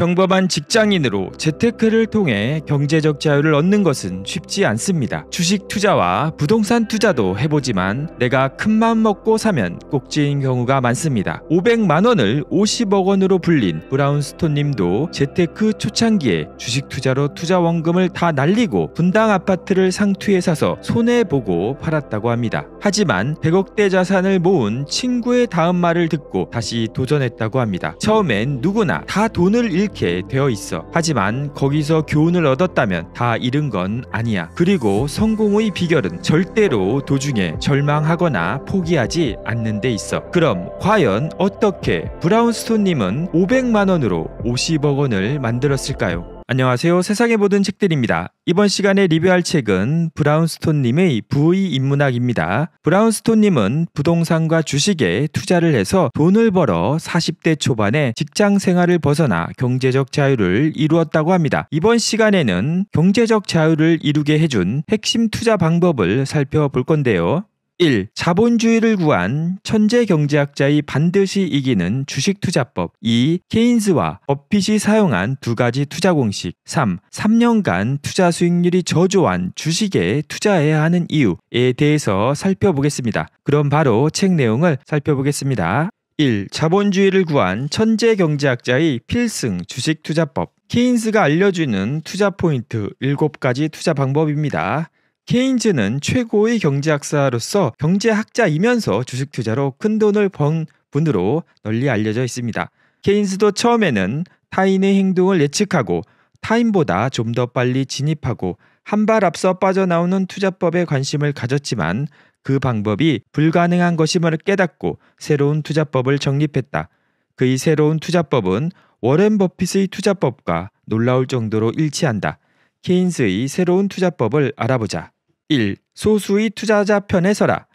평범한 직장인으로 재테크를 통해 경제적 자유를 얻는 것은 쉽지 않습니다. 주식 투자와 부동산 투자도 해보지만 내가 큰 맘 먹고 사면 꼭지인 경우가 많습니다. 500만 원을 50억 원으로 불린 브라운스톤 님도 재테크 초창기에 주식 투자로 투자 원금을 다 날리고 분당 아파트를 상투에 사서 손해보고 팔았다고 합니다. 하지만 100억대 자산을 모은 친구의 다음 말을 듣고 다시 도전했다고 합니다. 처음엔 누구나 다 돈을 잃고 이렇게 되어 있어. 하지만 거기서 교훈을 얻었다면 다 잃은 건 아니야. 그리고 성공의 비결은 절대로 도중에 절망하거나 포기하지 않는 데 있어. 그럼 과연 어떻게 브라운스톤님은 500만 원으로 50억 원을 만들었을까요? 안녕하세요. 세상의 모든 책들입니다. 이번 시간에 리뷰할 책은 브라운스톤님의 부의 인문학입니다. 브라운스톤님은 부동산과 주식에 투자를 해서 돈을 벌어 40대 초반에 직장 생활을 벗어나 경제적 자유를 이루었다고 합니다. 이번 시간에는 경제적 자유를 이루게 해준 핵심 투자 방법을 살펴볼 건데요. 1. 자본주의를 구한 천재 경제학자의 반드시 이기는 주식투자법 2. 케인스와 버핏이 사용한 두 가지 투자 공식 3. 3년간 투자 수익률이 저조한 주식에 투자해야 하는 이유에 대해서 살펴보겠습니다. 그럼 바로 책 내용을 살펴보겠습니다. 1. 자본주의를 구한 천재 경제학자의 필승 주식 투자법. 케인스가 알려주는 투자 포인트 7가지 투자 방법입니다. 케인즈는 최고의 경제학사로서 경제학자이면서 주식 투자로 큰 돈을 번 분으로 널리 알려져 있습니다. 케인스도 처음에는 타인의 행동을 예측하고 타인보다 좀 더 빨리 진입하고 한 발 앞서 빠져나오는 투자법에 관심을 가졌지만 그 방법이 불가능한 것임을 깨닫고 새로운 투자법을 정립했다. 그의 새로운 투자법은 워렌 버핏의 투자법과 놀라울 정도로 일치한다. 케인스의 새로운 투자법을 알아보자. 1. 소수의 투자자 편에 서라.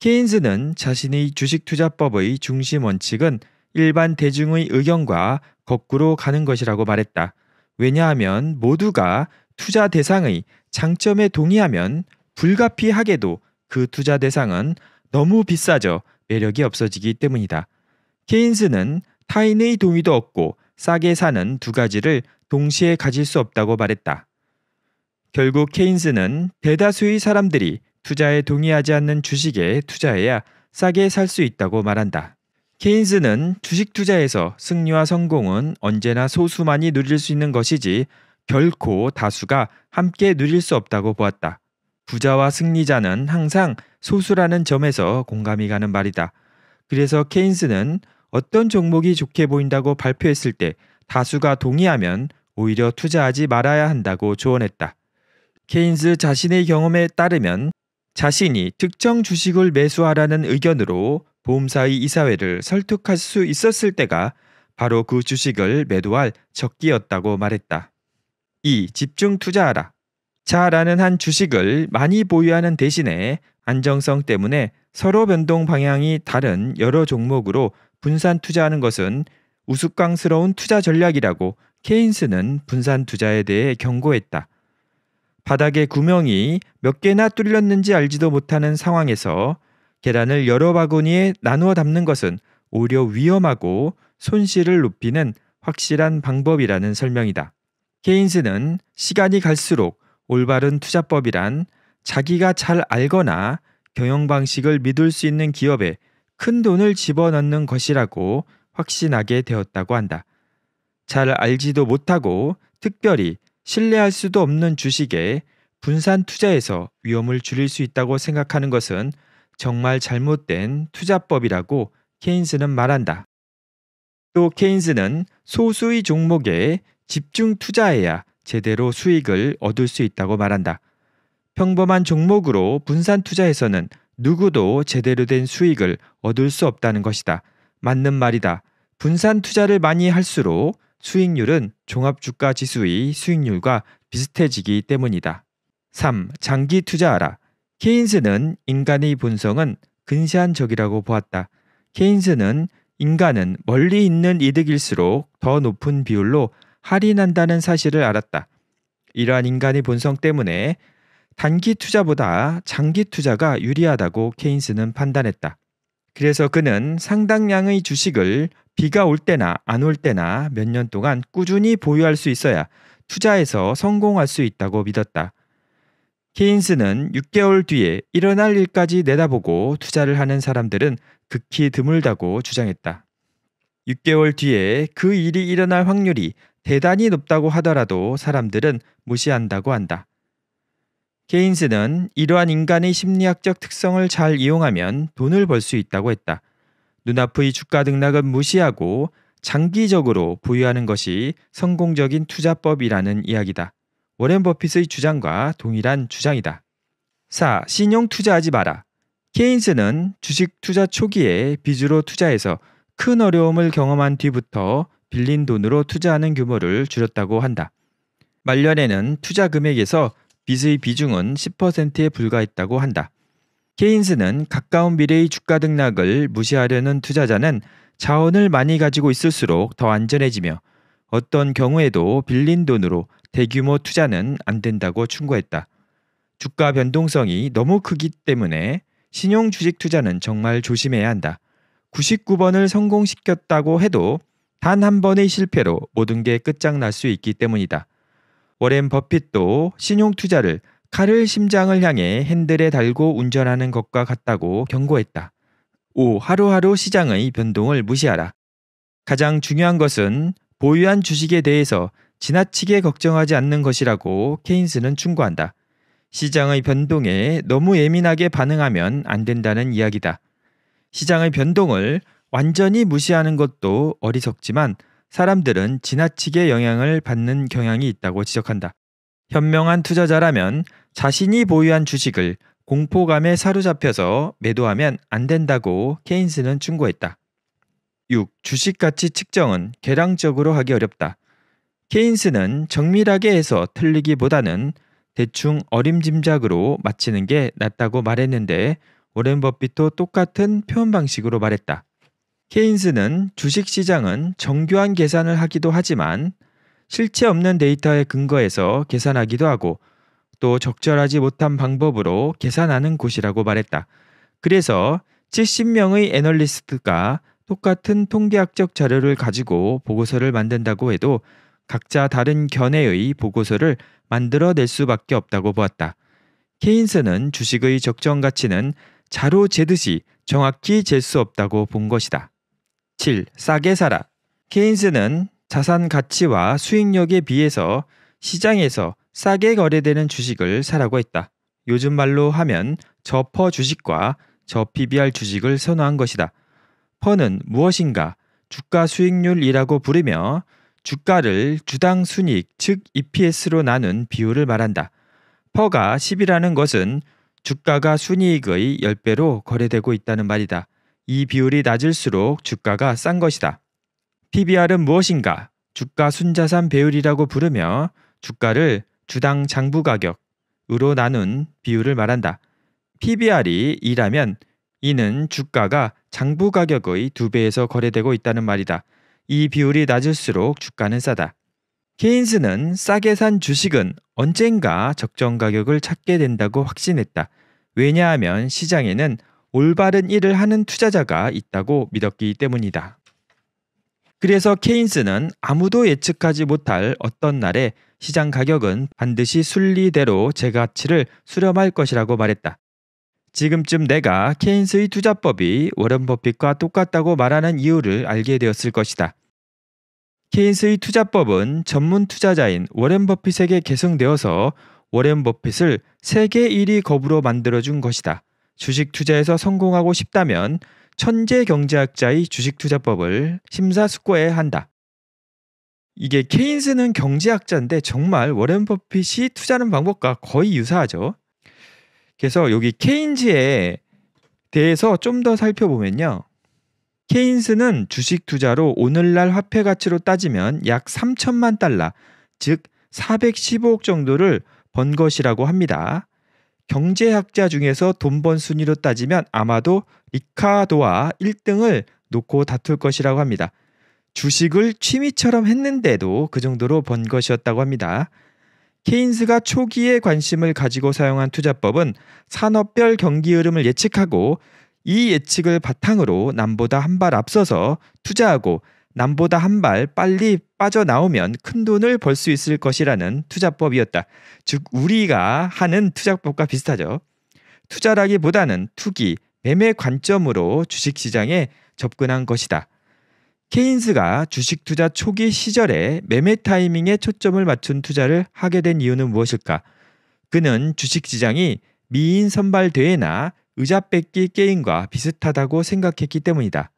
케인즈는 자신의 주식 투자법의 중심 원칙은 일반 대중의 의견과 거꾸로 가는 것이라고 말했다. 왜냐하면 모두가 투자 대상의 장점에 동의하면 불가피하게도 그 투자 대상은 너무 비싸져 매력이 없어지기 때문이다. 케인스는 타인의 동의도 없고 싸게 사는 두 가지를 동시에 가질 수 없다고 말했다. 결국 케인스는 대다수의 사람들이 투자에 동의하지 않는 주식에 투자해야 싸게 살 수 있다고 말한다. 케인스는 주식 투자에서 승리와 성공은 언제나 소수만이 누릴 수 있는 것이지 결코 다수가 함께 누릴 수 없다고 보았다. 부자와 승리자는 항상 소수라는 점에서 공감이 가는 말이다. 그래서 케인스는 어떤 종목이 좋게 보인다고 발표했을 때 다수가 동의하면 오히려 투자하지 말아야 한다고 조언했다. 케인즈 자신의 경험에 따르면 자신이 특정 주식을 매수하라는 의견으로 보험사의 이사회를 설득할 수 있었을 때가 바로 그 주식을 매도할 적기였다고 말했다. 2. 집중 투자하라. 자라는 한 주식을 많이 보유하는 대신에 안정성 때문에 서로 변동 방향이 다른 여러 종목으로 분산 투자하는 것은 우스꽝스러운 투자 전략이라고 케인스는 분산 투자에 대해 경고했다. 바닥에 구멍이 몇 개나 뚫렸는지 알지도 못하는 상황에서 계란을 여러 바구니에 나누어 담는 것은 오히려 위험하고 손실을 높이는 확실한 방법이라는 설명이다. 케인스는 시간이 갈수록 올바른 투자법이란 자기가 잘 알거나 경영 방식을 믿을 수 있는 기업에 큰 돈을 집어넣는 것이라고 확신하게 되었다고 한다. 잘 알지도 못하고 특별히 신뢰할 수도 없는 주식에 분산 투자에서 위험을 줄일 수 있다고 생각하는 것은 정말 잘못된 투자법이라고 케인스는 말한다. 또 케인스는 소수의 종목에 집중 투자해야 제대로 수익을 얻을 수 있다고 말한다. 평범한 종목으로 분산 투자에서는 누구도 제대로 된 수익을 얻을 수 없다는 것이다. 맞는 말이다. 분산 투자를 많이 할수록 수익률은 종합주가 지수의 수익률과 비슷해지기 때문이다. 3. 장기 투자하라. 케인스는 인간의 본성은 근시안적이라고 보았다. 케인스는 인간은 멀리 있는 이득일수록 더 높은 비율로 할인한다는 사실을 알았다. 이러한 인간의 본성 때문에 단기 투자보다 장기 투자가 유리하다고 케인스는 판단했다. 그래서 그는 상당량의 주식을 비가 올 때나 안 올 때나 몇 년 동안 꾸준히 보유할 수 있어야 투자에서 성공할 수 있다고 믿었다. 케인스는 6개월 뒤에 일어날 일까지 내다보고 투자를 하는 사람들은 극히 드물다고 주장했다. 6개월 뒤에 그 일이 일어날 확률이 대단히 높다고 하더라도 사람들은 무시한다고 한다. 케인스는 이러한 인간의 심리학적 특성을 잘 이용하면 돈을 벌 수 있다고 했다. 눈앞의 주가 등락은 무시하고 장기적으로 보유하는 것이 성공적인 투자법이라는 이야기다. 워렌 버핏의 주장과 동일한 주장이다. 4. 신용 투자하지 마라. 케인스는 주식 투자 초기에 비주로 투자해서 큰 어려움을 경험한 뒤부터 빌린 돈으로 투자하는 규모를 줄였다고 한다. 말년에는 투자 금액에서 빚의 비중은 10%에 불과했다고 한다. 케인스는 가까운 미래의 주가 등락을 무시하려는 투자자는 자원을 많이 가지고 있을수록 더 안전해지며 어떤 경우에도 빌린 돈으로 대규모 투자는 안 된다고 충고했다. 주가 변동성이 너무 크기 때문에 신용 주식 투자는 정말 조심해야 한다. 99번을 성공시켰다고 해도 단 한 번의 실패로 모든 게 끝장날 수 있기 때문이다. 워렌 버핏도 신용 투자를 칼을 심장을 향해 핸들에 달고 운전하는 것과 같다고 경고했다. 5. 하루하루 시장의 변동을 무시하라. 가장 중요한 것은 보유한 주식에 대해서 지나치게 걱정하지 않는 것이라고 케인스는 충고한다. 시장의 변동에 너무 예민하게 반응하면 안 된다는 이야기다. 시장의 변동을 완전히 무시하는 것도 어리석지만 사람들은 지나치게 영향을 받는 경향이 있다고 지적한다. 현명한 투자자라면 자신이 보유한 주식을 공포감에 사로잡혀서 매도하면 안 된다고 케인스는 충고했다. 6. 주식 가치 측정은 계량적으로 하기 어렵다. 케인스는 정밀하게 해서 틀리기보다는 대충 어림짐작으로 맞히는 게 낫다고 말했는데 오렌 버핏도 똑같은 표현 방식으로 말했다. 케인스는 주식 시장은 정교한 계산을 하기도 하지만 실체 없는 데이터에 근거해서 계산하기도 하고 또 적절하지 못한 방법으로 계산하는 곳이라고 말했다. 그래서 70명의 애널리스트가 똑같은 통계학적 자료를 가지고 보고서를 만든다고 해도 각자 다른 견해의 보고서를 만들어낼 수밖에 없다고 보았다. 케인스는 주식의 적정 가치는 자로 재듯이 정확히 잴 수 없다고 본 것이다. 7. 싸게 사라. 케인스는 자산 가치와 수익력에 비해서 시장에서 싸게 거래되는 주식을 사라고 했다. 요즘 말로 하면 저퍼 주식과 저 PBR 주식을 선호한 것이다. 퍼는 무엇인가 주가 수익률이라고 부르며 주가를 주당 순익 즉 EPS로 나눈 비율을 말한다. 퍼가 10이라는 것은 주가가 순이익의 10배로 거래되고 있다는 말이다. 이 비율이 낮을수록 주가가 싼 것이다. PBR은 무엇인가? 주가 순자산 배율이라고 부르며 주가를 주당 장부 가격으로 나눈 비율을 말한다. PBR이 2라면 이는 주가가 장부 가격의 두배에서 거래되고 있다는 말이다. 이 비율이 낮을수록 주가는 싸다. 케인스는 싸게 산 주식은 언젠가 적정 가격을 찾게 된다고 확신했다. 왜냐하면 시장에는 올바른 일을 하는 투자자가 있다고 믿었기 때문이다. 그래서 케인스는 아무도 예측하지 못할 어떤 날에 시장 가격은 반드시 순리대로 제가치를 수렴할 것이라고 말했다. 지금쯤 내가 케인스의 투자법이 워런 버핏과 똑같다고 말하는 이유를 알게 되었을 것이다. 케인스의 투자법은 전문 투자자인 워렌 버핏에게 계승되어서 워렌 버핏을 세계 1위 거부로 만들어준 것이다. 주식 투자에서 성공하고 싶다면 천재 경제학자의 주식 투자법을 심사숙고해야 한다. 이게 케인스는 경제학자인데 정말 워렌 버핏이 투자하는 방법과 거의 유사하죠. 그래서 여기 케인즈에 대해서 좀 더 살펴보면요. 케인스는 주식 투자로 오늘날 화폐 가치로 따지면 약 3천만 달러, 즉 415억 정도를 번 것이라고 합니다. 경제학자 중에서 돈 번 순위로 따지면 아마도 리카도와 1등을 놓고 다툴 것이라고 합니다. 주식을 취미처럼 했는데도 그 정도로 번 것이었다고 합니다. 케인스가 초기에 관심을 가지고 사용한 투자법은 산업별 경기 흐름을 예측하고 이 예측을 바탕으로 남보다 한 발 앞서서 투자하고 남보다 한 발 빨리 빠져나오면 큰 돈을 벌 수 있을 것이라는 투자법이었다. 즉 우리가 하는 투자법과 비슷하죠. 투자라기보다는 투기, 매매 관점으로 주식시장에 접근한 것이다. 케인스가 주식 투자 초기 시절에 매매 타이밍에 초점을 맞춘 투자를 하게 된 이유는 무엇일까? 그는 주식 시장이 미인 선발 대회나 의자 뺏기 게임과 비슷하다고 생각했기 때문이다.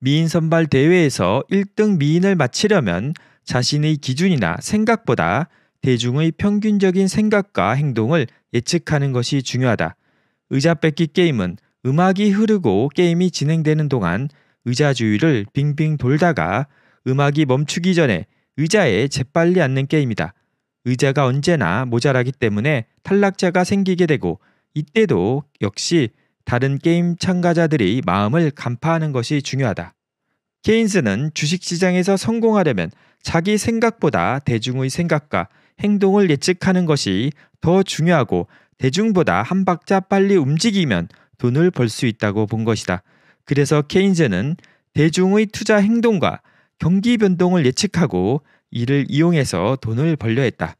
미인 선발 대회에서 1등 미인을 마치려면 자신의 기준이나 생각보다 대중의 평균적인 생각과 행동을 예측하는 것이 중요하다. 의자 뺏기 게임은 음악이 흐르고 게임이 진행되는 동안 의자 주위를 빙빙 돌다가 음악이 멈추기 전에 의자에 재빨리 앉는 게임이다. 의자가 언제나 모자라기 때문에 탈락자가 생기게 되고 이때도 역시 다른 게임 참가자들이 마음을 간파하는 것이 중요하다. 케인스는 주식시장에서 성공하려면 자기 생각보다 대중의 생각과 행동을 예측하는 것이 더 중요하고 대중보다 한 박자 빨리 움직이면 돈을 벌 수 있다고 본 것이다. 그래서 케인즈는 대중의 투자 행동과 경기 변동을 예측하고 이를 이용해서 돈을 벌려 했다.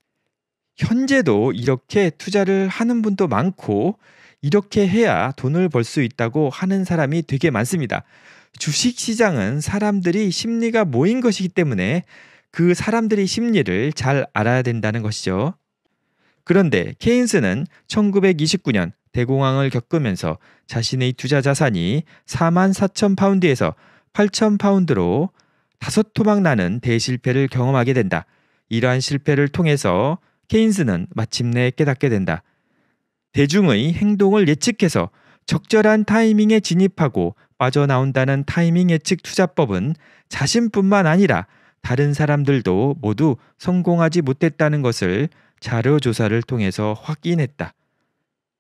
현재도 이렇게 투자를 하는 분도 많고 이렇게 해야 돈을 벌 수 있다고 하는 사람이 되게 많습니다. 주식 시장은 사람들이 심리가 모인 것이기 때문에 그 사람들이 심리를 잘 알아야 된다는 것이죠. 그런데 케인스는 1929년 대공황을 겪으면서 자신의 투자 자산이 4만 4천 파운드에서 8천 파운드로 다섯 토막 나는 대실패를 경험하게 된다. 이러한 실패를 통해서 케인스는 마침내 깨닫게 된다. 대중의 행동을 예측해서 적절한 타이밍에 진입하고 빠져나온다는 타이밍 예측 투자법은 자신뿐만 아니라 다른 사람들도 모두 성공하지 못했다는 것을 자료 조사를 통해서 확인했다.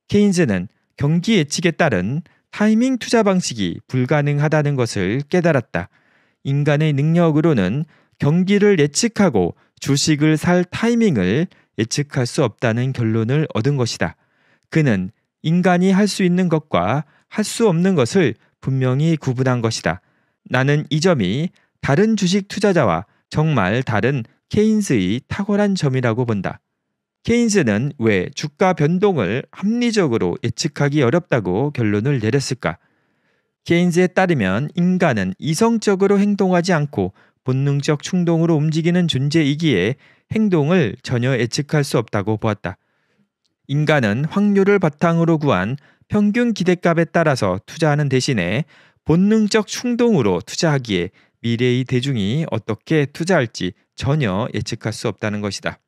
케인즈는 경기 예측에 따른 타이밍 투자 방식이 불가능하다는 것을 깨달았다. 인간의 능력으로는 경기를 예측하고 주식을 살 타이밍을 예측할 수 없다는 결론을 얻은 것이다. 그는 인간이 할 수 있는 것과 할 수 없는 것을 분명히 구분한 것이다. 나는 이 점이 다른 주식 투자자와 정말 다른 케인스의 탁월한 점이라고 본다. 케인스는 왜 주가 변동을 합리적으로 예측하기 어렵다고 결론을 내렸을까? 케인스에 따르면 인간은 이성적으로 행동하지 않고 본능적 충동으로 움직이는 존재이기에 행동을 전혀 예측할 수 없다고 보았다. 인간은 확률을 바탕으로 구한 평균 기대값에 따라서 투자하는 대신에 본능적 충동으로 투자하기에 미래의 대중이 어떻게 투자할지 전혀 예측할 수 없다는 것이다.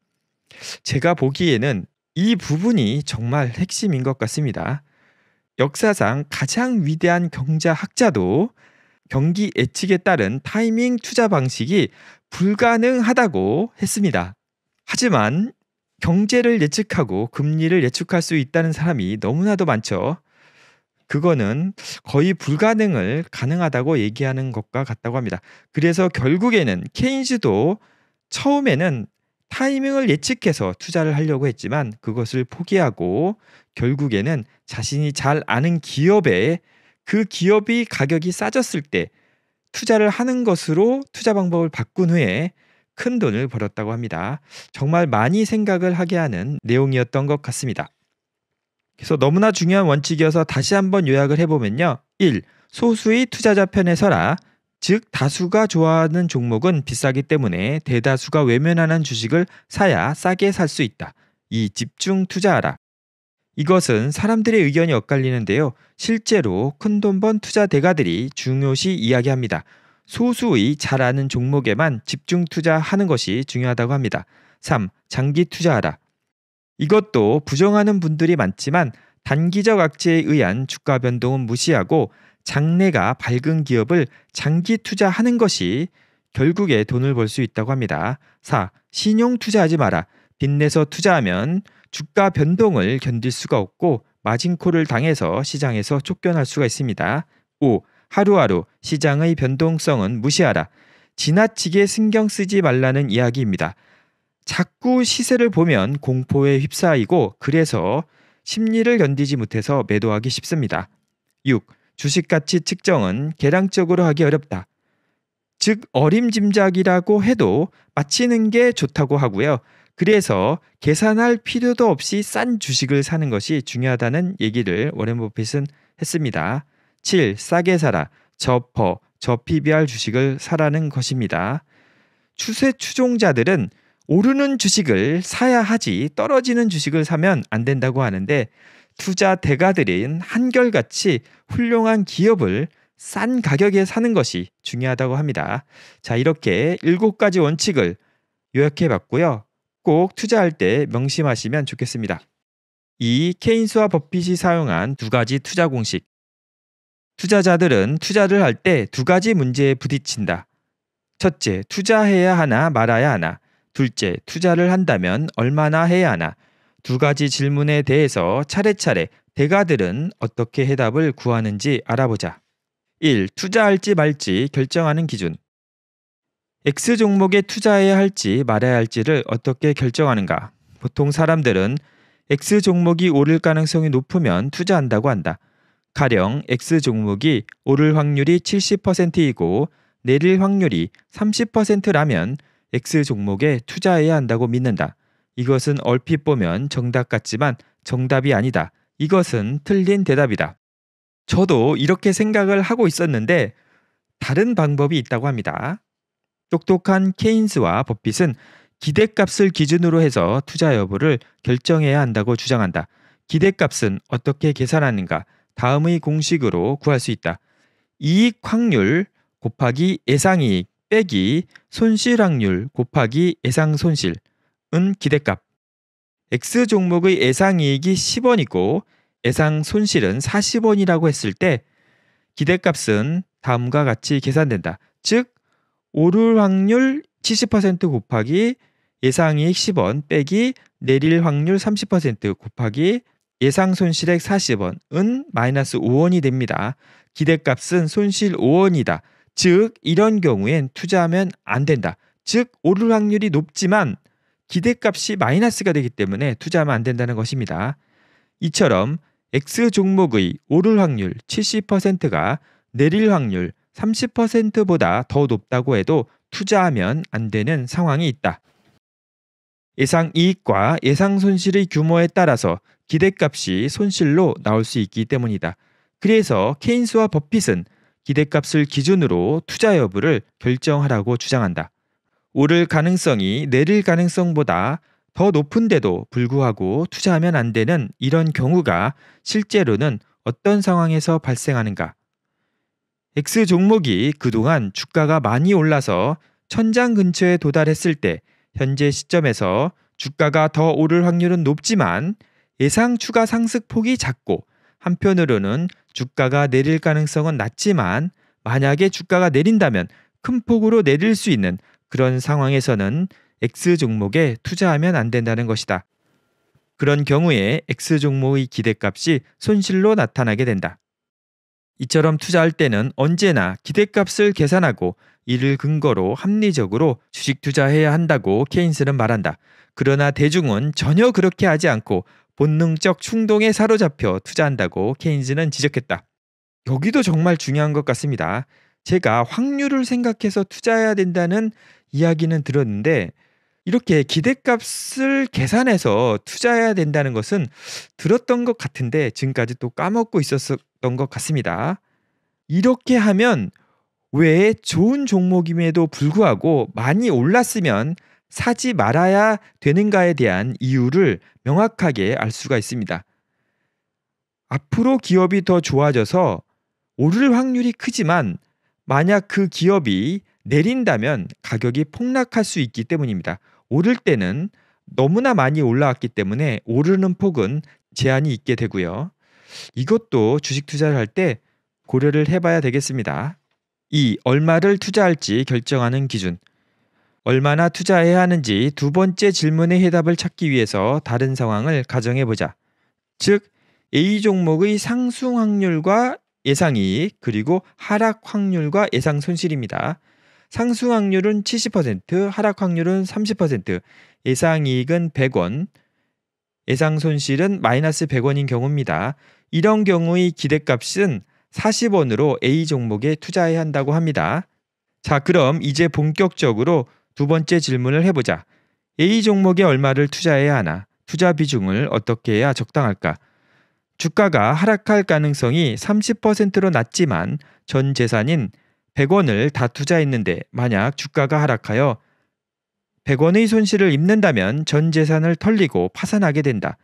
제가 보기에는 이 부분이 정말 핵심인 것 같습니다. 역사상 가장 위대한 경제학자도 경기 예측에 따른 타이밍 투자 방식이 불가능하다고 했습니다. 하지만 경제를 예측하고 금리를 예측할 수 있다는 사람이 너무나도 많죠. 그거는 거의 불가능을 가능하다고 얘기하는 것과 같다고 합니다. 그래서 결국에는 케인즈도 처음에는 타이밍을 예측해서 투자를 하려고 했지만 그것을 포기하고 결국에는 자신이 잘 아는 기업에 그 기업이 가격이 싸졌을 때 투자를 하는 것으로 투자 방법을 바꾼 후에 큰 돈을 벌었다고 합니다. 정말 많이 생각을 하게 하는 내용이었던 것 같습니다. 그래서 너무나 중요한 원칙이어서 다시 한번 요약을 해보면요. 1. 소수의 투자자 편에 서라. 즉, 다수가 좋아하는 종목은 비싸기 때문에 대다수가 외면하는 주식을 사야 싸게 살 수 있다. 이 집중 투자하라. 이것은 사람들의 의견이 엇갈리는데요. 실제로 큰돈 번 투자 대가들이 중요시 이야기합니다. 소수의 잘 아는 종목에만 집중 투자하는 것이 중요하다고 합니다. 3. 장기 투자하라. 이것도 부정하는 분들이 많지만 단기적 악재에 의한 주가 변동은 무시하고 장래가 밝은 기업을 장기 투자하는 것이 결국에 돈을 벌 수 있다고 합니다. 4. 신용 투자하지 마라. 빚내서 투자하면 주가 변동을 견딜 수가 없고 마진콜을 당해서 시장에서 쫓겨날 수가 있습니다. 5. 하루하루 시장의 변동성은 무시하라. 지나치게 신경 쓰지 말라는 이야기입니다. 자꾸 시세를 보면 공포에 휩싸이고 그래서 심리를 견디지 못해서 매도하기 쉽습니다. 6. 주식 가치 측정은 계량적으로 하기 어렵다. 즉 어림짐작이라고 해도 맞히는 게 좋다고 하고요. 그래서 계산할 필요도 없이 싼 주식을 사는 것이 중요하다는 얘기를 워렌 버핏은 했습니다. 7. 싸게 사라. 저퍼, 저PBR 주식을 사라는 것입니다. 추세 추종자들은 오르는 주식을 사야 하지 떨어지는 주식을 사면 안 된다고 하는데 투자 대가들인 한결같이 훌륭한 기업을 싼 가격에 사는 것이 중요하다고 합니다. 자, 이렇게 7가지 원칙을 요약해 봤고요. 꼭 투자할 때 명심하시면 좋겠습니다. 이 케인스와 버핏이 사용한 두 가지 투자 공식 투자자들은 투자를 할 때 두 가지 문제에 부딪힌다. 첫째, 투자해야 하나 말아야 하나. 둘째, 투자를 한다면 얼마나 해야 하나. 두 가지 질문에 대해서 차례차례 대가들은 어떻게 해답을 구하는지 알아보자. 1. 투자할지 말지 결정하는 기준. X 종목에 투자해야 할지 말아야 할지를 어떻게 결정하는가? 보통 사람들은 X 종목이 오를 가능성이 높으면 투자한다고 한다. 가령 X 종목이 오를 확률이 70%이고 내릴 확률이 30%라면 X 종목에 투자해야 한다고 믿는다. 이것은 얼핏 보면 정답 같지만 정답이 아니다. 이것은 틀린 대답이다. 저도 이렇게 생각을 하고 있었는데 다른 방법이 있다고 합니다. 똑똑한 케인스와 버핏은 기대값을 기준으로 해서 투자 여부를 결정해야 한다고 주장한다. 기대값은 어떻게 계산하는가? 다음의 공식으로 구할 수 있다. 이익 확률 곱하기 예상이익 빼기 손실 확률 곱하기 예상 손실은 기대값. X 종목의 예상 이익이 10원이고 예상 손실은 40원이라고 했을 때 기대값은 다음과 같이 계산된다. 즉 오를 확률 70% 곱하기 예상이익 10원 빼기 내릴 확률 30% 곱하기 예상 손실액 40원은 마이너스 5원이 됩니다. 기대값은 손실 5원이다. 즉 이런 경우엔 투자하면 안 된다. 즉 오를 확률이 높지만 기대값이 마이너스가 되기 때문에 투자하면 안 된다는 것입니다. 이처럼 X 종목의 오를 확률 70%가 내릴 확률 30%보다 더 높다고 해도 투자하면 안 되는 상황이 있다. 예상 이익과 예상 손실의 규모에 따라서 기대값이 손실로 나올 수 있기 때문이다. 그래서 케인스와 버핏은 기대값을 기준으로 투자 여부를 결정하라고 주장한다. 오를 가능성이 내릴 가능성보다 더 높은데도 불구하고 투자하면 안 되는 이런 경우가 실제로는 어떤 상황에서 발생하는가? X 종목이 그동안 주가가 많이 올라서 천장 근처에 도달했을 때 현재 시점에서 주가가 더 오를 확률은 높지만 예상 추가 상승폭이 작고 한편으로는 주가가 내릴 가능성은 낮지만 만약에 주가가 내린다면 큰 폭으로 내릴 수 있는 그런 상황에서는 X 종목에 투자하면 안 된다는 것이다. 그런 경우에 X 종목의 기대값이 손실로 나타나게 된다. 이처럼 투자할 때는 언제나 기대값을 계산하고 이를 근거로 합리적으로 주식 투자해야 한다고 케인스는 말한다. 그러나 대중은 전혀 그렇게 하지 않고 본능적 충동에 사로잡혀 투자한다고 케인즈는 지적했다. 여기도 정말 중요한 것 같습니다. 제가 확률을 생각해서 투자해야 된다는 이야기는 들었는데 이렇게 기대값을 계산해서 투자해야 된다는 것은 들었던 것 같은데 지금까지 또 까먹고 있었던 것 같습니다. 이렇게 하면 왜 좋은 종목임에도 불구하고 많이 올랐으면 사지 말아야 되는가에 대한 이유를 명확하게 알 수가 있습니다. 앞으로 기업이 더 좋아져서 오를 확률이 크지만 만약 그 기업이 내린다면 가격이 폭락할 수 있기 때문입니다. 오를 때는 너무나 많이 올라왔기 때문에 오르는 폭은 제한이 있게 되고요. 이것도 주식 투자를 할 때 고려를 해봐야 되겠습니다. 2. 얼마를 투자할지 결정하는 기준. 얼마나 투자해야 하는지 두 번째 질문의 해답을 찾기 위해서 다른 상황을 가정해 보자. 즉, A 종목의 상승 확률과 예상 이익, 그리고 하락 확률과 예상 손실입니다. 상승 확률은 70%, 하락 확률은 30%, 예상 이익은 100원, 예상 손실은 마이너스 100원인 경우입니다. 이런 경우의 기대값은 40원으로 A 종목에 투자해야 한다고 합니다. 자, 그럼 이제 본격적으로 두 번째 질문을 해보자. A 종목에 얼마를 투자해야 하나? 투자 비중을 어떻게 해야 적당할까? 주가가 하락할 가능성이 30%로 낮지만 전 재산인 100원을 다 투자했는데 만약 주가가 하락하여 100원의 손실을 입는다면 전 재산을 털리고 파산하게 된다.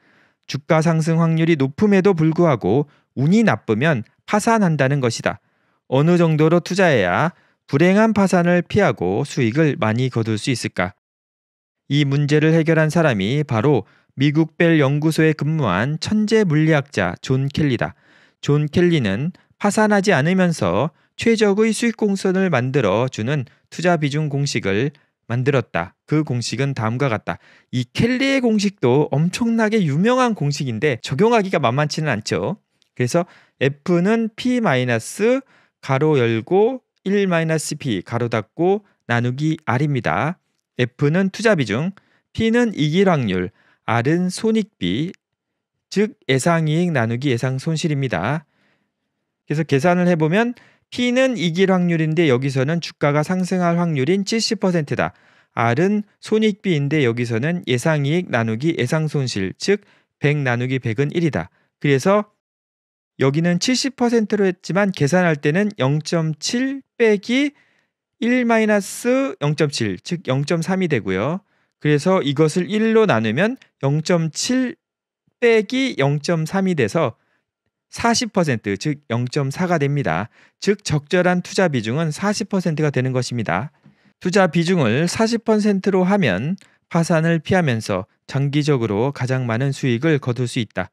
주가 상승 확률이 높음에도 불구하고 운이 나쁘면 파산한다는 것이다. 어느 정도로 투자해야 불행한 파산을 피하고 수익을 많이 거둘 수 있을까? 이 문제를 해결한 사람이 바로 미국 벨 연구소에 근무한 천재 물리학자 존 켈리다. 존 켈리는 파산하지 않으면서 최적의 수익 공선을 만들어 주는 투자 비중 공식을 만들었다. 그 공식은 다음과 같다. 이 켈리의 공식도 엄청나게 유명한 공식인데 적용하기가 만만치는 않죠. 그래서 F는 P 마이너스 가로 열고 1 마이너스 P 가로 닫고 나누기 R입니다. F는 투자 비중, P는 이길 확률, R은 손익비, 즉 예상이익 나누기 예상 손실입니다. 그래서 계산을 해보면 P는 이길 확률인데 여기서는 주가가 상승할 확률인 70%다. R은 손익비인데 여기서는 예상이익 나누기 예상 손실, 즉 100 나누기 100은 1이다. 그래서 여기는 70%로 했지만 계산할 때는 0.7 빼기 1 마이너스 0.7 즉 0.3이 되고요. 그래서 이것을 1로 나누면 0.7 빼기 0.3이 돼서 40%즉 0.4가 됩니다. 즉 적절한 투자 비중은 40%가 되는 것입니다. 투자 비중을 40%로 하면 파산을 피하면서 장기적으로 가장 많은 수익을 거둘 수 있다.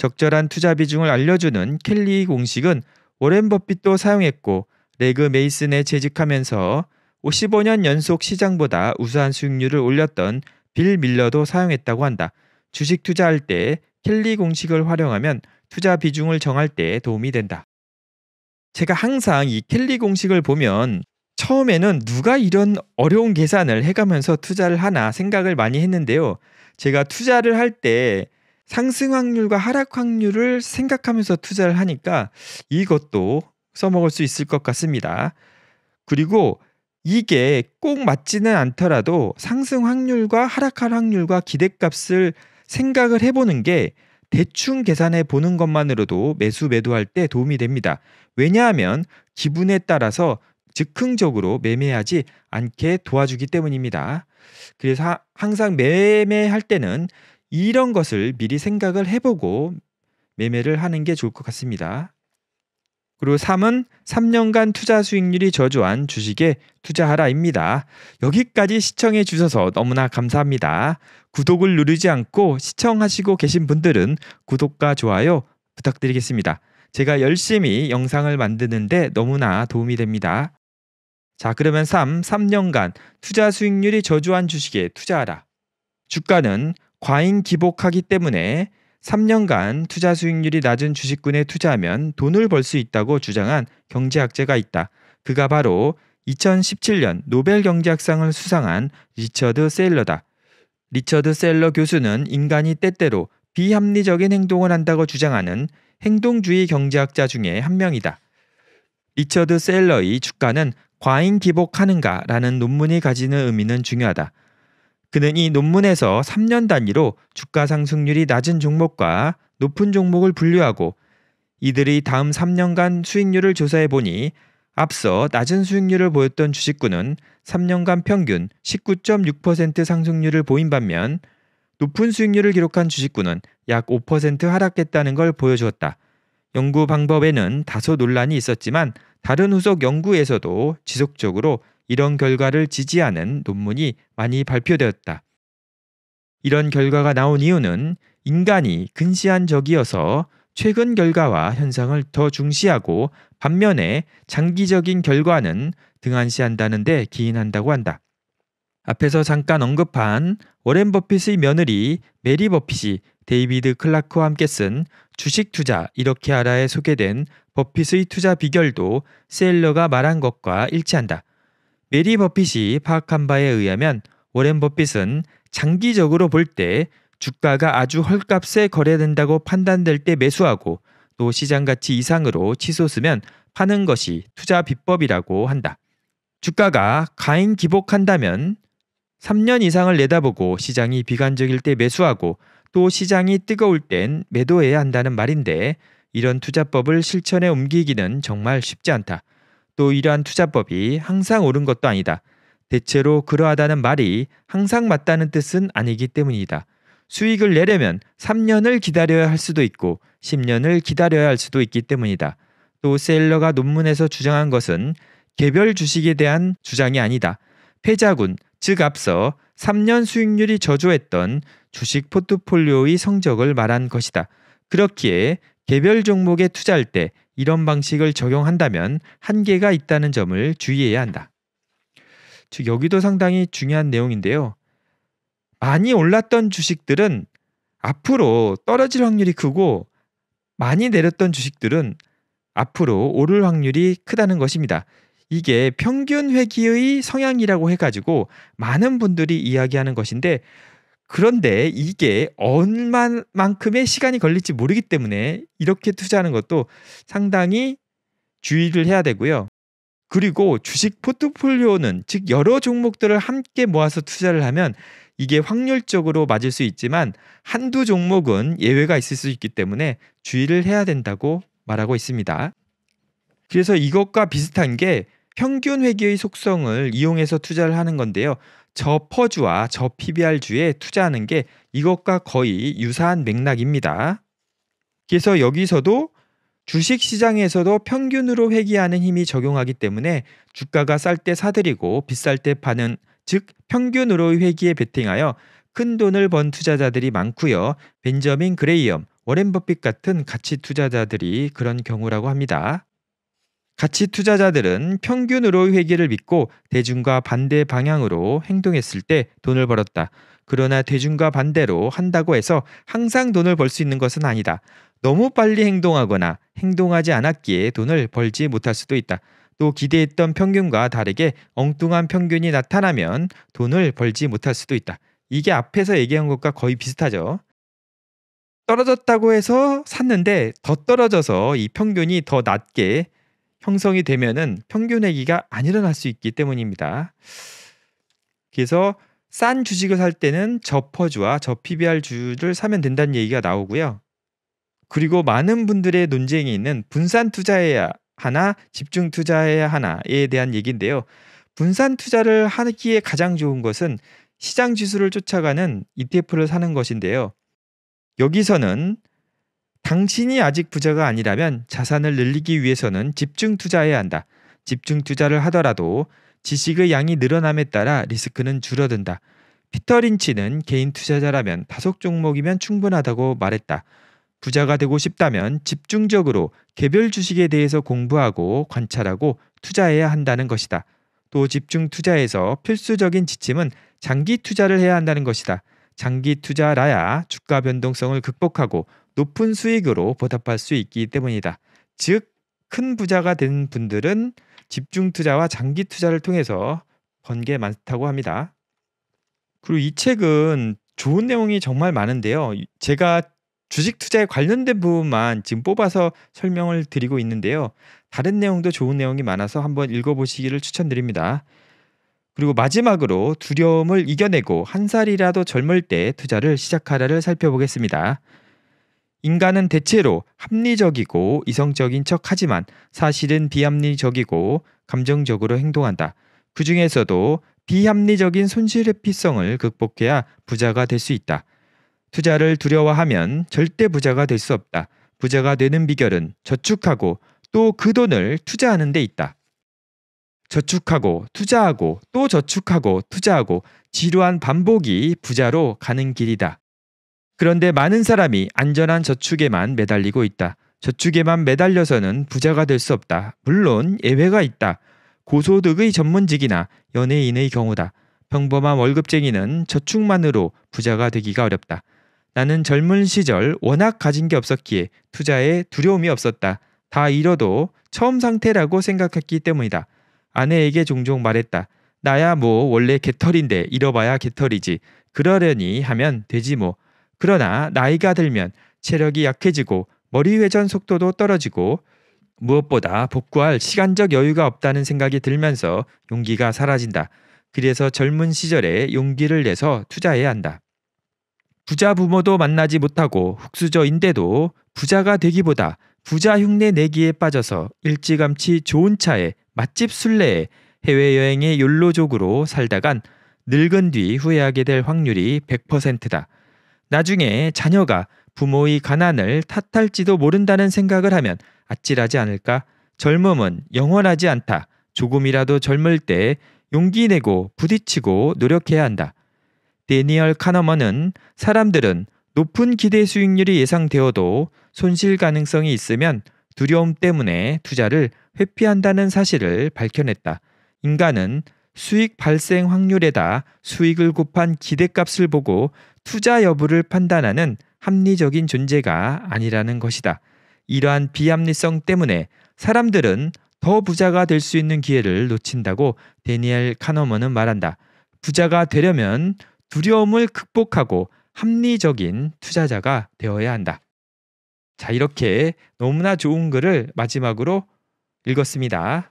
적절한 투자 비중을 알려주는 켈리 공식은 워렌 버핏도 사용했고 레그 메이슨에 재직하면서 55년 연속 시장보다 우수한 수익률을 올렸던 빌 밀러도 사용했다고 한다. 주식 투자할 때 켈리 공식을 활용하면 투자 비중을 정할 때 도움이 된다. 제가 항상 이 켈리 공식을 보면 처음에는 누가 이런 어려운 계산을 해가면서 투자를 하나 생각을 많이 했는데요. 제가 투자를 할때 상승 확률과 하락 확률을 생각하면서 투자를 하니까 이것도 써먹을 수 있을 것 같습니다. 그리고 이게 꼭 맞지는 않더라도 상승 확률과 하락할 확률과 기대값을 생각을 해보는 게 대충 계산해 보는 것만으로도 매수 매도할 때 도움이 됩니다. 왜냐하면 기분에 따라서 즉흥적으로 매매하지 않게 도와주기 때문입니다. 그래서 항상 매매할 때는 이런 것을 미리 생각을 해보고 매매를 하는 게 좋을 것 같습니다. 그리고 3은 3년간 투자 수익률이 저조한 주식에 투자하라입니다. 여기까지 시청해 주셔서 너무나 감사합니다. 구독을 누르지 않고 시청하시고 계신 분들은 구독과 좋아요 부탁드리겠습니다. 제가 열심히 영상을 만드는데 너무나 도움이 됩니다. 자, 그러면 3, 3년간 투자 수익률이 저조한 주식에 투자하라. 주가는 과잉 기복하기 때문에 3년간 투자 수익률이 낮은 주식군에 투자하면 돈을 벌 수 있다고 주장한 경제학자가 있다. 그가 바로 2017년 노벨 경제학상을 수상한 리처드 셀러다. 리처드 셀러 교수는 인간이 때때로 비합리적인 행동을 한다고 주장하는 행동주의 경제학자 중에 한 명이다. 리처드 셀러의 주가는 과잉 기복하는가라는 논문이 가지는 의미는 중요하다. 그는 이 논문에서 3년 단위로 주가 상승률이 낮은 종목과 높은 종목을 분류하고 이들이 다음 3년간 수익률을 조사해 보니 앞서 낮은 수익률을 보였던 주식군은 3년간 평균 19.6% 상승률을 보인 반면 높은 수익률을 기록한 주식군은 약 5% 하락했다는 걸 보여주었다. 연구 방법에는 다소 논란이 있었지만 다른 후속 연구에서도 지속적으로 이런 결과를 지지하는 논문이 많이 발표되었다. 이런 결과가 나온 이유는 인간이 근시한적이어서 최근 결과와 현상을 더 중시하고 반면에 장기적인 결과는 등한시한다는데 기인한다고 한다. 앞에서 잠깐 언급한 워렌 버핏의 며느리 메리 버핏이 데이비드 클라크와 함께 쓴 주식 투자 이렇게 알아에 소개된 버핏의 투자 비결도 세일러가 말한 것과 일치한다. 메리 버핏이 파악한 바에 의하면 워렌 버핏은 장기적으로 볼 때 주가가 아주 헐값에 거래된다고 판단될 때 매수하고 또 시장 가치 이상으로 치솟으면 파는 것이 투자 비법이라고 한다. 주가가 가인 기복한다면 3년 이상을 내다보고 시장이 비관적일 때 매수하고 또 시장이 뜨거울 땐 매도해야 한다는 말인데 이런 투자법을 실천에 옮기기는 정말 쉽지 않다. 또 이러한 투자법이 항상 옳은 것도 아니다. 대체로 그러하다는 말이 항상 맞다는 뜻은 아니기 때문이다. 수익을 내려면 3년을 기다려야 할 수도 있고 10년을 기다려야 할 수도 있기 때문이다. 또세일러가 논문에서 주장한 것은 개별 주식에 대한 주장이 아니다. 패자군, 즉 앞서 3년 수익률이 저조했던 주식 포트폴리오의 성적을 말한 것이다. 그렇기에 개별 종목에 투자할 때 이런 방식을 적용한다면 한계가 있다는 점을 주의해야 한다. 즉 여기도 상당히 중요한 내용인데요. 많이 올랐던 주식들은 앞으로 떨어질 확률이 크고 많이 내렸던 주식들은 앞으로 오를 확률이 크다는 것입니다. 이게 평균 회기의 성향이라고 해가지고 많은 분들이 이야기하는 것인데 그런데 이게 얼마만큼의 시간이 걸릴지 모르기 때문에 이렇게 투자하는 것도 상당히 주의를 해야 되고요. 그리고 주식 포트폴리오는 즉 여러 종목들을 함께 모아서 투자를 하면 이게 확률적으로 맞을 수 있지만 한두 종목은 예외가 있을 수 있기 때문에 주의를 해야 된다고 말하고 있습니다. 그래서 이것과 비슷한 게 평균 회계의 속성을 이용해서 투자를 하는 건데요. 저 퍼주와 저 PBR주에 투자하는 게 이것과 거의 유사한 맥락입니다. 그래서 여기서도 주식 시장에서도 평균으로 회귀하는 힘이 적용하기 때문에 주가가 쌀 때 사들이고 비쌀 때 파는 즉평균으로 회귀에 베팅하여 큰 돈을 번 투자자들이 많고요. 벤저민 그레이엄, 워렌 버핏 같은 가치 투자자들이 그런 경우라고 합니다. 가치 투자자들은 평균으로 회계를 믿고 대중과 반대 방향으로 행동했을 때 돈을 벌었다. 그러나 대중과 반대로 한다고 해서 항상 돈을 벌 수 있는 것은 아니다. 너무 빨리 행동하거나 행동하지 않았기에 돈을 벌지 못할 수도 있다. 또 기대했던 평균과 다르게 엉뚱한 평균이 나타나면 돈을 벌지 못할 수도 있다. 이게 앞에서 얘기한 것과 거의 비슷하죠. 떨어졌다고 해서 샀는데 더 떨어져서 이 평균이 더 낮게 형성이 되면은 평균 액이가안 일어날 수 있기 때문입니다. 그래서 싼 주식을 살 때는 저 퍼주와 저 PBR 주를 사면 된다는 얘기가 나오고요. 그리고 많은 분들의 논쟁이 있는 분산 투자해야 하나, 집중 투자해야 하나에 대한 얘기인데요. 분산 투자를 하기에 가장 좋은 것은 시장 지수를 쫓아가는 ETF를 사는 것인데요. 여기서는 당신이 아직 부자가 아니라면 자산을 늘리기 위해서는 집중 투자해야 한다. 집중 투자를 하더라도 지식의 양이 늘어남에 따라 리스크는 줄어든다. 피터 린치는 개인 투자자라면 다섯 종목이면 충분하다고 말했다. 부자가 되고 싶다면 집중적으로 개별 주식에 대해서 공부하고 관찰하고 투자해야 한다는 것이다. 또 집중 투자에서 필수적인 지침은 장기 투자를 해야 한다는 것이다. 장기 투자라야 주가 변동성을 극복하고 높은 수익으로 보답할 수 있기 때문이다. 즉, 큰 부자가 된 분들은 집중 투자와 장기 투자를 통해서 번게 많다고 합니다. 그리고 이 책은 좋은 내용이 정말 많은데요. 제가 주식 투자에 관련된 부분만 지금 뽑아서 설명을 드리고 있는데요. 다른 내용도 좋은 내용이 많아서 한번 읽어보시기를 추천드립니다. 그리고 마지막으로 두려움을 이겨내고 한 살이라도 젊을 때 투자를 시작하라를 살펴보겠습니다. 인간은 대체로 합리적이고 이성적인 척 하지만 사실은 비합리적이고 감정적으로 행동한다. 그 중에서도 비합리적인 손실 회피성을 극복해야 부자가 될 수 있다. 투자를 두려워하면 절대 부자가 될 수 없다. 부자가 되는 비결은 저축하고 또 그 돈을 투자하는 데 있다. 저축하고 투자하고 또 저축하고 투자하고 지루한 반복이 부자로 가는 길이다. 그런데 많은 사람이 안전한 저축에만 매달리고 있다. 저축에만 매달려서는 부자가 될 수 없다. 물론 예외가 있다. 고소득의 전문직이나 연예인의 경우다. 평범한 월급쟁이는 저축만으로 부자가 되기가 어렵다. 나는 젊은 시절 워낙 가진 게 없었기에 투자에 두려움이 없었다. 다 잃어도 처음 상태라고 생각했기 때문이다. 아내에게 종종 말했다. 나야 뭐 원래 개털인데 잃어봐야 개털이지. 그러려니 하면 되지 뭐. 그러나 나이가 들면 체력이 약해지고 머리 회전 속도도 떨어지고 무엇보다 복구할 시간적 여유가 없다는 생각이 들면서 용기가 사라진다. 그래서 젊은 시절에 용기를 내서 투자해야 한다. 부자 부모도 만나지 못하고 흙수저인데도 부자가 되기보다 부자 흉내 내기에 빠져서 일찌감치 좋은 차에 맛집 순례에 해외여행의 욜로족으로 살다간 늙은 뒤 후회하게 될 확률이 100%다. 나중에 자녀가 부모의 가난을 탓할지도 모른다는 생각을 하면 아찔하지 않을까? 젊음은 영원하지 않다. 조금이라도 젊을 때 용기 내고 부딪히고 노력해야 한다. 데니얼 카너먼은 사람들은 높은 기대 수익률이 예상되어도 손실 가능성이 있으면 두려움 때문에 투자를 회피한다는 사실을 밝혀냈다. 인간은 수익 발생 확률에다 수익을 곱한 기대값을 보고 투자 여부를 판단하는 합리적인 존재가 아니라는 것이다. 이러한 비합리성 때문에 사람들은 더 부자가 될 수 있는 기회를 놓친다고 데니엘 카너먼은 말한다. 부자가 되려면 두려움을 극복하고 합리적인 투자자가 되어야 한다. 자, 이렇게 너무나 좋은 글을 마지막으로 읽었습니다.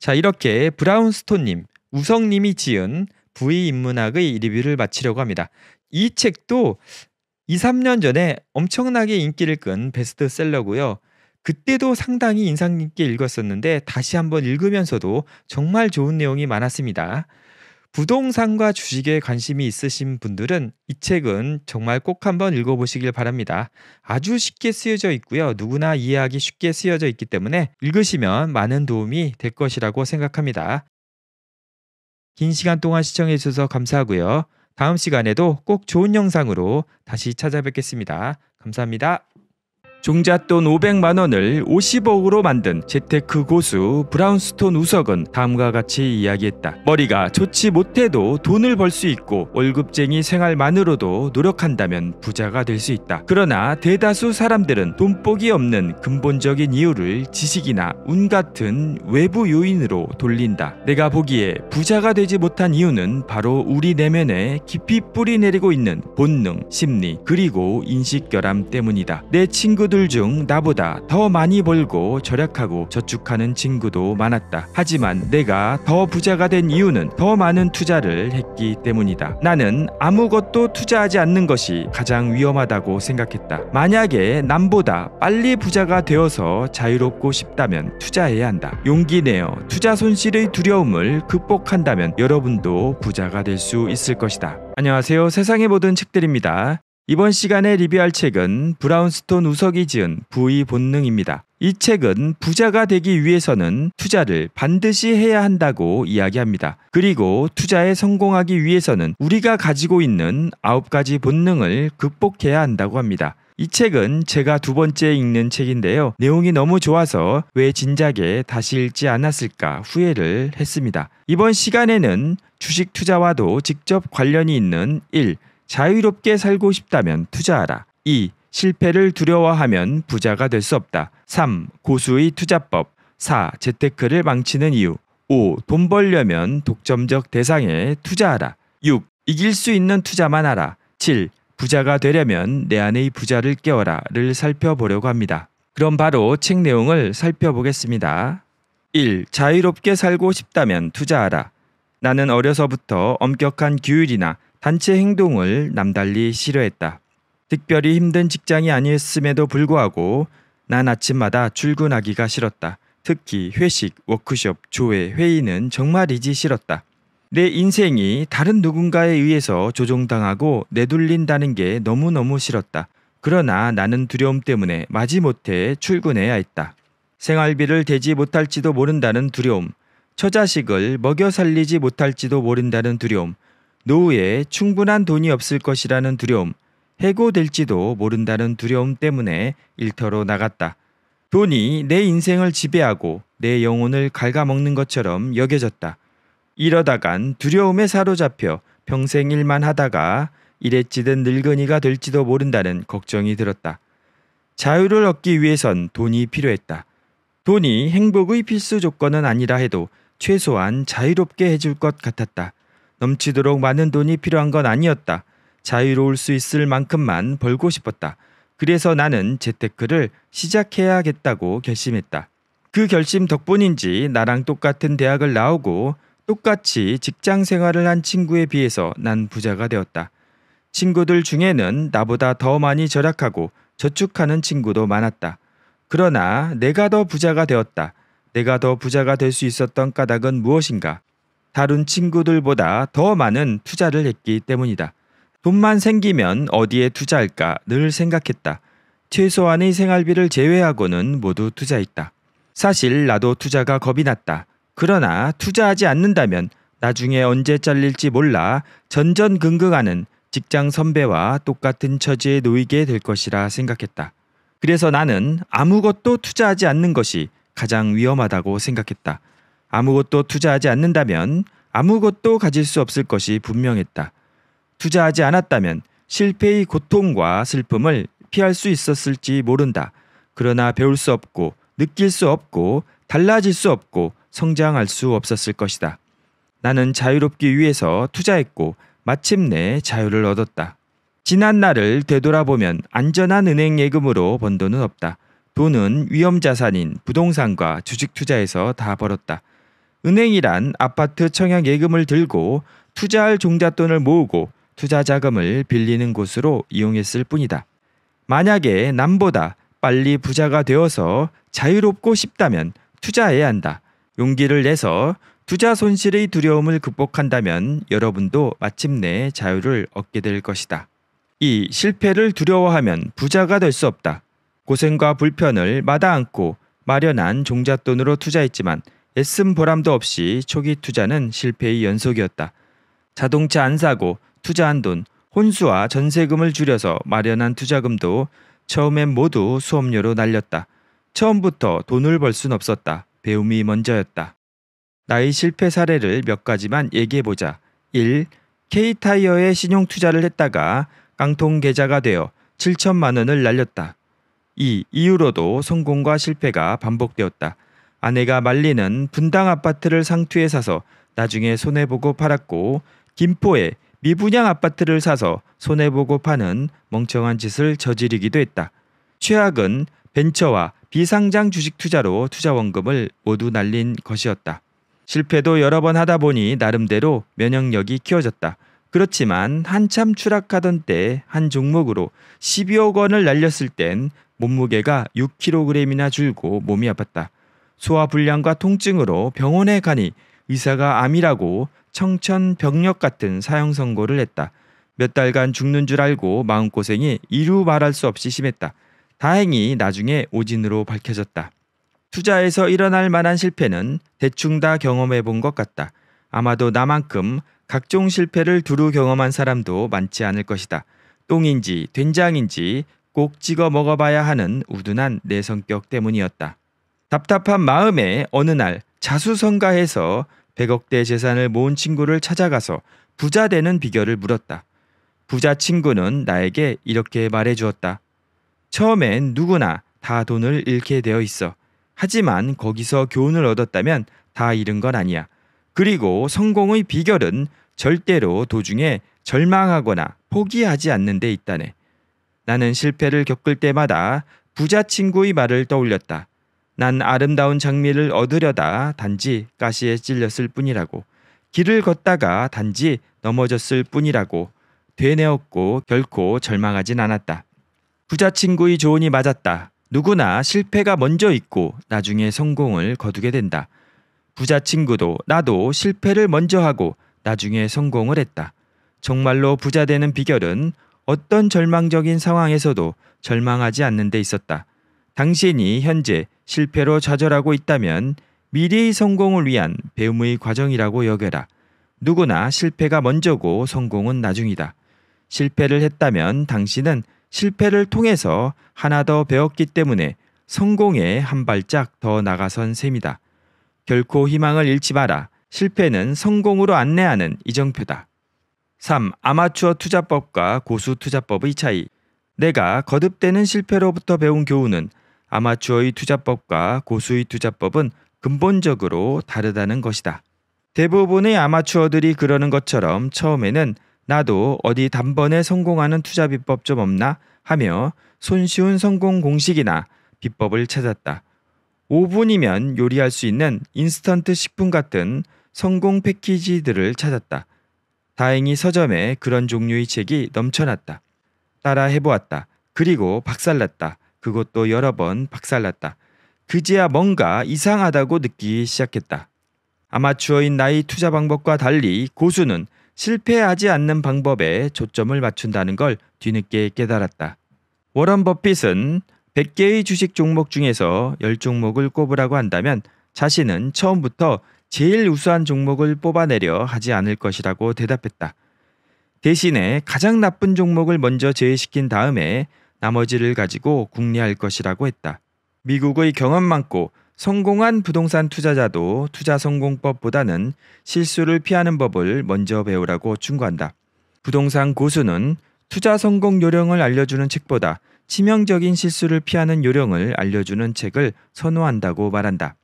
자 이렇게 브라운스톤님, 우성님이 지은 부의 인문학의 리뷰를 마치려고 합니다. 이 책도 2, 3년 전에 엄청나게 인기를 끈 베스트셀러고요. 그때도 상당히 인상 깊게 읽었었는데 다시 한번 읽으면서도 정말 좋은 내용이 많았습니다. 부동산과 주식에 관심이 있으신 분들은 이 책은 정말 꼭 한번 읽어보시길 바랍니다. 아주 쉽게 쓰여져 있고요. 누구나 이해하기 쉽게 쓰여져 있기 때문에 읽으시면 많은 도움이 될 것이라고 생각합니다. 긴 시간 동안 시청해주셔서 감사하고요. 다음 시간에도 꼭 좋은 영상으로 다시 찾아뵙겠습니다. 감사합니다. 종잣돈 500만 원을 50억으로 만든 재테크 고수 브라운스톤 우석은 다음과 같이 이야기했다. 머리가 좋지 못해도 돈을 벌 수 있고 월급쟁이 생활만으로도 노력한다면 부자가 될 수 있다. 그러나 대다수 사람들은 돈복이 없는 근본적인 이유를 지식이나 운 같은 외부 요인으로 돌린다. 내가 보기에 부자가 되지 못한 이유는 바로 우리 내면에 깊이 뿌리 내리고 있는 본능, 심리, 그리고 인식 결함 때문이다. 내 친구 친구들 중 나보다 더 많이 벌고 절약하고 저축하는 친구도 많았다. 하지만 내가 더 부자가 된 이유는 더 많은 투자를 했기 때문이다. 나는 아무것도 투자하지 않는 것이 가장 위험하다고 생각했다. 만약에 남보다 빨리 부자가 되어서 자유롭고 싶다면 투자해야 한다. 용기 내어 투자 손실의 두려움을 극복한다면 여러분도 부자가 될 수 있을 것이다. 안녕하세요. 세상의 모든 책들입니다. 이번 시간에 리뷰할 책은 브라운스톤 우석이 지은 부의 본능입니다. 이 책은 부자가 되기 위해서는 투자를 반드시 해야 한다고 이야기합니다. 그리고 투자에 성공하기 위해서는 우리가 가지고 있는 9 가지 본능을 극복해야 한다고 합니다. 이 책은 제가 두 번째 읽는 책인데요. 내용이 너무 좋아서 왜 진작에 다시 읽지 않았을까 후회를 했습니다. 이번 시간에는 주식 투자와도 직접 관련이 있는 1. 자유롭게 살고 싶다면 투자하라. 2. 실패를 두려워하면 부자가 될 수 없다. 3. 고수의 투자법. 4. 재테크를 망치는 이유. 5. 돈 벌려면 독점적 대상에 투자하라. 6. 이길 수 있는 투자만 하라. 7. 부자가 되려면 내 안의 부자를 깨워라를 살펴보려고 합니다. 그럼 바로 책 내용을 살펴보겠습니다. 1. 자유롭게 살고 싶다면 투자하라. 나는 어려서부터 엄격한 규율이나 단체 행동을 남달리 싫어했다. 특별히 힘든 직장이 아니었음에도 불구하고 난 아침마다 출근하기가 싫었다. 특히 회식, 워크숍, 조회, 회의는 정말이지 싫었다. 내 인생이 다른 누군가에 의해서 조종당하고 내돌린다는게 너무너무 싫었다. 그러나 나는 두려움 때문에 마지못해 출근해야 했다. 생활비를 대지 못할지도 모른다는 두려움, 처자식을 먹여 살리지 못할지도 모른다는 두려움, 노후에 충분한 돈이 없을 것이라는 두려움, 해고될지도 모른다는 두려움 때문에 일터로 나갔다. 돈이 내 인생을 지배하고 내 영혼을 갉아먹는 것처럼 여겨졌다. 이러다간 두려움에 사로잡혀 평생 일만 하다가 이랬지든 늙은이가 될지도 모른다는 걱정이 들었다. 자유를 얻기 위해선 돈이 필요했다. 돈이 행복의 필수 조건은 아니라 해도 최소한 자유롭게 해줄 것 같았다. 넘치도록 많은 돈이 필요한 건 아니었다. 자유로울 수 있을 만큼만 벌고 싶었다. 그래서 나는 재테크를 시작해야겠다고 결심했다. 그 결심 덕분인지 나랑 똑같은 대학을 나오고 똑같이 직장 생활을 한 친구에 비해서 난 부자가 되었다. 친구들 중에는 나보다 더 많이 절약하고 저축하는 친구도 많았다. 그러나 내가 더 부자가 되었다. 내가 더 부자가 될 수 있었던 까닭은 무엇인가? 다른 친구들보다 더 많은 투자를 했기 때문이다. 돈만 생기면 어디에 투자할까 늘 생각했다. 최소한의 생활비를 제외하고는 모두 투자했다. 사실 나도 투자가 겁이 났다. 그러나 투자하지 않는다면 나중에 언제 잘릴지 몰라 전전긍긍하는 직장 선배와 똑같은 처지에 놓이게 될 것이라 생각했다. 그래서 나는 아무것도 투자하지 않는 것이 가장 위험하다고 생각했다. 아무것도 투자하지 않는다면 아무것도 가질 수 없을 것이 분명했다. 투자하지 않았다면 실패의 고통과 슬픔을 피할 수 있었을지 모른다. 그러나 배울 수 없고 느낄 수 없고 달라질 수 없고 성장할 수 없었을 것이다. 나는 자유롭기 위해서 투자했고 마침내 자유를 얻었다. 지난 날을 되돌아보면 안전한 은행 예금으로 번 돈은 없다. 돈은 위험 자산인 부동산과 주식 투자에서 다 벌었다. 은행이란 아파트 청약 예금을 들고 투자할 종잣돈을 모으고 투자 자금을 빌리는 곳으로 이용했을 뿐이다. 만약에 남보다 빨리 부자가 되어서 자유롭고 싶다면 투자해야 한다. 용기를 내서 투자 손실의 두려움을 극복한다면 여러분도 마침내 자유를 얻게 될 것이다. 이 실패를 두려워하면 부자가 될 수 없다. 고생과 불편을 마다안고 마련한 종잣돈으로 투자했지만 애쓴 보람도 없이 초기 투자는 실패의 연속이었다. 자동차 안 사고 투자한 돈, 혼수와 전세금을 줄여서 마련한 투자금도 처음엔 모두 수업료로 날렸다. 처음부터 돈을 벌 순 없었다. 배움이 먼저였다. 나의 실패 사례를 몇 가지만 얘기해보자. 1. K타이어에 신용투자를 했다가 깡통계좌가 되어 7천만 원을 날렸다. 2. 이후로도 성공과 실패가 반복되었다. 아내가 말리는 분당 아파트를 상투에 사서 나중에 손해보고 팔았고 김포에 미분양 아파트를 사서 손해보고 파는 멍청한 짓을 저지르기도 했다. 최악은 벤처와 비상장 주식 투자로 투자 원금을 모두 날린 것이었다. 실패도 여러 번 하다 보니 나름대로 면역력이 키워졌다. 그렇지만 한참 추락하던 때 한 종목으로 12억 원을 날렸을 땐 몸무게가 6kg이나 줄고 몸이 아팠다. 소화불량과 통증으로 병원에 가니 의사가 암이라고 청천벽력 같은 사형 선고를 했다. 몇 달간 죽는 줄 알고 마음고생이 이루 말할 수 없이 심했다. 다행히 나중에 오진으로 밝혀졌다. 투자에서 일어날 만한 실패는 대충 다 경험해 본 것 같다. 아마도 나만큼 각종 실패를 두루 경험한 사람도 많지 않을 것이다. 똥인지 된장인지 꼭 찍어 먹어봐야 하는 우둔한 내 성격 때문이었다. 답답한 마음에 어느 날 자수성가해서 100억대 재산을 모은 친구를 찾아가서 부자 되는 비결을 물었다. 부자 친구는 나에게 이렇게 말해 주었다. 처음엔 누구나 다 돈을 잃게 되어 있어. 하지만 거기서 교훈을 얻었다면 다 잃은 건 아니야. 그리고 성공의 비결은 절대로 도중에 절망하거나 포기하지 않는 데 있다네. 나는 실패를 겪을 때마다 부자 친구의 말을 떠올렸다. 난 아름다운 장미를 얻으려다 단지 가시에 찔렸을 뿐이라고 길을 걷다가 단지 넘어졌을 뿐이라고 되뇌었고 결코 절망하진 않았다. 부자 친구의 조언이 맞았다. 누구나 실패가 먼저 있고 나중에 성공을 거두게 된다. 부자 친구도 나도 실패를 먼저 하고 나중에 성공을 했다. 정말로 부자 되는 비결은 어떤 절망적인 상황에서도 절망하지 않는 데 있었다. 당신이 현재 실패로 좌절하고 있다면 미래의 성공을 위한 배움의 과정이라고 여겨라. 누구나 실패가 먼저고 성공은 나중이다. 실패를 했다면 당신은 실패를 통해서 하나 더 배웠기 때문에 성공에 한 발짝 더 나가선 셈이다. 결코 희망을 잃지 마라. 실패는 성공으로 안내하는 이정표다. 3. 아마추어 투자법과 고수 투자법의 차이. 내가 거듭되는 실패로부터 배운 교훈은 아마추어의 투자법과 고수의 투자법은 근본적으로 다르다는 것이다. 대부분의 아마추어들이 그러는 것처럼 처음에는 나도 어디 단번에 성공하는 투자 비법 좀 없나 하며 손쉬운 성공 공식이나 비법을 찾았다. 5분이면 요리할 수 있는 인스턴트 식품 같은 성공 패키지들을 찾았다. 다행히 서점에 그런 종류의 책이 넘쳐났다. 따라 해보았다. 그리고 박살났다. 그것도 여러 번 박살났다. 그제야 뭔가 이상하다고 느끼기 시작했다. 아마추어인 나의 투자 방법과 달리 고수는 실패하지 않는 방법에 초점을 맞춘다는 걸 뒤늦게 깨달았다. 워런 버핏은 100개의 주식 종목 중에서 10종목을 꼽으라고 한다면 자신은 처음부터 제일 우수한 종목을 뽑아내려 하지 않을 것이라고 대답했다. 대신에 가장 나쁜 종목을 먼저 제외시킨 다음에 나머지를 가지고 궁리할 것이라고 했다. 미국의 경험 많고 성공한 부동산 투자자도 투자 성공법보다는 실수를 피하는 법을 먼저 배우라고 충고한다. 부동산 고수는 투자 성공 요령을 알려주는 책보다 치명적인 실수를 피하는 요령을 알려주는 책을 선호한다고 말한다.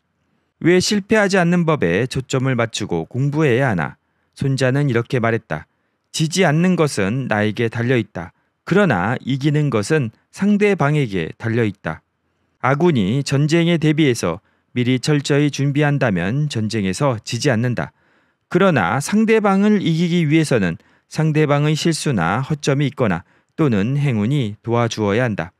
왜 실패하지 않는 법에 초점을 맞추고 공부해야 하나? 손자는 이렇게 말했다. 지지 않는 것은 나에게 달려있다. 그러나 이기는 것은 상대방에게 달려 있다. 아군이 전쟁에 대비해서 미리 철저히 준비한다면 전쟁에서 지지 않는다. 그러나 상대방을 이기기 위해서는 상대방의 실수나 허점이 있거나 또는 행운이 도와주어야 한다.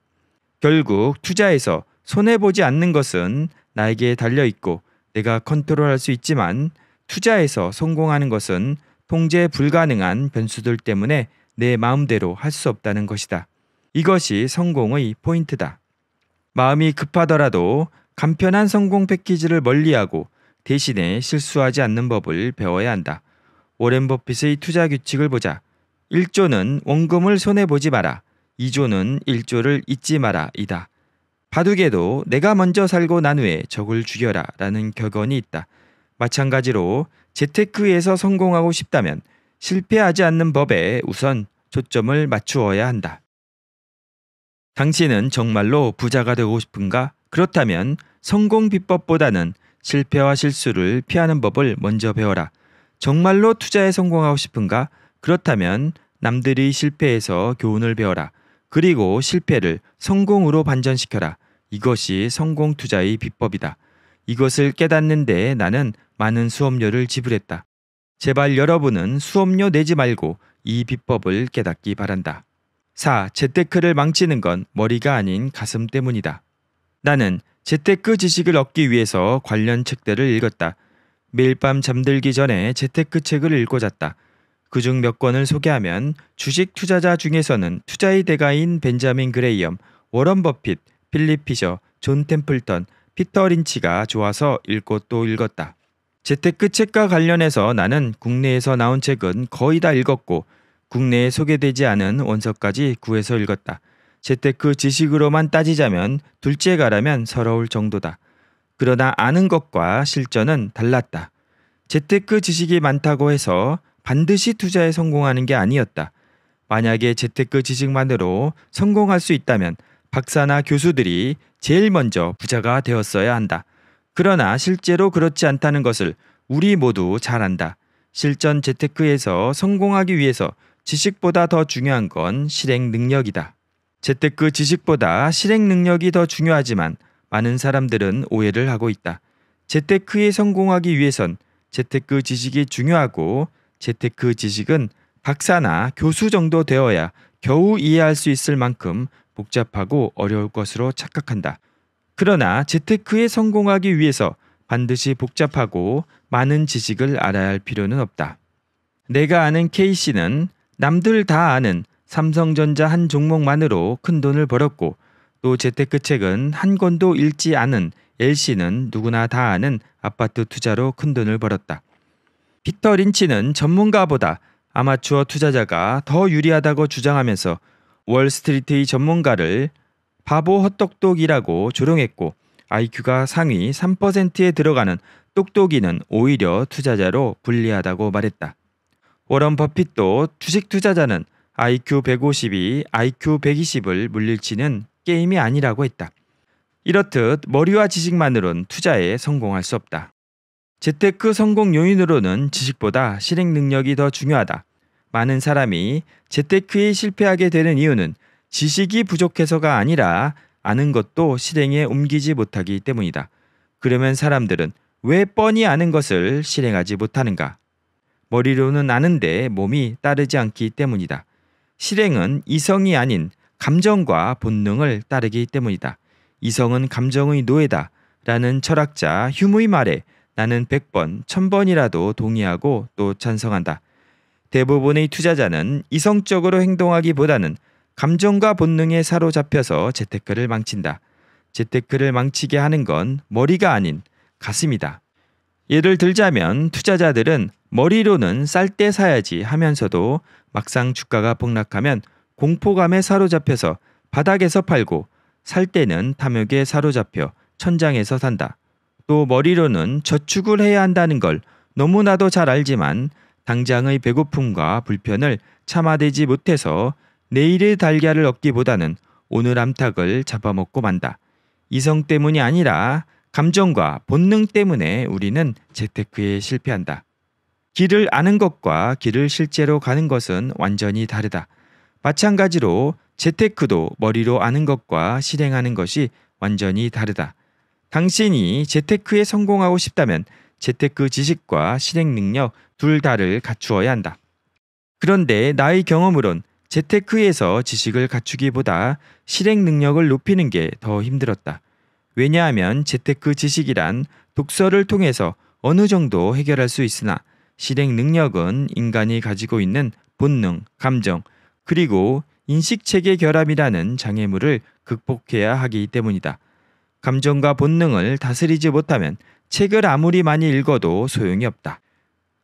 결국 투자에서 손해보지 않는 것은 나에게 달려있고 내가 컨트롤할 수 있지만 투자에서 성공하는 것은 통제 불가능한 변수들 때문에 내 마음대로 할 수 없다는 것이다. 이것이 성공의 포인트다. 마음이 급하더라도 간편한 성공 패키지를 멀리하고 대신에 실수하지 않는 법을 배워야 한다. 워렌 버핏의 투자 규칙을 보자. 1조는 원금을 손해보지 마라. 2조는 1조를 잊지 마라. 이다. 바둑에도 내가 먼저 살고 난 후에 적을 죽여라 라는 격언이 있다. 마찬가지로 재테크에서 성공하고 싶다면 실패하지 않는 법에 우선 초점을 맞추어야 한다. 당신은 정말로 부자가 되고 싶은가? 그렇다면 성공 비법보다는 실패와 실수를 피하는 법을 먼저 배워라. 정말로 투자에 성공하고 싶은가? 그렇다면 남들이 실패해서 교훈을 배워라. 그리고 실패를 성공으로 반전시켜라. 이것이 성공 투자의 비법이다. 이것을 깨닫는데 나는 많은 수업료를 지불했다. 제발 여러분은 수업료 내지 말고 이 비법을 깨닫기 바란다. 4. 재테크를 망치는 건 머리가 아닌 가슴 때문이다. 나는 재테크 지식을 얻기 위해서 관련 책들을 읽었다. 매일 밤 잠들기 전에 재테크 책을 읽고 잤다. 그 중 몇 권을 소개하면 주식 투자자 중에서는 투자의 대가인 벤자민 그레이엄, 워런 버핏, 필립 피셔, 존 템플턴, 피터 린치가 좋아서 읽고 또 읽었다. 재테크 책과 관련해서 나는 국내에서 나온 책은 거의 다 읽었고 국내에 소개되지 않은 원서까지 구해서 읽었다. 재테크 지식으로만 따지자면 둘째가라면 서러울 정도다. 그러나 아는 것과 실전은 달랐다. 재테크 지식이 많다고 해서 반드시 투자에 성공하는 게 아니었다. 만약에 재테크 지식만으로 성공할 수 있다면 박사나 교수들이 제일 먼저 부자가 되었어야 한다. 그러나 실제로 그렇지 않다는 것을 우리 모두 잘 안다. 실전 재테크에서 성공하기 위해서 지식보다 더 중요한 건 실행 능력이다. 재테크 지식보다 실행 능력이 더 중요하지만 많은 사람들은 오해를 하고 있다. 재테크에 성공하기 위해선 재테크 지식이 중요하고 재테크 지식은 박사나 교수 정도 되어야 겨우 이해할 수 있을 만큼 복잡하고 어려울 것으로 착각한다. 그러나 재테크에 성공하기 위해서 반드시 복잡하고 많은 지식을 알아야 할 필요는 없다. 내가 아는 K씨는 남들 다 아는 삼성전자 한 종목만으로 큰 돈을 벌었고 또 재테크 책은 한 권도 읽지 않은 L씨는 누구나 다 아는 아파트 투자로 큰 돈을 벌었다. 피터 린치는 전문가보다 아마추어 투자자가 더 유리하다고 주장하면서 월스트리트의 전문가를 바보 헛똑똑이라고 조롱했고 IQ가 상위 3%에 들어가는 똑똑이는 오히려 투자자로 불리하다고 말했다. 워런 버핏도 주식 투자자는 IQ 150이 IQ 120을 물리치는 게임이 아니라고 했다. 이렇듯 머리와 지식만으론 투자에 성공할 수 없다. 재테크 성공 요인으로는 지식보다 실행 능력이 더 중요하다. 많은 사람이 재테크에 실패하게 되는 이유는 지식이 부족해서가 아니라 아는 것도 실행에 옮기지 못하기 때문이다. 그러면 사람들은 왜 뻔히 아는 것을 실행하지 못하는가? 머리로는 아는데 몸이 따르지 않기 때문이다. 실행은 이성이 아닌 감정과 본능을 따르기 때문이다. 이성은 감정의 노예다. 라는 철학자 휴무의 말에 나는 100번, 1000번이라도 동의하고 또 찬성한다. 대부분의 투자자는 이성적으로 행동하기보다는 감정과 본능에 사로잡혀서 재테크를 망친다. 재테크를 망치게 하는 건 머리가 아닌 가슴이다. 예를 들자면 투자자들은 머리로는 쌀 때 사야지 하면서도 막상 주가가 폭락하면 공포감에 사로잡혀서 바닥에서 팔고 살 때는 탐욕에 사로잡혀 천장에서 산다. 또 머리로는 저축을 해야 한다는 걸 너무나도 잘 알지만 당장의 배고픔과 불편을 참아대지 못해서 내일의 달걀을 얻기보다는 오늘 암탉을 잡아먹고 만다. 이성 때문이 아니라 감정과 본능 때문에 우리는 재테크에 실패한다. 길을 아는 것과 길을 실제로 가는 것은 완전히 다르다. 마찬가지로 재테크도 머리로 아는 것과 실행하는 것이 완전히 다르다. 당신이 재테크에 성공하고 싶다면 재테크 지식과 실행 능력 둘 다를 갖추어야 한다. 그런데 나의 경험으론 재테크에서 지식을 갖추기보다 실행 능력을 높이는 게 더 힘들었다. 왜냐하면 재테크 지식이란 독서를 통해서 어느 정도 해결할 수 있으나 실행 능력은 인간이 가지고 있는 본능, 감정, 그리고 인식체계 결함이라는 장애물을 극복해야 하기 때문이다. 감정과 본능을 다스리지 못하면 책을 아무리 많이 읽어도 소용이 없다.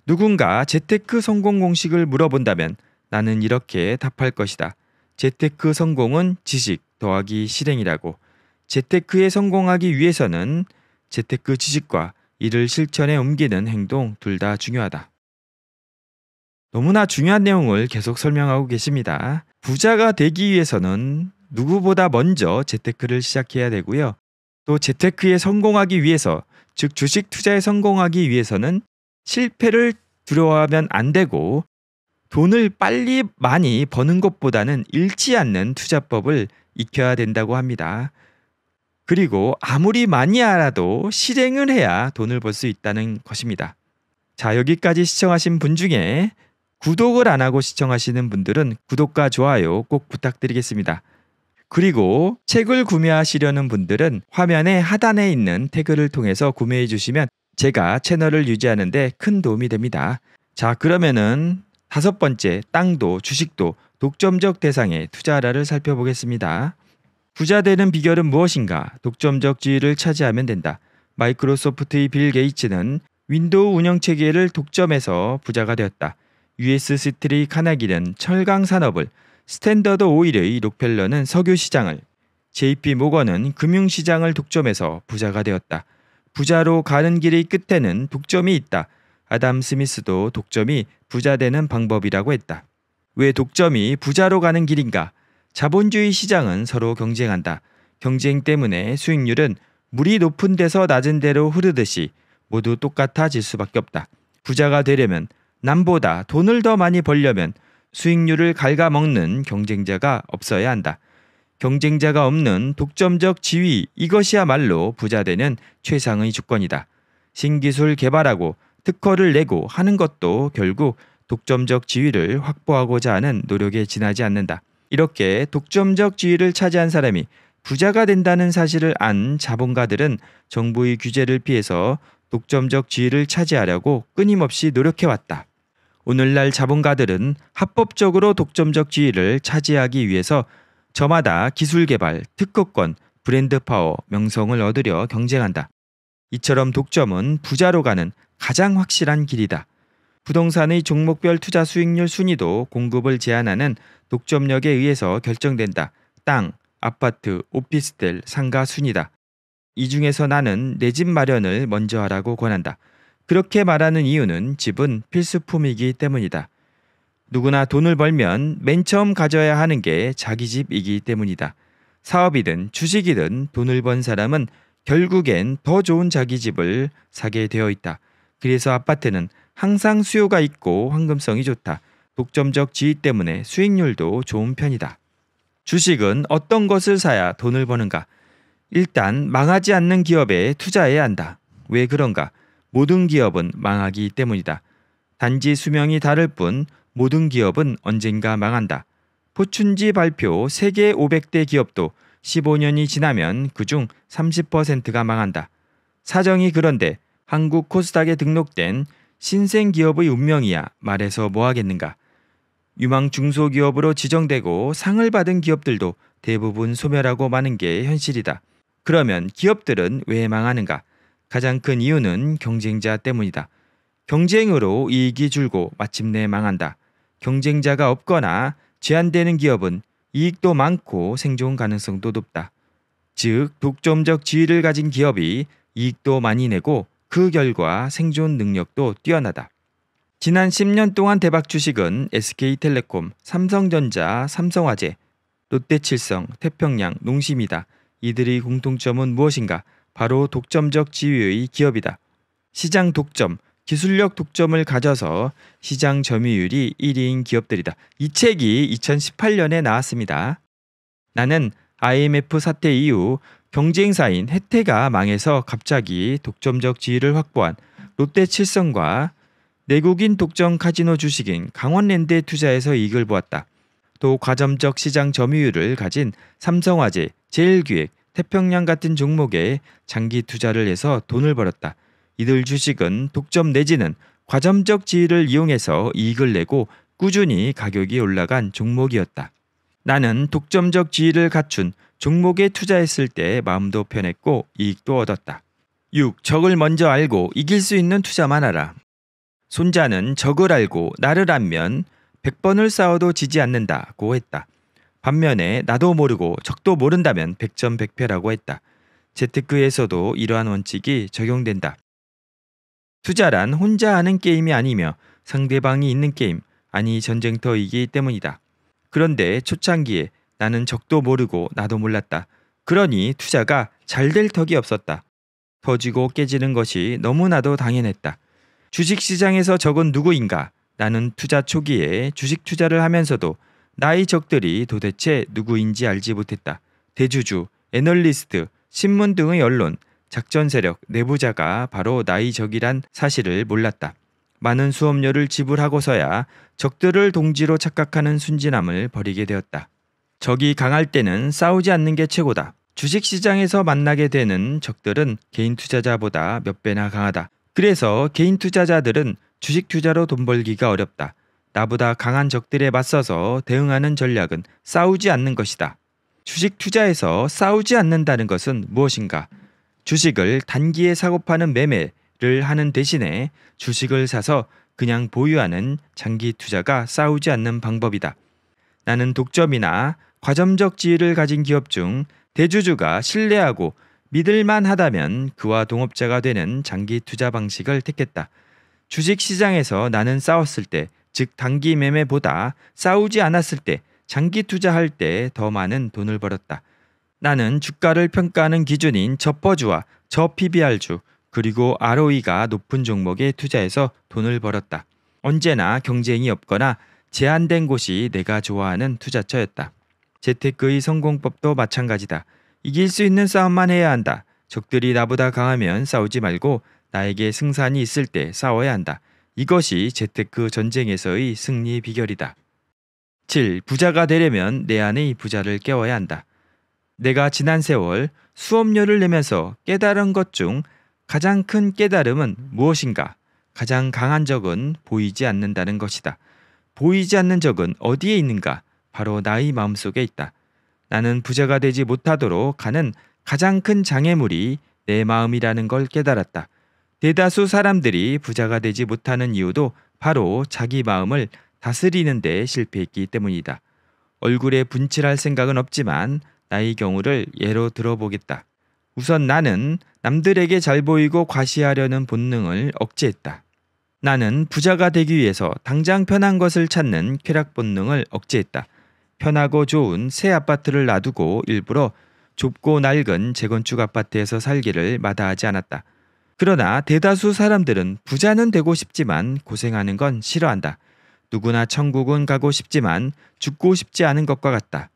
누군가 재테크 성공 공식을 물어본다면 나는 이렇게 답할 것이다. 재테크 성공은 지식 더하기 실행이라고. 재테크에 성공하기 위해서는 재테크 지식과 이를 실천에 옮기는 행동 둘 다 중요하다. 너무나 중요한 내용을 계속 설명하고 계십니다. 부자가 되기 위해서는 누구보다 먼저 재테크를 시작해야 되고요. 또 재테크에 성공하기 위해서, 즉 주식 투자에 성공하기 위해서는 실패를 두려워하면 안 되고 돈을 빨리 많이 버는 것보다는 잃지 않는 투자법을 익혀야 된다고 합니다. 그리고 아무리 많이 알아도 실행을 해야 돈을 벌 수 있다는 것입니다. 자, 여기까지 시청하신 분 중에 구독을 안 하고 시청하시는 분들은 구독과 좋아요 꼭 부탁드리겠습니다. 그리고 책을 구매하시려는 분들은 화면에 하단에 있는 태그를 통해서 구매해 주시면 제가 채널을 유지하는데 큰 도움이 됩니다. 자, 그러면은 다섯 번째, 땅도 주식도 독점적 대상의 투자하라를 살펴보겠습니다. 부자 되는 비결은 무엇인가? 독점적 지위를 차지하면 된다. 마이크로소프트의 빌 게이츠는 윈도우 운영 체계를 독점해서 부자가 되었다. US 스트리 카나길은 철강 산업을, 스탠더드 오일의 록펠러는 석유 시장을, JP 모건은 금융 시장을 독점해서 부자가 되었다. 부자로 가는 길의 끝에는 독점이 있다. 아담 스미스도 독점이 부자 되는 방법이라고 했다. 왜 독점이 부자로 가는 길인가? 자본주의 시장은 서로 경쟁한다. 경쟁 때문에 수익률은 물이 높은 데서 낮은 데로 흐르듯이 모두 똑같아질 수밖에 없다. 부자가 되려면 남보다 돈을 더 많이 벌려면 수익률을 갉아먹는 경쟁자가 없어야 한다. 경쟁자가 없는 독점적 지위 이것이야말로 부자되는 최상의 조건이다. 신기술 개발하고 특허를 내고 하는 것도 결국 독점적 지위를 확보하고자 하는 노력에 지나지 않는다. 이렇게 독점적 지위를 차지한 사람이 부자가 된다는 사실을 안 자본가들은 정부의 규제를 피해서 독점적 지위를 차지하려고 끊임없이 노력해왔다. 오늘날 자본가들은 합법적으로 독점적 지위를 차지하기 위해서 저마다 기술 개발, 특허권, 브랜드 파워, 명성을 얻으려 경쟁한다. 이처럼 독점은 부자로 가는 가장 확실한 길이다. 부동산의 종목별 투자 수익률 순위도 공급을 제한하는 독점력에 의해서 결정된다. 땅, 아파트, 오피스텔, 상가 순위다. 이 중에서 나는 내 집 마련을 먼저 하라고 권한다. 그렇게 말하는 이유는 집은 필수품이기 때문이다. 누구나 돈을 벌면 맨 처음 가져야 하는 게 자기 집이기 때문이다. 사업이든 주식이든 돈을 번 사람은 결국엔 더 좋은 자기 집을 사게 되어 있다. 그래서 아파트는 항상 수요가 있고 황금성이 좋다. 독점적 지위 때문에 수익률도 좋은 편이다. 주식은 어떤 것을 사야 돈을 버는가? 일단 망하지 않는 기업에 투자해야 한다. 왜 그런가? 모든 기업은 망하기 때문이다. 단지 수명이 다를 뿐 모든 기업은 언젠가 망한다. 포춘지 발표 세계 500대 기업도 15년이 지나면 그 중 30%가 망한다. 사정이 그런데 한국 코스닥에 등록된 신생 기업의 운명이야 말해서 뭐하겠는가. 유망 중소기업으로 지정되고 상을 받은 기업들도 대부분 소멸하고 마는 게 현실이다. 그러면 기업들은 왜 망하는가? 가장 큰 이유는 경쟁자 때문이다. 경쟁으로 이익이 줄고 마침내 망한다. 경쟁자가 없거나 제한되는 기업은 이익도 많고 생존 가능성도 높다. 즉, 독점적 지위를 가진 기업이 이익도 많이 내고 그 결과 생존 능력도 뛰어나다. 지난 10년 동안 대박 주식은 SK텔레콤, 삼성전자, 삼성화재, 롯데칠성, 태평양, 농심이다. 이들의 공통점은 무엇인가? 바로 독점적 지위의 기업이다. 시장 독점, 기술력 독점을 가져서 시장 점유율이 1위인 기업들이다. 이 책이 2018년에 나왔습니다. 나는 IMF 사태 이후 경쟁사인 혜태가 망해서 갑자기 독점적 지위를 확보한 롯데 칠성과 내국인 독점 카지노 주식인 강원랜드에 투자해서 이익을 보았다. 또 과점적 시장 점유율을 가진 삼성화재, 제일기획, 태평양 같은 종목에 장기 투자를 해서 돈을 벌었다. 이들 주식은 독점 내지는 과점적 지위를 이용해서 이익을 내고 꾸준히 가격이 올라간 종목이었다. 나는 독점적 지위를 갖춘 종목에 투자했을 때 마음도 편했고 이익도 얻었다. 6. 적을 먼저 알고 이길 수 있는 투자만 하라. 손자는 적을 알고 나를 안면 100번을 싸워도 지지 않는다고 했다. 반면에 나도 모르고 적도 모른다면 100점 100패라고 했다. 재테크에서도 이러한 원칙이 적용된다. 투자란 혼자 하는 게임이 아니며 상대방이 있는 게임, 아니 전쟁터이기 때문이다. 그런데 초창기에 나는 적도 모르고 나도 몰랐다. 그러니 투자가 잘 될 턱이 없었다. 터지고 깨지는 것이 너무나도 당연했다. 주식시장에서 적은 누구인가? 나는 투자 초기에 주식 투자를 하면서도 나의 적들이 도대체 누구인지 알지 못했다. 대주주, 애널리스트, 신문 등의 언론, 작전 세력, 내부자가 바로 나의 적이란 사실을 몰랐다. 많은 수업료를 지불하고서야 적들을 동지로 착각하는 순진함을 버리게 되었다. 적이 강할 때는 싸우지 않는 게 최고다. 주식시장에서 만나게 되는 적들은 개인 투자자보다 몇 배나 강하다. 그래서 개인 투자자들은 주식 투자로 돈 벌기가 어렵다. 나보다 강한 적들에 맞서서 대응하는 전략은 싸우지 않는 것이다. 주식 투자에서 싸우지 않는다는 것은 무엇인가? 주식을 단기에 사고 파는 매매를 하는 대신에 주식을 사서 그냥 보유하는 장기 투자가 싸우지 않는 방법이다. 나는 독점이나 과점적 지위를 가진 기업 중 대주주가 신뢰하고 믿을만 하다면 그와 동업자가 되는 장기 투자 방식을 택했다. 주식 시장에서 나는 싸웠을 때, 즉 단기 매매보다 싸우지 않았을 때, 장기 투자할 때 더 많은 돈을 벌었다. 나는 주가를 평가하는 기준인 저퍼주와 저 PBR주 그리고 ROE가 높은 종목에 투자해서 돈을 벌었다. 언제나 경쟁이 없거나 제한된 곳이 내가 좋아하는 투자처였다. 재테크의 성공법도 마찬가지다. 이길 수 있는 싸움만 해야 한다. 적들이 나보다 강하면 싸우지 말고 나에게 승산이 있을 때 싸워야 한다. 이것이 재테크 전쟁에서의 승리 비결이다. 7. 부자가 되려면 내 안의 부자를 깨워야 한다. 내가 지난 세월 수업료를 내면서 깨달은 것 중 가장 큰 깨달음은 무엇인가? 가장 강한 적은 보이지 않는다는 것이다. 보이지 않는 적은 어디에 있는가? 바로 나의 마음속에 있다. 나는 부자가 되지 못하도록 가는 가장 큰 장애물이 내 마음이라는 걸 깨달았다. 대다수 사람들이 부자가 되지 못하는 이유도 바로 자기 마음을 다스리는 데 실패했기 때문이다. 얼굴에 분칠할 생각은 없지만 나의 경우를 예로 들어보겠다. 우선 나는 남들에게 잘 보이고 과시하려는 본능을 억제했다. 나는 부자가 되기 위해서 당장 편한 것을 찾는 쾌락 본능을 억제했다. 편하고 좋은 새 아파트를 놔두고 일부러 좁고 낡은 재건축 아파트에서 살기를 마다하지 않았다. 그러나 대다수 사람들은 부자는 되고 싶지만 고생하는 건 싫어한다. 누구나 천국은 가고 싶지만 죽고 싶지 않은 것과 같다.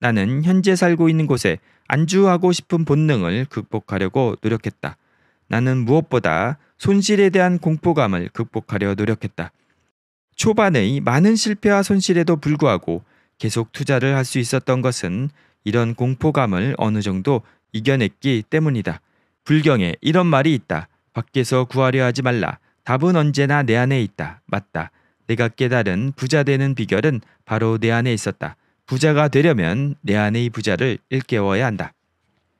나는 현재 살고 있는 곳에 안주하고 싶은 본능을 극복하려고 노력했다. 나는 무엇보다 손실에 대한 공포감을 극복하려 노력했다. 초반의 많은 실패와 손실에도 불구하고 계속 투자를 할 수 있었던 것은 이런 공포감을 어느 정도 이겨냈기 때문이다. 불경에 이런 말이 있다. 밖에서 구하려 하지 말라. 답은 언제나 내 안에 있다. 맞다. 내가 깨달은 부자 되는 비결은 바로 내 안에 있었다. 부자가 되려면 내 안의 부자를 일깨워야 한다.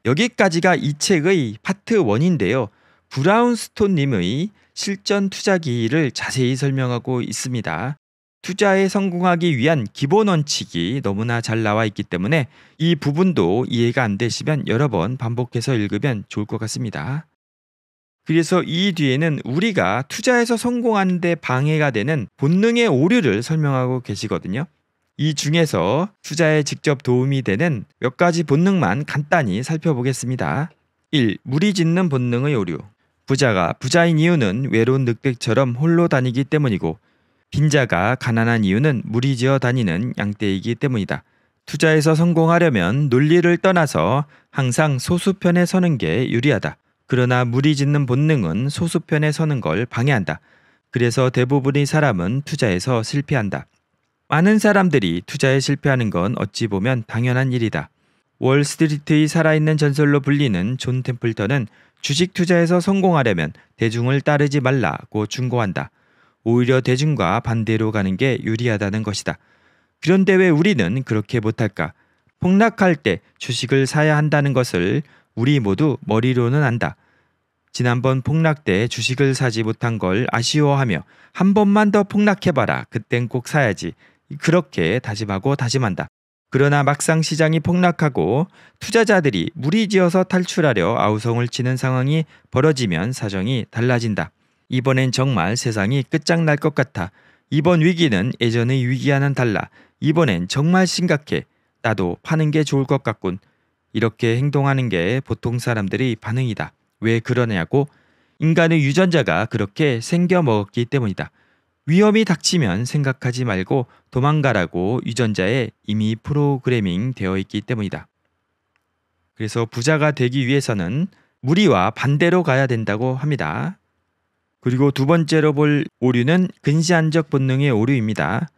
여기까지가 이 책의 파트 1인데요. 브라운스톤님의 실전 투자기일을 자세히 설명하고 있습니다. 투자에 성공하기 위한 기본 원칙이 너무나 잘 나와 있기 때문에 이 부분도 이해가 안 되시면 여러 번 반복해서 읽으면 좋을 것 같습니다. 그래서 이 뒤에는 우리가 투자에서 성공하는데 방해가 되는 본능의 오류를 설명하고 계시거든요. 이 중에서 투자에 직접 도움이 되는 몇 가지 본능만 간단히 살펴보겠습니다. 1. 무리 짓는 본능의 오류. 부자가 부자인 이유는 외로운 늑대처럼 홀로 다니기 때문이고 빈자가 가난한 이유는 무리지어 다니는 양떼이기 때문이다. 투자에서 성공하려면 논리를 떠나서 항상 소수편에 서는 게 유리하다. 그러나 무리 짓는 본능은 소수편에 서는 걸 방해한다. 그래서 대부분의 사람은 투자에서 실패한다. 많은 사람들이 투자에 실패하는 건 어찌 보면 당연한 일이다. 월스트리트의 살아있는 전설로 불리는 존 템플턴은 주식 투자에서 성공하려면 대중을 따르지 말라고 충고한다. 오히려 대중과 반대로 가는 게 유리하다는 것이다. 그런데 왜 우리는 그렇게 못할까? 폭락할 때 주식을 사야 한다는 것을 우리 모두 머리로는 안다. 지난번 폭락 때 주식을 사지 못한 걸 아쉬워하며 한 번만 더 폭락해봐라. 그땐 꼭 사야지. 그렇게 다짐하고 다짐한다. 그러나 막상 시장이 폭락하고 투자자들이 무리지어서 탈출하려 아우성을 치는 상황이 벌어지면 사정이 달라진다. 이번엔 정말 세상이 끝장날 것 같아. 이번 위기는 예전의 위기와는 달라. 이번엔 정말 심각해. 나도 파는 게 좋을 것 같군. 이렇게 행동하는 게 보통 사람들의 반응이다. 왜 그러냐고? 인간의 유전자가 그렇게 생겨 먹었기 때문이다. 위험이 닥치면 생각하지 말고 도망가라고 유전자에 이미 프로그래밍 되어 있기 때문이다. 그래서 부자가 되기 위해서는 무리와 반대로 가야 된다고 합니다. 그리고 두 번째로 볼 오류는 근시안적 본능의 오류입니다.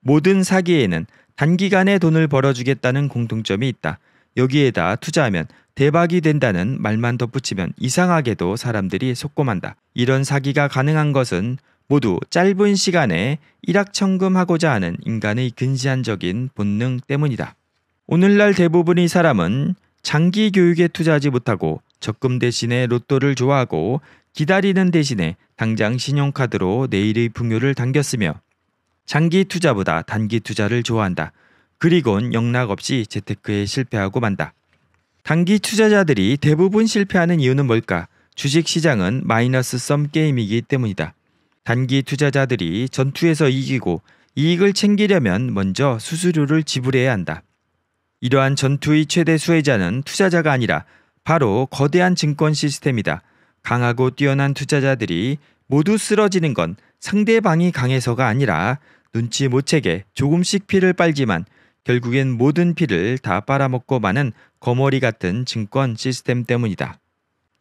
모든 사기에는 단기간에 돈을 벌어주겠다는 공통점이 있다. 여기에다 투자하면 대박이 된다는 말만 덧붙이면 이상하게도 사람들이 속고만다. 이런 사기가 가능한 것은 모두 짧은 시간에 일확천금하고자 하는 인간의 근시안적인 본능 때문이다. 오늘날 대부분의 사람은 장기 교육에 투자하지 못하고 적금 대신에 로또를 좋아하고 기다리는 대신에 당장 신용카드로 내일의 풍요를 당겼으며 장기 투자보다 단기 투자를 좋아한다. 그리곤 영락 없이 재테크에 실패하고 만다. 단기 투자자들이 대부분 실패하는 이유는 뭘까? 주식 시장은 마이너스 썸 게임이기 때문이다. 단기 투자자들이 전투에서 이기고 이익을 챙기려면 먼저 수수료를 지불해야 한다. 이러한 전투의 최대 수혜자는 투자자가 아니라 바로 거대한 증권 시스템이다. 강하고 뛰어난 투자자들이 모두 쓰러지는 건 상대방이 강해서가 아니라 눈치 못 채게 조금씩 피를 빨지만 결국엔 모든 피를 다 빨아먹고 마는 거머리 같은 증권 시스템 때문이다.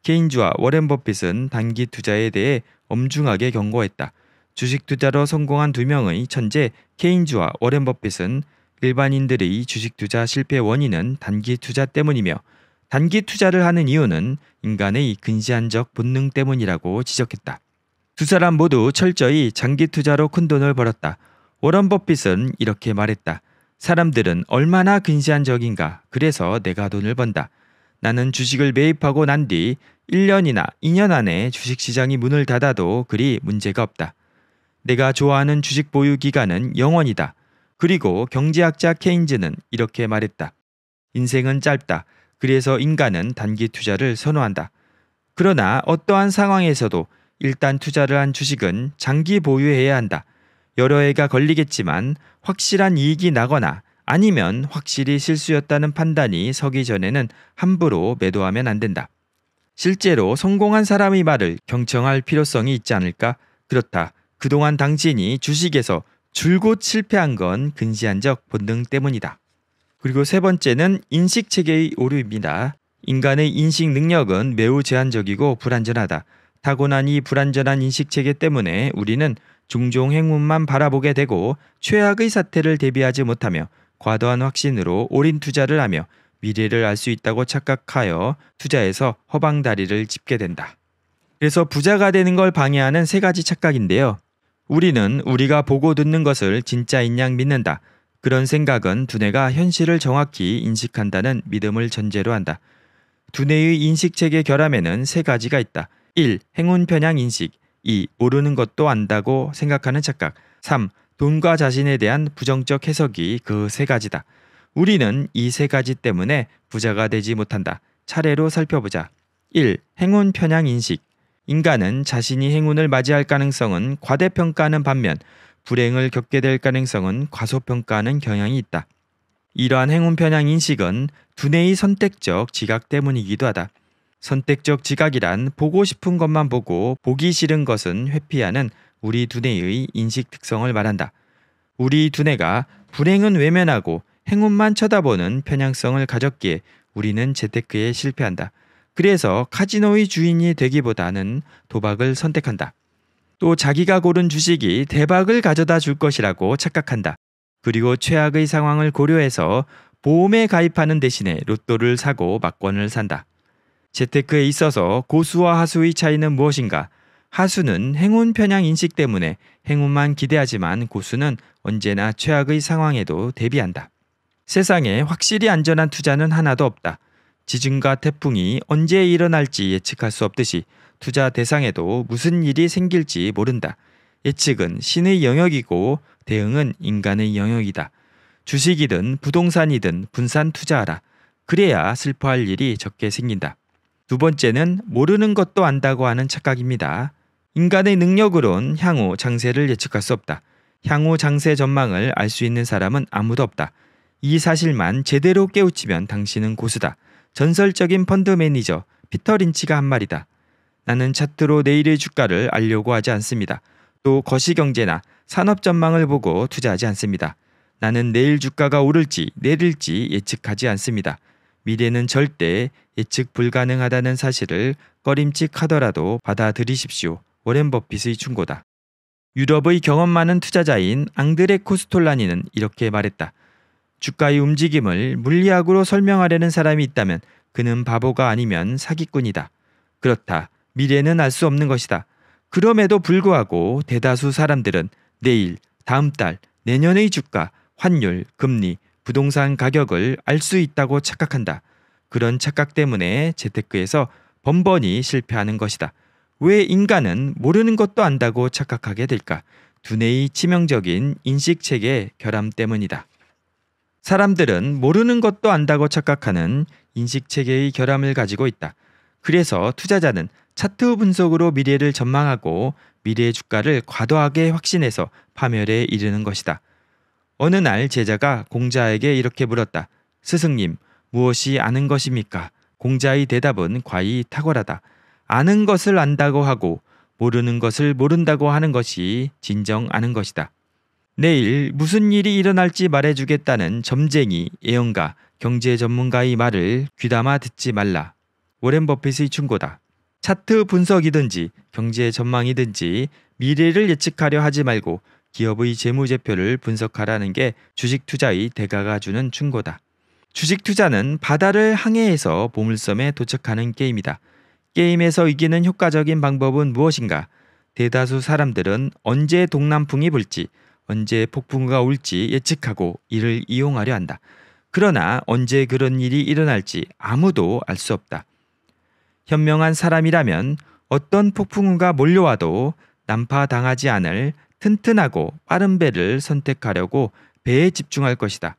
케인즈와 워렌 버핏은 단기 투자에 대해 엄중하게 경고했다. 주식 투자로 성공한 두 명의 천재 케인즈와 워렌 버핏은 일반인들의 주식 투자 실패 원인은 단기 투자 때문이며 단기 투자를 하는 이유는 인간의 근시안적 본능 때문이라고 지적했다. 두 사람 모두 철저히 장기 투자로 큰 돈을 벌었다. 워런 버핏은 이렇게 말했다. 사람들은 얼마나 근시안적인가. 그래서 내가 돈을 번다. 나는 주식을 매입하고 난 뒤 1년이나 2년 안에 주식시장이 문을 닫아도 그리 문제가 없다. 내가 좋아하는 주식 보유 기간은 영원이다. 그리고 경제학자 케인즈는 이렇게 말했다. 인생은 짧다. 그래서 인간은 단기 투자를 선호한다. 그러나 어떠한 상황에서도 일단 투자를 한 주식은 장기 보유해야 한다. 여러 해가 걸리겠지만 확실한 이익이 나거나 아니면 확실히 실수였다는 판단이 서기 전에는 함부로 매도하면 안 된다. 실제로 성공한 사람의 말을 경청할 필요성이 있지 않을까? 그렇다. 그동안 당신이 주식에서 줄곧 실패한 건 근시안적 본능 때문이다. 그리고 세 번째는 인식 체계의 오류입니다. 인간의 인식 능력은 매우 제한적이고 불완전하다. 타고난 이 불완전한 인식 체계 때문에 우리는 종종 행운만 바라보게 되고 최악의 사태를 대비하지 못하며 과도한 확신으로 올인 투자를 하며 미래를 알 수 있다고 착각하여 투자에서 허방다리를 짚게 된다. 그래서 부자가 되는 걸 방해하는 세 가지 착각인데요. 우리는 우리가 보고 듣는 것을 진짜인 양 믿는다. 그런 생각은 두뇌가 현실을 정확히 인식한다는 믿음을 전제로 한다. 두뇌의 인식 체계 결함에는 세 가지가 있다. 1. 행운 편향 인식. 2. 모르는 것도 안다고 생각하는 착각. 3. 돈과 자신에 대한 부정적 해석이 그 세 가지다. 우리는 이 세 가지 때문에 부자가 되지 못한다. 차례로 살펴보자. 1. 행운 편향 인식. 인간은 자신이 행운을 맞이할 가능성은 과대평가하는 반면 불행을 겪게 될 가능성은 과소평가하는 경향이 있다. 이러한 행운 편향 인식은 두뇌의 선택적 지각 때문이기도 하다. 선택적 지각이란 보고 싶은 것만 보고 보기 싫은 것은 회피하는 우리 두뇌의 인식 특성을 말한다. 우리 두뇌가 불행은 외면하고 행운만 쳐다보는 편향성을 가졌기에 우리는 재테크에 실패한다. 그래서 카지노의 주인이 되기보다는 도박을 선택한다. 또 자기가 고른 주식이 대박을 가져다 줄 것이라고 착각한다. 그리고 최악의 상황을 고려해서 보험에 가입하는 대신에 로또를 사고 막권을 산다. 재테크에 있어서 고수와 하수의 차이는 무엇인가? 하수는 행운 편향 인식 때문에 행운만 기대하지만 고수는 언제나 최악의 상황에도 대비한다. 세상에 확실히 안전한 투자는 하나도 없다. 지진과 태풍이 언제 일어날지 예측할 수 없듯이 투자 대상에도 무슨 일이 생길지 모른다. 예측은 신의 영역이고 대응은 인간의 영역이다. 주식이든 부동산이든 분산 투자하라. 그래야 슬퍼할 일이 적게 생긴다. 두 번째는 모르는 것도 안다고 하는 착각입니다. 인간의 능력으론 향후 장세를 예측할 수 없다. 향후 장세 전망을 알 수 있는 사람은 아무도 없다. 이 사실만 제대로 깨우치면 당신은 고수다. 전설적인 펀드 매니저 피터 린치가 한 말이다. 나는 차트로 내일의 주가를 알려고 하지 않습니다. 또 거시경제나 산업 전망을 보고 투자하지 않습니다. 나는 내일 주가가 오를지 내릴지 예측하지 않습니다. 미래는 절대 예측 불가능하다는 사실을 꺼림칙하더라도 받아들이십시오. 워렌 버핏의 충고다. 유럽의 경험 많은 투자자인 앙드레 코스톨라니는 이렇게 말했다. 주가의 움직임을 물리학으로 설명하려는 사람이 있다면 그는 바보가 아니면 사기꾼이다. 그렇다. 미래는 알 수 없는 것이다. 그럼에도 불구하고 대다수 사람들은 내일, 다음 달, 내년의 주가, 환율, 금리, 부동산 가격을 알 수 있다고 착각한다. 그런 착각 때문에 재테크에서 번번이 실패하는 것이다. 왜 인간은 모르는 것도 안다고 착각하게 될까? 두뇌의 치명적인 인식 체계 결함 때문이다. 사람들은 모르는 것도 안다고 착각하는 인식 체계의 결함을 가지고 있다. 그래서 투자자는 차트 분석으로 미래를 전망하고 미래의 주가를 과도하게 확신해서 파멸에 이르는 것이다. 어느 날 제자가 공자에게 이렇게 물었다. 스승님, 무엇이 아는 것입니까? 공자의 대답은 과히 탁월하다. 아는 것을 안다고 하고 모르는 것을 모른다고 하는 것이 진정 아는 것이다. 내일 무슨 일이 일어날지 말해주겠다는 점쟁이, 예언가, 경제 전문가의 말을 귀담아 듣지 말라. 워렌 버핏의 충고다. 차트 분석이든지 경제 전망이든지 미래를 예측하려 하지 말고 기업의 재무제표를 분석하라는 게 주식 투자의 대가가 주는 충고다. 주식 투자는 바다를 항해해서 보물섬에 도착하는 게임이다. 게임에서 이기는 효과적인 방법은 무엇인가? 대다수 사람들은 언제 동남풍이 불지, 언제 폭풍우가 올지 예측하고 이를 이용하려 한다. 그러나 언제 그런 일이 일어날지 아무도 알 수 없다. 현명한 사람이라면 어떤 폭풍우가 몰려와도 난파당하지 않을 튼튼하고 빠른 배를 선택하려고 배에 집중할 것이다.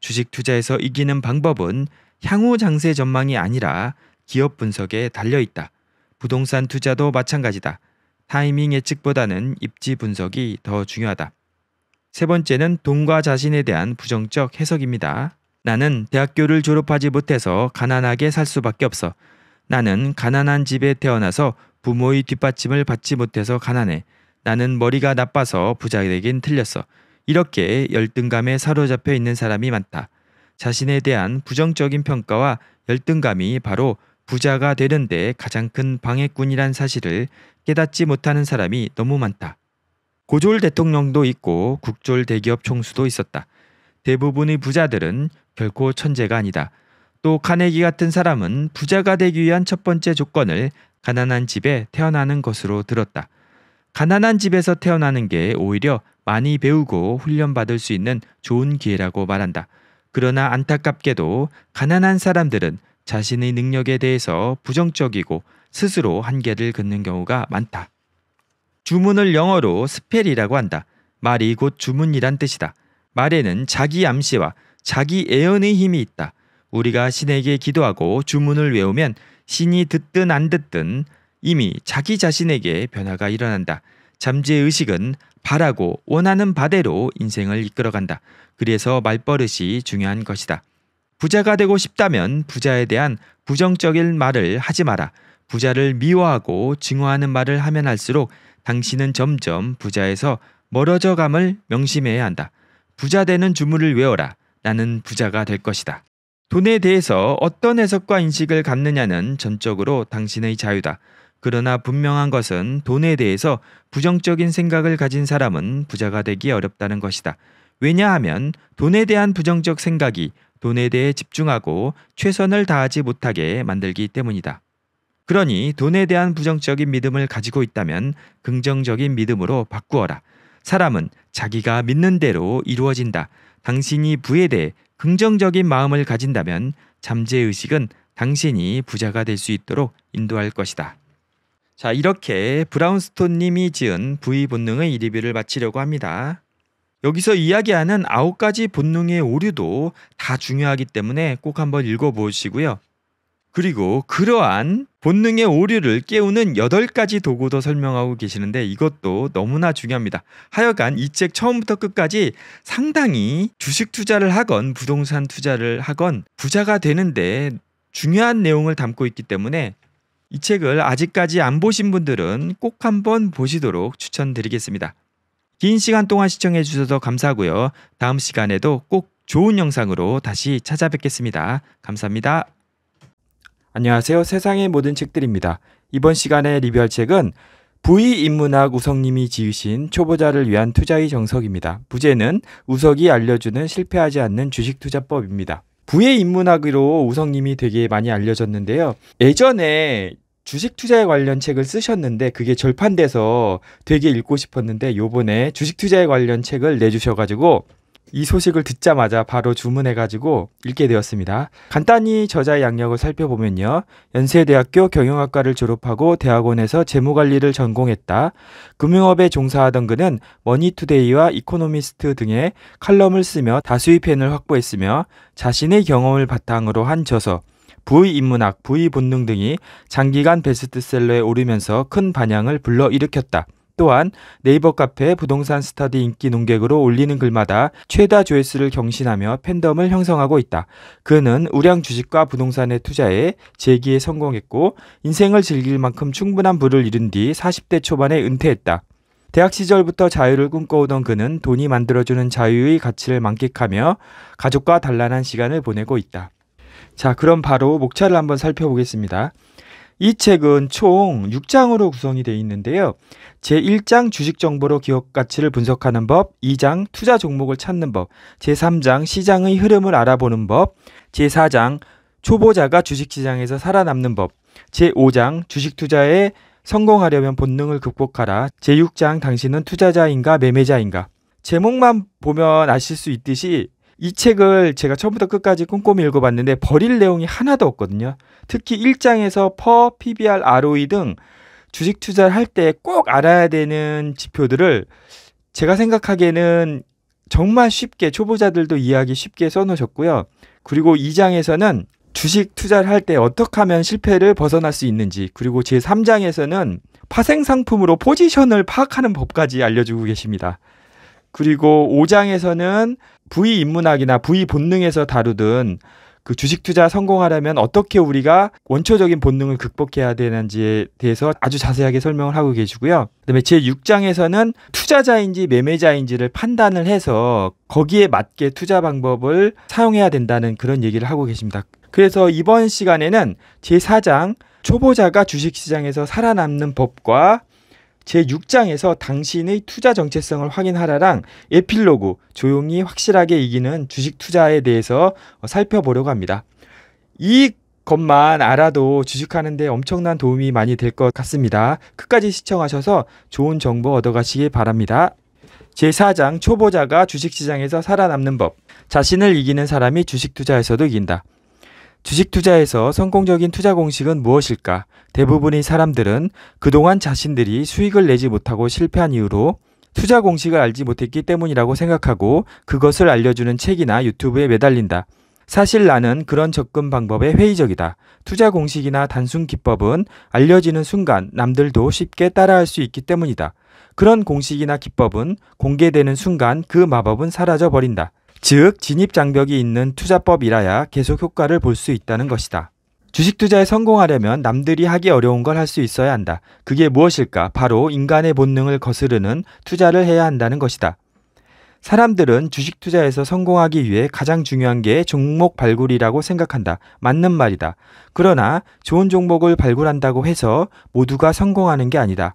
주식 투자에서 이기는 방법은 향후 장세 전망이 아니라 기업 분석에 달려 있다. 부동산 투자도 마찬가지다. 타이밍 예측보다는 입지 분석이 더 중요하다. 세 번째는 돈과 자신에 대한 부정적 해석입니다. 나는 대학교를 졸업하지 못해서 가난하게 살 수밖에 없어. 나는 가난한 집에 태어나서 부모의 뒷받침을 받지 못해서 가난해. 나는 머리가 나빠서 부자되긴 틀렸어. 이렇게 열등감에 사로잡혀 있는 사람이 많다. 자신에 대한 부정적인 평가와 열등감이 바로 부자가 되는데 가장 큰 방해꾼이란 사실을 깨닫지 못하는 사람이 너무 많다. 고졸 대통령도 있고 국졸 대기업 총수도 있었다. 대부분의 부자들은 결코 천재가 아니다. 또 카네기 같은 사람은 부자가 되기 위한 첫 번째 조건을 가난한 집에 태어나는 것으로 들었다. 가난한 집에서 태어나는 게 오히려 많이 배우고 훈련받을 수 있는 좋은 기회라고 말한다. 그러나 안타깝게도 가난한 사람들은 자신의 능력에 대해서 부정적이고 스스로 한계를 긋는 경우가 많다. 주문을 영어로 스펠이라고 한다. 말이 곧 주문이란 뜻이다. 말에는 자기 암시와 자기 애언의 힘이 있다. 우리가 신에게 기도하고 주문을 외우면 신이 듣든 안 듣든 이미 자기 자신에게 변화가 일어난다. 잠재의 의식은 바라고 원하는 바대로 인생을 이끌어간다. 그래서 말버릇이 중요한 것이다. 부자가 되고 싶다면 부자에 대한 부정적인 말을 하지 마라. 부자를 미워하고 증오하는 말을 하면 할수록 당신은 점점 부자에서 멀어져 감을 명심해야 한다. 부자 되는 주문을 외워라. 나는 부자가 될 것이다. 돈에 대해서 어떤 해석과 인식을 갖느냐는 전적으로 당신의 자유다. 그러나 분명한 것은 돈에 대해서 부정적인 생각을 가진 사람은 부자가 되기 어렵다는 것이다. 왜냐하면 돈에 대한 부정적 생각이 돈에 대해 집중하고 최선을 다하지 못하게 만들기 때문이다. 그러니 돈에 대한 부정적인 믿음을 가지고 있다면 긍정적인 믿음으로 바꾸어라. 사람은 자기가 믿는 대로 이루어진다. 당신이 부에 대해 긍정적인 마음을 가진다면 잠재의식은 당신이 부자가 될 수 있도록 인도할 것이다. 자, 이렇게 브라운스톤 님이 지은 부의 본능의 리뷰를 마치려고 합니다. 여기서 이야기하는 아홉 가지 본능의 오류도 다 중요하기 때문에 꼭 한번 읽어보시고요. 그리고 그러한 본능의 오류를 깨우는 8가지 도구도 설명하고 계시는데 이것도 너무나 중요합니다. 하여간 이 책 처음부터 끝까지 상당히 주식 투자를 하건 부동산 투자를 하건 부자가 되는데 중요한 내용을 담고 있기 때문에 이 책을 아직까지 안 보신 분들은 꼭 한번 보시도록 추천드리겠습니다. 긴 시간 동안 시청해 주셔서 감사하고요. 다음 시간에도 꼭 좋은 영상으로 다시 찾아뵙겠습니다. 감사합니다. 안녕하세요. 세상의 모든 책들입니다. 이번 시간에 리뷰할 책은 부의 인문학 우석님이 지으신 초보자를 위한 투자의 정석입니다. 부제는 우석이 알려주는 실패하지 않는 주식 투자법입니다. 부의 인문학으로 우성님이 되게 많이 알려졌는데요. 예전에 주식 투자에 관련 책을 쓰셨는데 그게 절판돼서 되게 읽고 싶었는데 요번에 주식 투자에 관련 책을 내주셔가지고 이 소식을 듣자마자 바로 주문해가지고 읽게 되었습니다. 간단히 저자의 양력을 살펴보면요. 연세대학교 경영학과를 졸업하고 대학원에서 재무관리를 전공했다. 금융업에 종사하던 그는 머니투데이와 이코노미스트 등의 칼럼을 쓰며 다수의 팬을 확보했으며 자신의 경험을 바탕으로 한 저서 부의인문학, 부의본능 등이 장기간 베스트셀러에 오르면서 큰 반향을 불러일으켰다. 또한 네이버 카페 부동산 스타디 인기 농객으로 올리는 글마다 최다 조회수를 경신하며 팬덤을 형성하고 있다. 그는 우량 주식과 부동산에 투자해 재기에 성공했고 인생을 즐길 만큼 충분한 부를 잃은 뒤 40대 초반에 은퇴했다. 대학 시절부터 자유를 꿈꿔오던 그는 돈이 만들어주는 자유의 가치를 만끽하며 가족과 단란한 시간을 보내고 있다. 자, 그럼 바로 목차를 한번 살펴보겠습니다. 이 책은 총 6장으로 구성이 되어 있는데요. 제1장 주식 정보로 기업 가치를 분석하는 법, 2장 투자 종목을 찾는 법, 제3장 시장의 흐름을 알아보는 법, 제4장 초보자가 주식 시장에서 살아남는 법, 제5장 주식 투자에 성공하려면 본능을 극복하라, 제6장 당신은 투자자인가 매매자인가. 제목만 보면 아실 수 있듯이 이 책을 제가 처음부터 끝까지 꼼꼼히 읽어봤는데 버릴 내용이 하나도 없거든요. 특히 1장에서 퍼, PBR, ROE 등 주식 투자를 할 때 꼭 알아야 되는 지표들을 제가 생각하기에는 정말 쉽게 초보자들도 이해하기 쉽게 써놓으셨고요. 그리고 2장에서는 주식 투자를 할 때 어떻게 하면 실패를 벗어날 수 있는지 그리고 제3장에서는 파생 상품으로 포지션을 파악하는 법까지 알려주고 계십니다. 그리고 5장에서는 부의 인문학이나 부의 본능에서 다루든 그 주식 투자 성공하려면 어떻게 우리가 원초적인 본능을 극복해야 되는지에 대해서 아주 자세하게 설명을 하고 계시고요. 그다음에 제 6장에서는 투자자인지 매매자인지를 판단을 해서 거기에 맞게 투자 방법을 사용해야 된다는 그런 얘기를 하고 계십니다. 그래서 이번 시간에는 제 4장 초보자가 주식시장에서 살아남는 법과 제6장에서 당신의 투자 정체성을 확인하라랑 에필로그 조용히 확실하게 이기는 주식 투자에 대해서 살펴보려고 합니다. 이 것만 알아도 주식하는데 엄청난 도움이 많이 될 것 같습니다. 끝까지 시청하셔서 좋은 정보 얻어가시기 바랍니다. 제4장 초보자가 주식시장에서 살아남는 법. 자신을 이기는 사람이 주식 투자에서도 이긴다. 주식 투자에서 성공적인 투자 공식은 무엇일까? 대부분의 사람들은 그동안 자신들이 수익을 내지 못하고 실패한 이유로 투자 공식을 알지 못했기 때문이라고 생각하고 그것을 알려주는 책이나 유튜브에 매달린다. 사실 나는 그런 접근 방법에 회의적이다. 투자 공식이나 단순 기법은 알려지는 순간 남들도 쉽게 따라할 수 있기 때문이다. 그런 공식이나 기법은 공개되는 순간 그 마법은 사라져 버린다. 즉 진입 장벽이 있는 투자법이라야 계속 효과를 볼 수 있다는 것이다. 주식 투자에 성공하려면 남들이 하기 어려운 걸 할 수 있어야 한다. 그게 무엇일까? 바로 인간의 본능을 거스르는 투자를 해야 한다는 것이다. 사람들은 주식 투자에서 성공하기 위해 가장 중요한 게 종목 발굴이라고 생각한다. 맞는 말이다. 그러나 좋은 종목을 발굴한다고 해서 모두가 성공하는 게 아니다.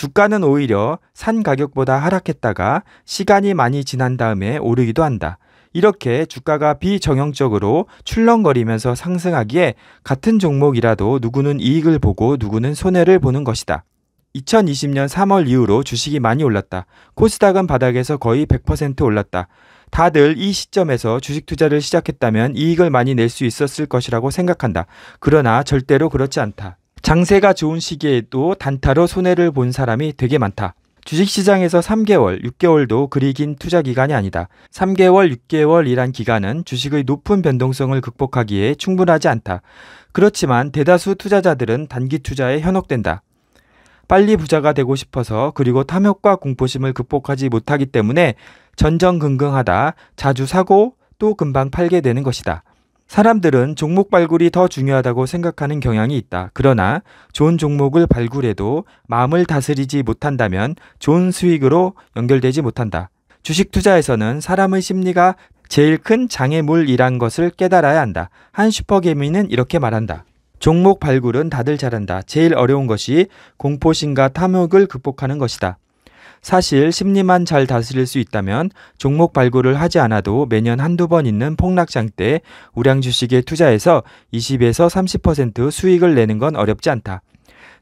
주가는 오히려 산 가격보다 하락했다가 시간이 많이 지난 다음에 오르기도 한다. 이렇게 주가가 비정형적으로 출렁거리면서 상승하기에 같은 종목이라도 누구는 이익을 보고 누구는 손해를 보는 것이다. 2020년 3월 이후로 주식이 많이 올랐다. 코스닥은 바닥에서 거의 100% 올랐다. 다들 이 시점에서 주식 투자를 시작했다면 이익을 많이 낼 수 있었을 것이라고 생각한다. 그러나 절대로 그렇지 않다. 장세가 좋은 시기에도 단타로 손해를 본 사람이 되게 많다. 주식시장에서 3개월, 6개월도 그리 긴 투자 기간이 아니다. 3개월, 6개월이란 기간은 주식의 높은 변동성을 극복하기에 충분하지 않다. 그렇지만 대다수 투자자들은 단기 투자에 현혹된다. 빨리 부자가 되고 싶어서 그리고 탐욕과 공포심을 극복하지 못하기 때문에 전전긍긍하다 자주 사고 또 금방 팔게 되는 것이다. 사람들은 종목 발굴이 더 중요하다고 생각하는 경향이 있다. 그러나 좋은 종목을 발굴해도 마음을 다스리지 못한다면 좋은 수익으로 연결되지 못한다. 주식 투자에서는 사람의 심리가 제일 큰 장애물이란 것을 깨달아야 한다. 한 슈퍼개미는 이렇게 말한다. 종목 발굴은 다들 잘한다. 제일 어려운 것이 공포심과 탐욕을 극복하는 것이다. 사실 심리만 잘 다스릴 수 있다면 종목 발굴을 하지 않아도 매년 한두 번 있는 폭락장 때 우량 주식에 투자해서 20에서 30% 수익을 내는 건 어렵지 않다.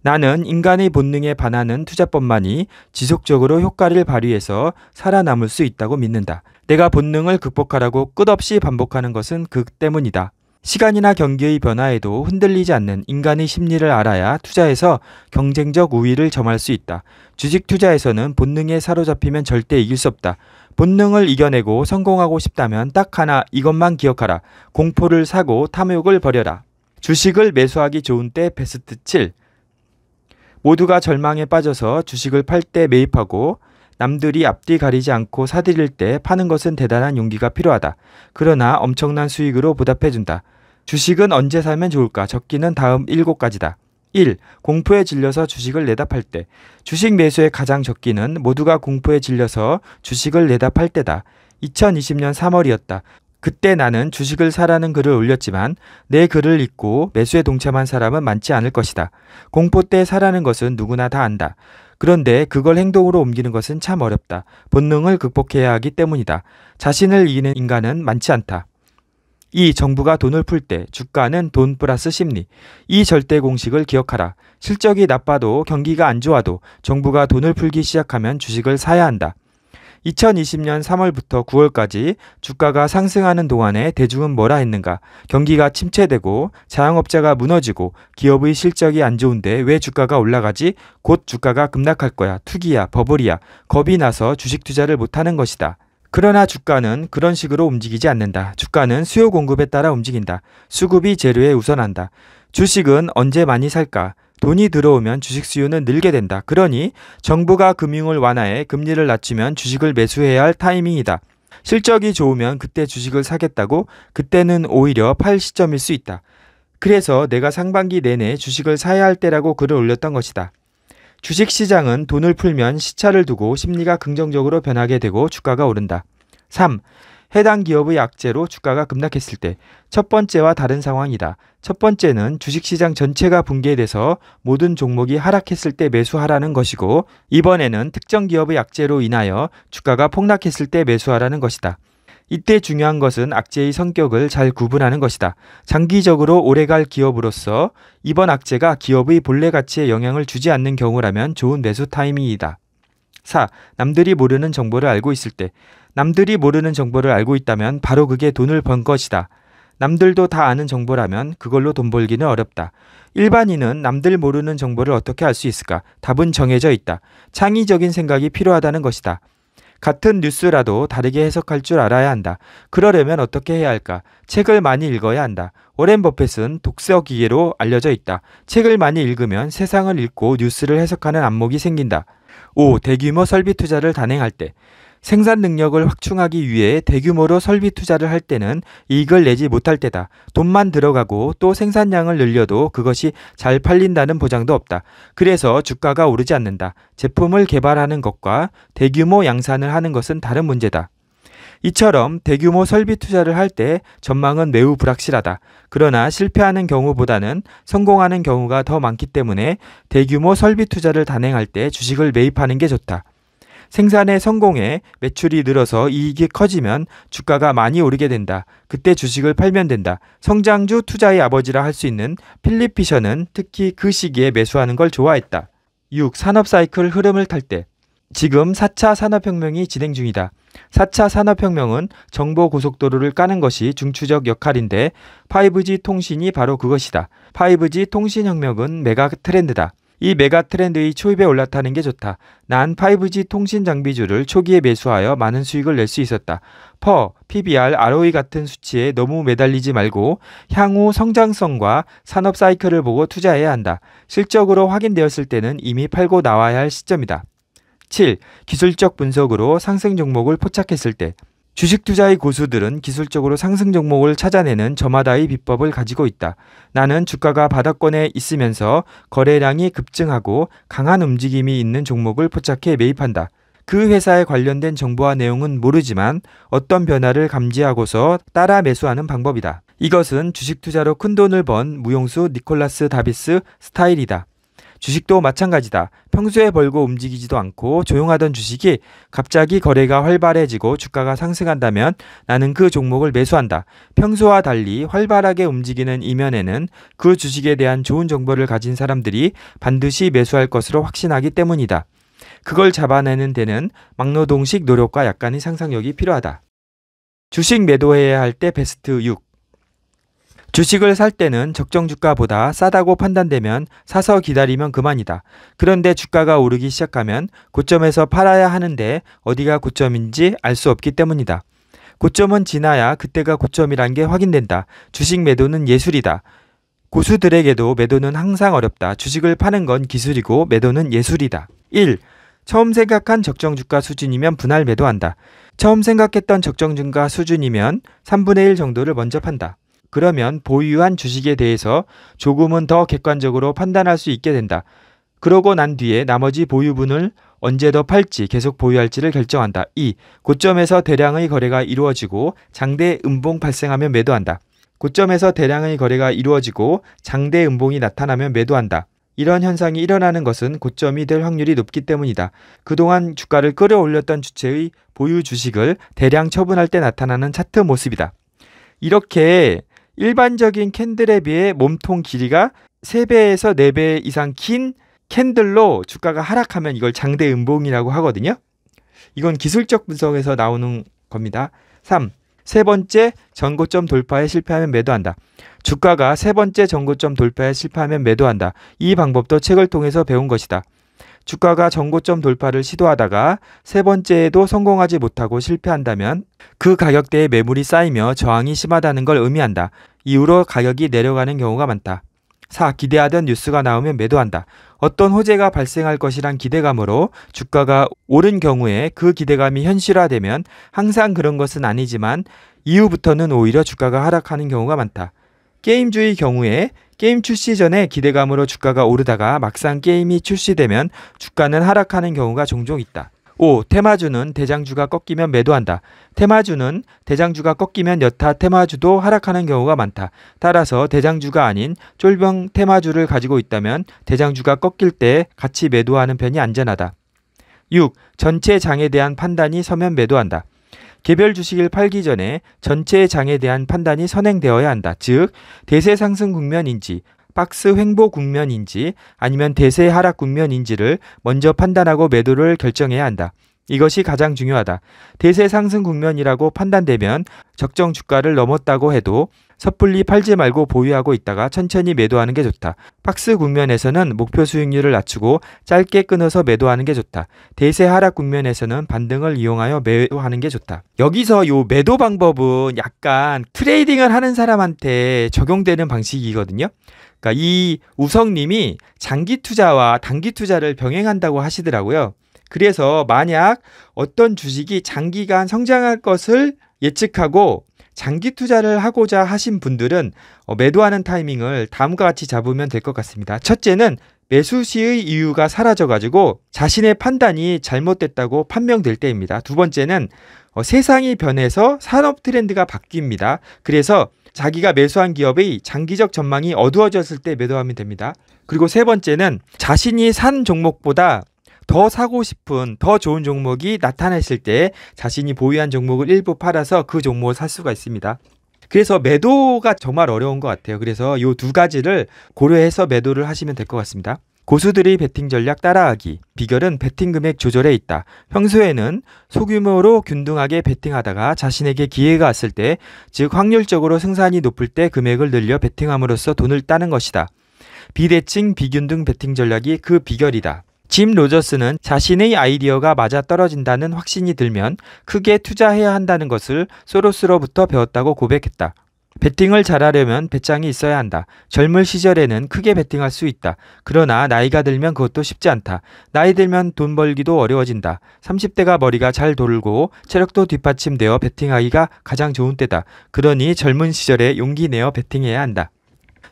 나는 인간의 본능에 반하는 투자법만이 지속적으로 효과를 발휘해서 살아남을 수 있다고 믿는다. 내가 본능을 극복하라고 끝없이 반복하는 것은 극 때문이다. 시간이나 경기의 변화에도 흔들리지 않는 인간의 심리를 알아야 투자에서 경쟁적 우위를 점할 수 있다. 주식 투자에서는 본능에 사로잡히면 절대 이길 수 없다. 본능을 이겨내고 성공하고 싶다면 딱 하나 이것만 기억하라. 공포를 사고 탐욕을 버려라. 주식을 매수하기 좋은 때 베스트 7. 모두가 절망에 빠져서 주식을 팔 때 매입하고 남들이 앞뒤 가리지 않고 사들일 때 파는 것은 대단한 용기가 필요하다. 그러나 엄청난 수익으로 보답해준다. 주식은 언제 사면 좋을까? 적기는 다음 7가지다. 1. 공포에 질려서 주식을 내다 팔 때. 주식 매수의 가장 적기는 모두가 공포에 질려서 주식을 내다 팔 때다. 2020년 3월이었다. 그때 나는 주식을 사라는 글을 올렸지만 내 글을 읽고 매수에 동참한 사람은 많지 않을 것이다. 공포 때 사라는 것은 누구나 다 안다. 그런데 그걸 행동으로 옮기는 것은 참 어렵다. 본능을 극복해야 하기 때문이다. 자신을 이기는 인간은 많지 않다. 이 정부가 돈을 풀 때 주가는 돈 플러스 심리. 이 절대 공식을 기억하라. 실적이 나빠도 경기가 안 좋아도 정부가 돈을 풀기 시작하면 주식을 사야 한다. 2020년 3월부터 9월까지 주가가 상승하는 동안에 대중은 뭐라 했는가? 경기가 침체되고 자영업자가 무너지고 기업의 실적이 안 좋은데 왜 주가가 올라가지? 곧 주가가 급락할 거야. 투기야, 버블이야. 겁이 나서 주식 투자를 못 하는 것이다. 그러나 주가는 그런 식으로 움직이지 않는다. 주가는 수요 공급에 따라 움직인다. 수급이 재료에 우선한다. 주식은 언제 많이 살까? 돈이 들어오면 주식 수요는 늘게 된다. 그러니 정부가 금융을 완화해 금리를 낮추면 주식을 매수해야 할 타이밍이다. 실적이 좋으면 그때 주식을 사겠다고 그때는 오히려 팔 시점일 수 있다. 그래서 내가 상반기 내내 주식을 사야 할 때라고 글을 올렸던 것이다. 주식 시장은 돈을 풀면 시차를 두고 심리가 긍정적으로 변하게 되고 주가가 오른다. 3. 해당 기업의 약재로 주가가 급락했을 때 첫 번째와 다른 상황이다. 첫 번째는 주식시장 전체가 붕괴돼서 모든 종목이 하락했을 때 매수하라는 것이고 이번에는 특정 기업의 약재로 인하여 주가가 폭락했을 때 매수하라는 것이다. 이때 중요한 것은 악재의 성격을 잘 구분하는 것이다. 장기적으로 오래갈 기업으로서 이번 악재가 기업의 본래 가치에 영향을 주지 않는 경우라면 좋은 매수 타이밍이다. 4. 남들이 모르는 정보를 알고 있을 때 남들이 모르는 정보를 알고 있다면 바로 그게 돈을 번 것이다. 남들도 다 아는 정보라면 그걸로 돈 벌기는 어렵다. 일반인은 남들 모르는 정보를 어떻게 알 수 있을까? 답은 정해져 있다. 창의적인 생각이 필요하다는 것이다. 같은 뉴스라도 다르게 해석할 줄 알아야 한다. 그러려면 어떻게 해야 할까? 책을 많이 읽어야 한다. 오렌 버핏은 독서 기계로 알려져 있다. 책을 많이 읽으면 세상을 읽고 뉴스를 해석하는 안목이 생긴다. 5. 대규모 설비 투자를 단행할 때 생산 능력을 확충하기 위해 대규모로 설비 투자를 할 때는 이익을 내지 못할 때다. 돈만 들어가고 또 생산량을 늘려도 그것이 잘 팔린다는 보장도 없다. 그래서 주가가 오르지 않는다. 제품을 개발하는 것과 대규모 양산을 하는 것은 다른 문제다. 이처럼 대규모 설비 투자를 할 때 전망은 매우 불확실하다. 그러나 실패하는 경우보다는 성공하는 경우가 더 많기 때문에 대규모 설비 투자를 단행할 때 주식을 매입하는 게 좋다. 생산에 성공해 매출이 늘어서 이익이 커지면 주가가 많이 오르게 된다. 그때 주식을 팔면 된다. 성장주 투자의 아버지라 할 수 있는 필립 피셔는 특히 그 시기에 매수하는 걸 좋아했다. 6. 산업 사이클 흐름을 탈 때. 지금 4차 산업혁명이 진행 중이다. 4차 산업혁명은 정보 고속도로를 까는 것이 중추적 역할인데 5G 통신이 바로 그것이다. 5G 통신혁명은 메가 트렌드다. 이 메가 트렌드의 초입에 올라타는 게 좋다. 난 5G 통신 장비주를 초기에 매수하여 많은 수익을 낼 수 있었다. 퍼, PBR, ROE 같은 수치에 너무 매달리지 말고 향후 성장성과 산업 사이클을 보고 투자해야 한다. 실적으로 확인되었을 때는 이미 팔고 나와야 할 시점이다. 7. 기술적 분석으로 상승 종목을 포착했을 때 주식 투자의 고수들은 기술적으로 상승 종목을 찾아내는 저마다의 비법을 가지고 있다. 나는 주가가 바닥권에 있으면서 거래량이 급증하고 강한 움직임이 있는 종목을 포착해 매입한다. 그 회사에 관련된 정보와 내용은 모르지만 어떤 변화를 감지하고서 따라 매수하는 방법이다. 이것은 주식 투자로 큰 돈을 번 무용수 니콜라스 다비스 스타일이다. 주식도 마찬가지다. 평소에 벌고 움직이지도 않고 조용하던 주식이 갑자기 거래가 활발해지고 주가가 상승한다면 나는 그 종목을 매수한다. 평소와 달리 활발하게 움직이는 이면에는 그 주식에 대한 좋은 정보를 가진 사람들이 반드시 매수할 것으로 확신하기 때문이다. 그걸 잡아내는 데는 막노동식 노력과 약간의 상상력이 필요하다. 주식 매도해야 할 때 베스트 6. 주식을 살 때는 적정 주가보다 싸다고 판단되면 사서 기다리면 그만이다. 그런데 주가가 오르기 시작하면 고점에서 팔아야 하는데 어디가 고점인지 알 수 없기 때문이다. 고점은 지나야 그때가 고점이란 게 확인된다. 주식 매도는 예술이다. 고수들에게도 매도는 항상 어렵다. 주식을 파는 건 기술이고 매도는 예술이다. 1. 처음 생각한 적정 주가 수준이면 분할 매도한다. 처음 생각했던 적정 주가 수준이면 3분의 1 정도를 먼저 판다. 그러면 보유한 주식에 대해서 조금은 더 객관적으로 판단할 수 있게 된다. 그러고 난 뒤에 나머지 보유분을 언제 더 팔지 계속 보유할지를 결정한다. 2. 고점에서 대량의 거래가 이루어지고 장대 음봉 발생하면 매도한다. 고점에서 대량의 거래가 이루어지고 장대 음봉이 나타나면 매도한다. 이런 현상이 일어나는 것은 고점이 될 확률이 높기 때문이다. 그동안 주가를 끌어올렸던 주체의 보유 주식을 대량 처분할 때 나타나는 차트 모습이다. 이렇게 일반적인 캔들에 비해 몸통 길이가 3배에서 4배 이상 긴 캔들로 주가가 하락하면 이걸 장대 음봉이라고 하거든요. 이건 기술적 분석에서 나오는 겁니다. 3. 세 번째 전고점 돌파에 실패하면 매도한다. 주가가 세 번째 전고점 돌파에 실패하면 매도한다. 이 방법도 책을 통해서 배운 것이다. 주가가 전고점 돌파를 시도하다가 세 번째에도 성공하지 못하고 실패한다면 그 가격대에 매물이 쌓이며 저항이 심하다는 걸 의미한다. 이후로 가격이 내려가는 경우가 많다. 4. 기대하던 뉴스가 나오면 매도한다. 어떤 호재가 발생할 것이란 기대감으로 주가가 오른 경우에 그 기대감이 현실화되면 항상 그런 것은 아니지만 이후부터는 오히려 주가가 하락하는 경우가 많다. 게임주의 경우에 게임 출시 전에 기대감으로 주가가 오르다가 막상 게임이 출시되면 주가는 하락하는 경우가 종종 있다. 5. 테마주는 대장주가 꺾이면 매도한다. 테마주는 대장주가 꺾이면 여타 테마주도 하락하는 경우가 많다. 따라서 대장주가 아닌 쫄병 테마주를 가지고 있다면 대장주가 꺾일 때 같이 매도하는 편이 안전하다. 6. 전체 장에 대한 판단이 서면 매도한다. 개별 주식을 팔기 전에 전체 장에 대한 판단이 선행되어야 한다. 즉, 대세 상승 국면인지 박스 횡보 국면인지 아니면 대세 하락 국면인지를 먼저 판단하고 매도를 결정해야 한다. 이것이 가장 중요하다. 대세 상승 국면이라고 판단되면 적정 주가를 넘었다고 해도 섣불리 팔지 말고 보유하고 있다가 천천히 매도하는 게 좋다. 박스 국면에서는 목표 수익률을 낮추고 짧게 끊어서 매도하는 게 좋다. 대세 하락 국면에서는 반등을 이용하여 매도하는 게 좋다. 여기서 요 매도 방법은 약간 트레이딩을 하는 사람한테 적용되는 방식이거든요. 그러니까 이 우성님이 장기 투자와 단기 투자를 병행한다고 하시더라고요. 그래서 만약 어떤 주식이 장기간 성장할 것을 예측하고 장기 투자를 하고자 하신 분들은 어, 매도하는 타이밍을 다음과 같이 잡으면 될 것 같습니다. 첫째는 매수 시의 이유가 사라져가지고 자신의 판단이 잘못됐다고 판명될 때입니다. 두 번째는 어, 세상이 변해서 산업 트렌드가 바뀝니다. 그래서 자기가 매수한 기업의 장기적 전망이 어두워졌을 때 매도하면 됩니다. 그리고 세 번째는 자신이 산 종목보다 더 사고 싶은 더 좋은 종목이 나타났을 때 자신이 보유한 종목을 일부 팔아서 그 종목을 살 수가 있습니다. 그래서 매도가 정말 어려운 것 같아요. 그래서 이 두 가지를 고려해서 매도를 하시면 될 것 같습니다. 고수들이 베팅 전략 따라하기. 비결은 베팅 금액 조절에 있다. 평소에는 소규모로 균등하게 베팅하다가 자신에게 기회가 왔을 때, 즉 확률적으로 승산이 높을 때 금액을 늘려 베팅함으로써 돈을 따는 것이다. 비대칭 비균등 베팅 전략이 그 비결이다. 짐 로저스는 자신의 아이디어가 맞아떨어진다는 확신이 들면 크게 투자해야 한다는 것을 소로스로부터 배웠다고 고백했다. 배팅을 잘하려면 배짱이 있어야 한다. 젊을 시절에는 크게 배팅할수 있다. 그러나 나이가 들면 그것도 쉽지 않다. 나이 들면 돈 벌기도 어려워진다. 30대가 머리가 잘 돌고 체력도 뒷받침되어 배팅하기가 가장 좋은 때다. 그러니 젊은 시절에 용기 내어 배팅해야 한다.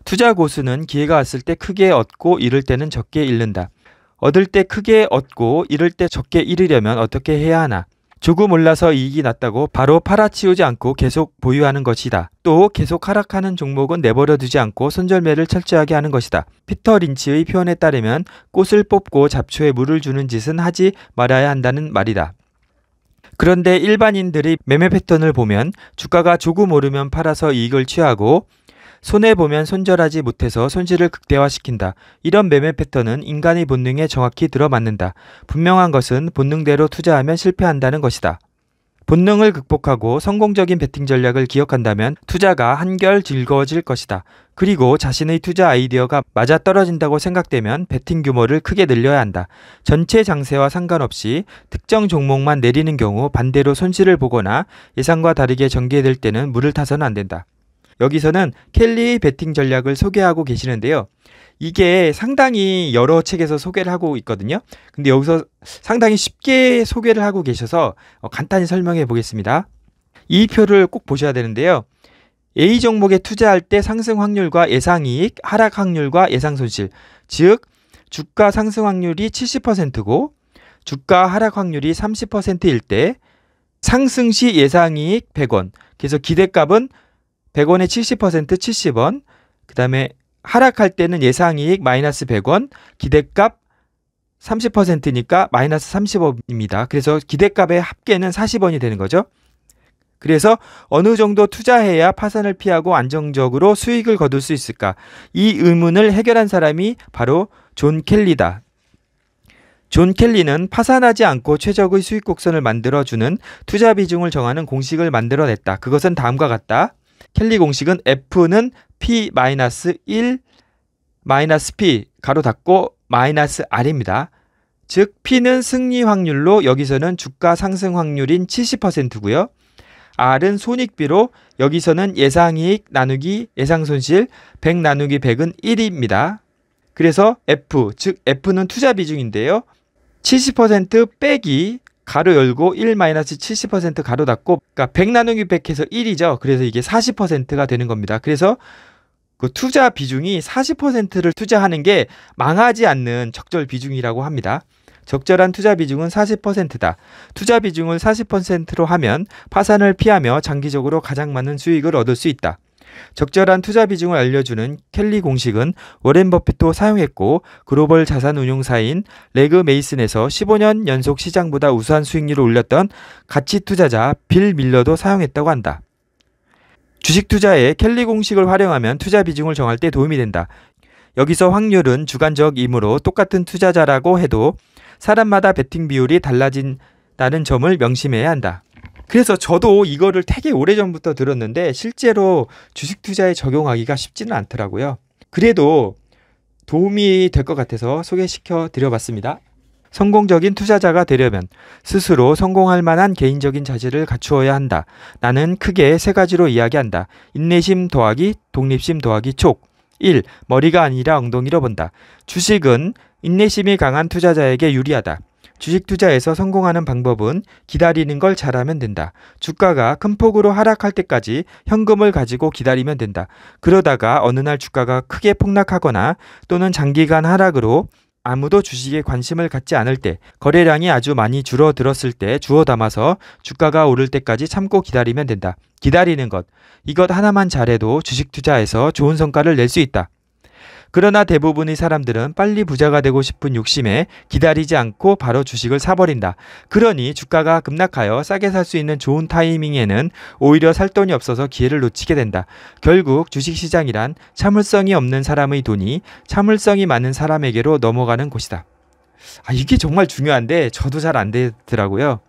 투자 고수는 기회가 왔을 때 크게 얻고 잃을 때는 적게 잃는다. 얻을 때 크게 얻고 잃을 때 적게 잃으려면 어떻게 해야 하나? 조금 올라서 이익이 났다고 바로 팔아치우지 않고 계속 보유하는 것이다. 또 계속 하락하는 종목은 내버려 두지 않고 손절매를 철저하게 하는 것이다. 피터 린치의 표현에 따르면 꽃을 뽑고 잡초에 물을 주는 짓은 하지 말아야 한다는 말이다. 그런데 일반인들이 매매 패턴을 보면 주가가 조금 오르면 팔아서 이익을 취하고 손해보면 손절하지 못해서 손실을 극대화시킨다. 이런 매매 패턴은 인간의 본능에 정확히 들어맞는다. 분명한 것은 본능대로 투자하면 실패한다는 것이다. 본능을 극복하고 성공적인 베팅 전략을 기억한다면 투자가 한결 즐거워질 것이다. 그리고 자신의 투자 아이디어가 맞아 떨어진다고 생각되면 베팅 규모를 크게 늘려야 한다. 전체 장세와 상관없이 특정 종목만 내리는 경우 반대로 손실을 보거나 예상과 다르게 전개될 때는 물을 타서는 안 된다. 여기서는 켈리의 배팅 전략을 소개하고 계시는데요. 이게 상당히 여러 책에서 소개를 하고 있거든요. 근데 여기서 상당히 쉽게 소개를 하고 계셔서 어, 간단히 설명해 보겠습니다. 이 표를 꼭 보셔야 되는데요. A 종목에 투자할 때 상승 확률과 예상 이익, 하락 확률과 예상 손실, 즉 주가 상승 확률이 70%고 주가 하락 확률이 30%일 때 상승 시 예상 이익 100원, 그래서 기대값은 100원에 70% 70원, 그 다음에 하락할 때는 예상이익 마이너스 100원, 기대값 30%니까 마이너스 30원입니다. 그래서 기대값의 합계는 40원이 되는 거죠. 그래서 어느 정도 투자해야 파산을 피하고 안정적으로 수익을 거둘 수 있을까? 이 의문을 해결한 사람이 바로 존 켈리다. 존 켈리는 파산하지 않고 최적의 수익 곡선을 만들어주는 투자 비중을 정하는 공식을 만들어냈다. 그것은 다음과 같다. 켈리 공식은 F는 P-1 마이너스 P 가로 닫고 마이너스 R입니다. 즉 P는 승리 확률로 여기서는 주가 상승 확률인 70%고요. R은 손익비로 여기서는 예상이익 나누기 예상손실 100 나누기 100은 1입니다. 그래서 F, 즉 F는 투자 비중인데요. 70% 빼기 가로 열고 1-70% 가로 닫고 그러니까 100 나누기 100 해서 1이죠. 그래서 이게 40%가 되는 겁니다. 그래서 그 투자 비중이 40%를 투자하는 게 망하지 않는 적절 비중이라고 합니다. 적절한 투자 비중은 40%다. 투자 비중을 40%로 하면 파산을 피하며 장기적으로 가장 많은 수익을 얻을 수 있다. 적절한 투자 비중을 알려주는 켈리 공식은 워렌 버핏도 사용했고 글로벌 자산 운용사인 레그 메이슨에서 15년 연속 시장보다 우수한 수익률을 올렸던 가치 투자자 빌 밀러도 사용했다고 한다. 주식 투자에 켈리 공식을 활용하면 투자 비중을 정할 때 도움이 된다. 여기서 확률은 주관적이므로 똑같은 투자자라고 해도 사람마다 베팅 비율이 달라진다는 점을 명심해야 한다. 그래서 저도 이거를 되게 오래전부터 들었는데 실제로 주식 투자에 적용하기가 쉽지는 않더라고요. 그래도 도움이 될 것 같아서 소개시켜 드려봤습니다. 성공적인 투자자가 되려면 스스로 성공할 만한 개인적인 자질을 갖추어야 한다. 나는 크게 세 가지로 이야기한다. 인내심 더하기 독립심 더하기 촉. 1. 머리가 아니라 엉덩이로 본다. 주식은 인내심이 강한 투자자에게 유리하다. 주식 투자에서 성공하는 방법은 기다리는 걸 잘하면 된다. 주가가 큰 폭으로 하락할 때까지 현금을 가지고 기다리면 된다. 그러다가 어느 날 주가가 크게 폭락하거나 또는 장기간 하락으로 아무도 주식에 관심을 갖지 않을 때, 거래량이 아주 많이 줄어들었을 때 주워 담아서 주가가 오를 때까지 참고 기다리면 된다. 기다리는 것. 이것 하나만 잘해도 주식 투자에서 좋은 성과를 낼 수 있다. 그러나 대부분의 사람들은 빨리 부자가 되고 싶은 욕심에 기다리지 않고 바로 주식을 사버린다. 그러니 주가가 급락하여 싸게 살 수 있는 좋은 타이밍에는 오히려 살 돈이 없어서 기회를 놓치게 된다. 결국 주식시장이란 참을성이 없는 사람의 돈이 참을성이 많은 사람에게로 넘어가는 곳이다. 아, 이게 정말 중요한데 저도 잘 안 되더라고요.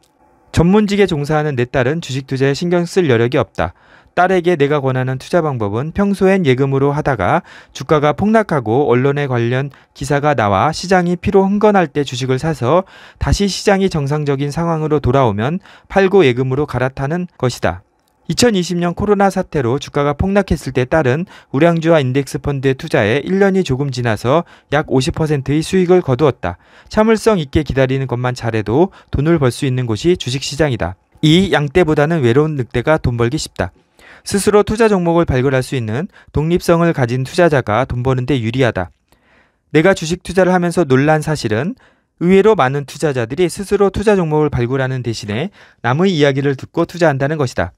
전문직에 종사하는 내 딸은 주식 투자에 신경 쓸 여력이 없다. 딸에게 내가 권하는 투자 방법은 평소엔 예금으로 하다가 주가가 폭락하고 언론에 관련 기사가 나와 시장이 피로 흥건할 때 주식을 사서 다시 시장이 정상적인 상황으로 돌아오면 팔고 예금으로 갈아타는 것이다. 2020년 코로나 사태로 주가가 폭락했을 때 따른 우량주와 인덱스 펀드의 투자에 1년이 조금 지나서 약 50%의 수익을 거두었다. 참을성 있게 기다리는 것만 잘해도 돈을 벌 수 있는 곳이 주식시장이다. 이 양떼보다는 외로운 늑대가 돈 벌기 쉽다. 스스로 투자 종목을 발굴할 수 있는 독립성을 가진 투자자가 돈 버는데 유리하다. 내가 주식 투자를 하면서 놀란 사실은 의외로 많은 투자자들이 스스로 투자 종목을 발굴하는 대신에 남의 이야기를 듣고 투자한다는 것이다.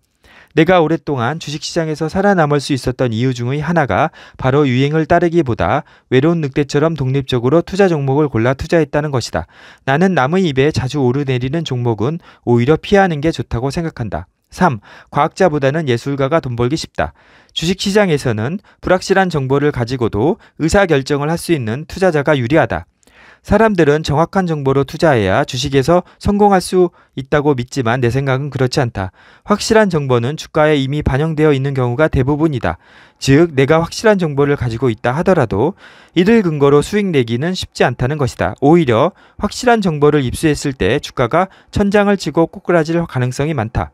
내가 오랫동안 주식시장에서 살아남을 수 있었던 이유 중의 하나가 바로 유행을 따르기보다 외로운 늑대처럼 독립적으로 투자 종목을 골라 투자했다는 것이다. 나는 남의 입에 자주 오르내리는 종목은 오히려 피하는 게 좋다고 생각한다. 3. 과학자보다는 예술가가 돈 벌기 쉽다. 주식시장에서는 불확실한 정보를 가지고도 의사결정을 할 수 있는 투자자가 유리하다. 사람들은 정확한 정보로 투자해야 주식에서 성공할 수 있다고 믿지만 내 생각은 그렇지 않다. 확실한 정보는 주가에 이미 반영되어 있는 경우가 대부분이다. 즉, 내가 확실한 정보를 가지고 있다 하더라도 이를 근거로 수익 내기는 쉽지 않다는 것이다. 오히려 확실한 정보를 입수했을 때 주가가 천장을 치고 꼬꾸라질 가능성이 많다.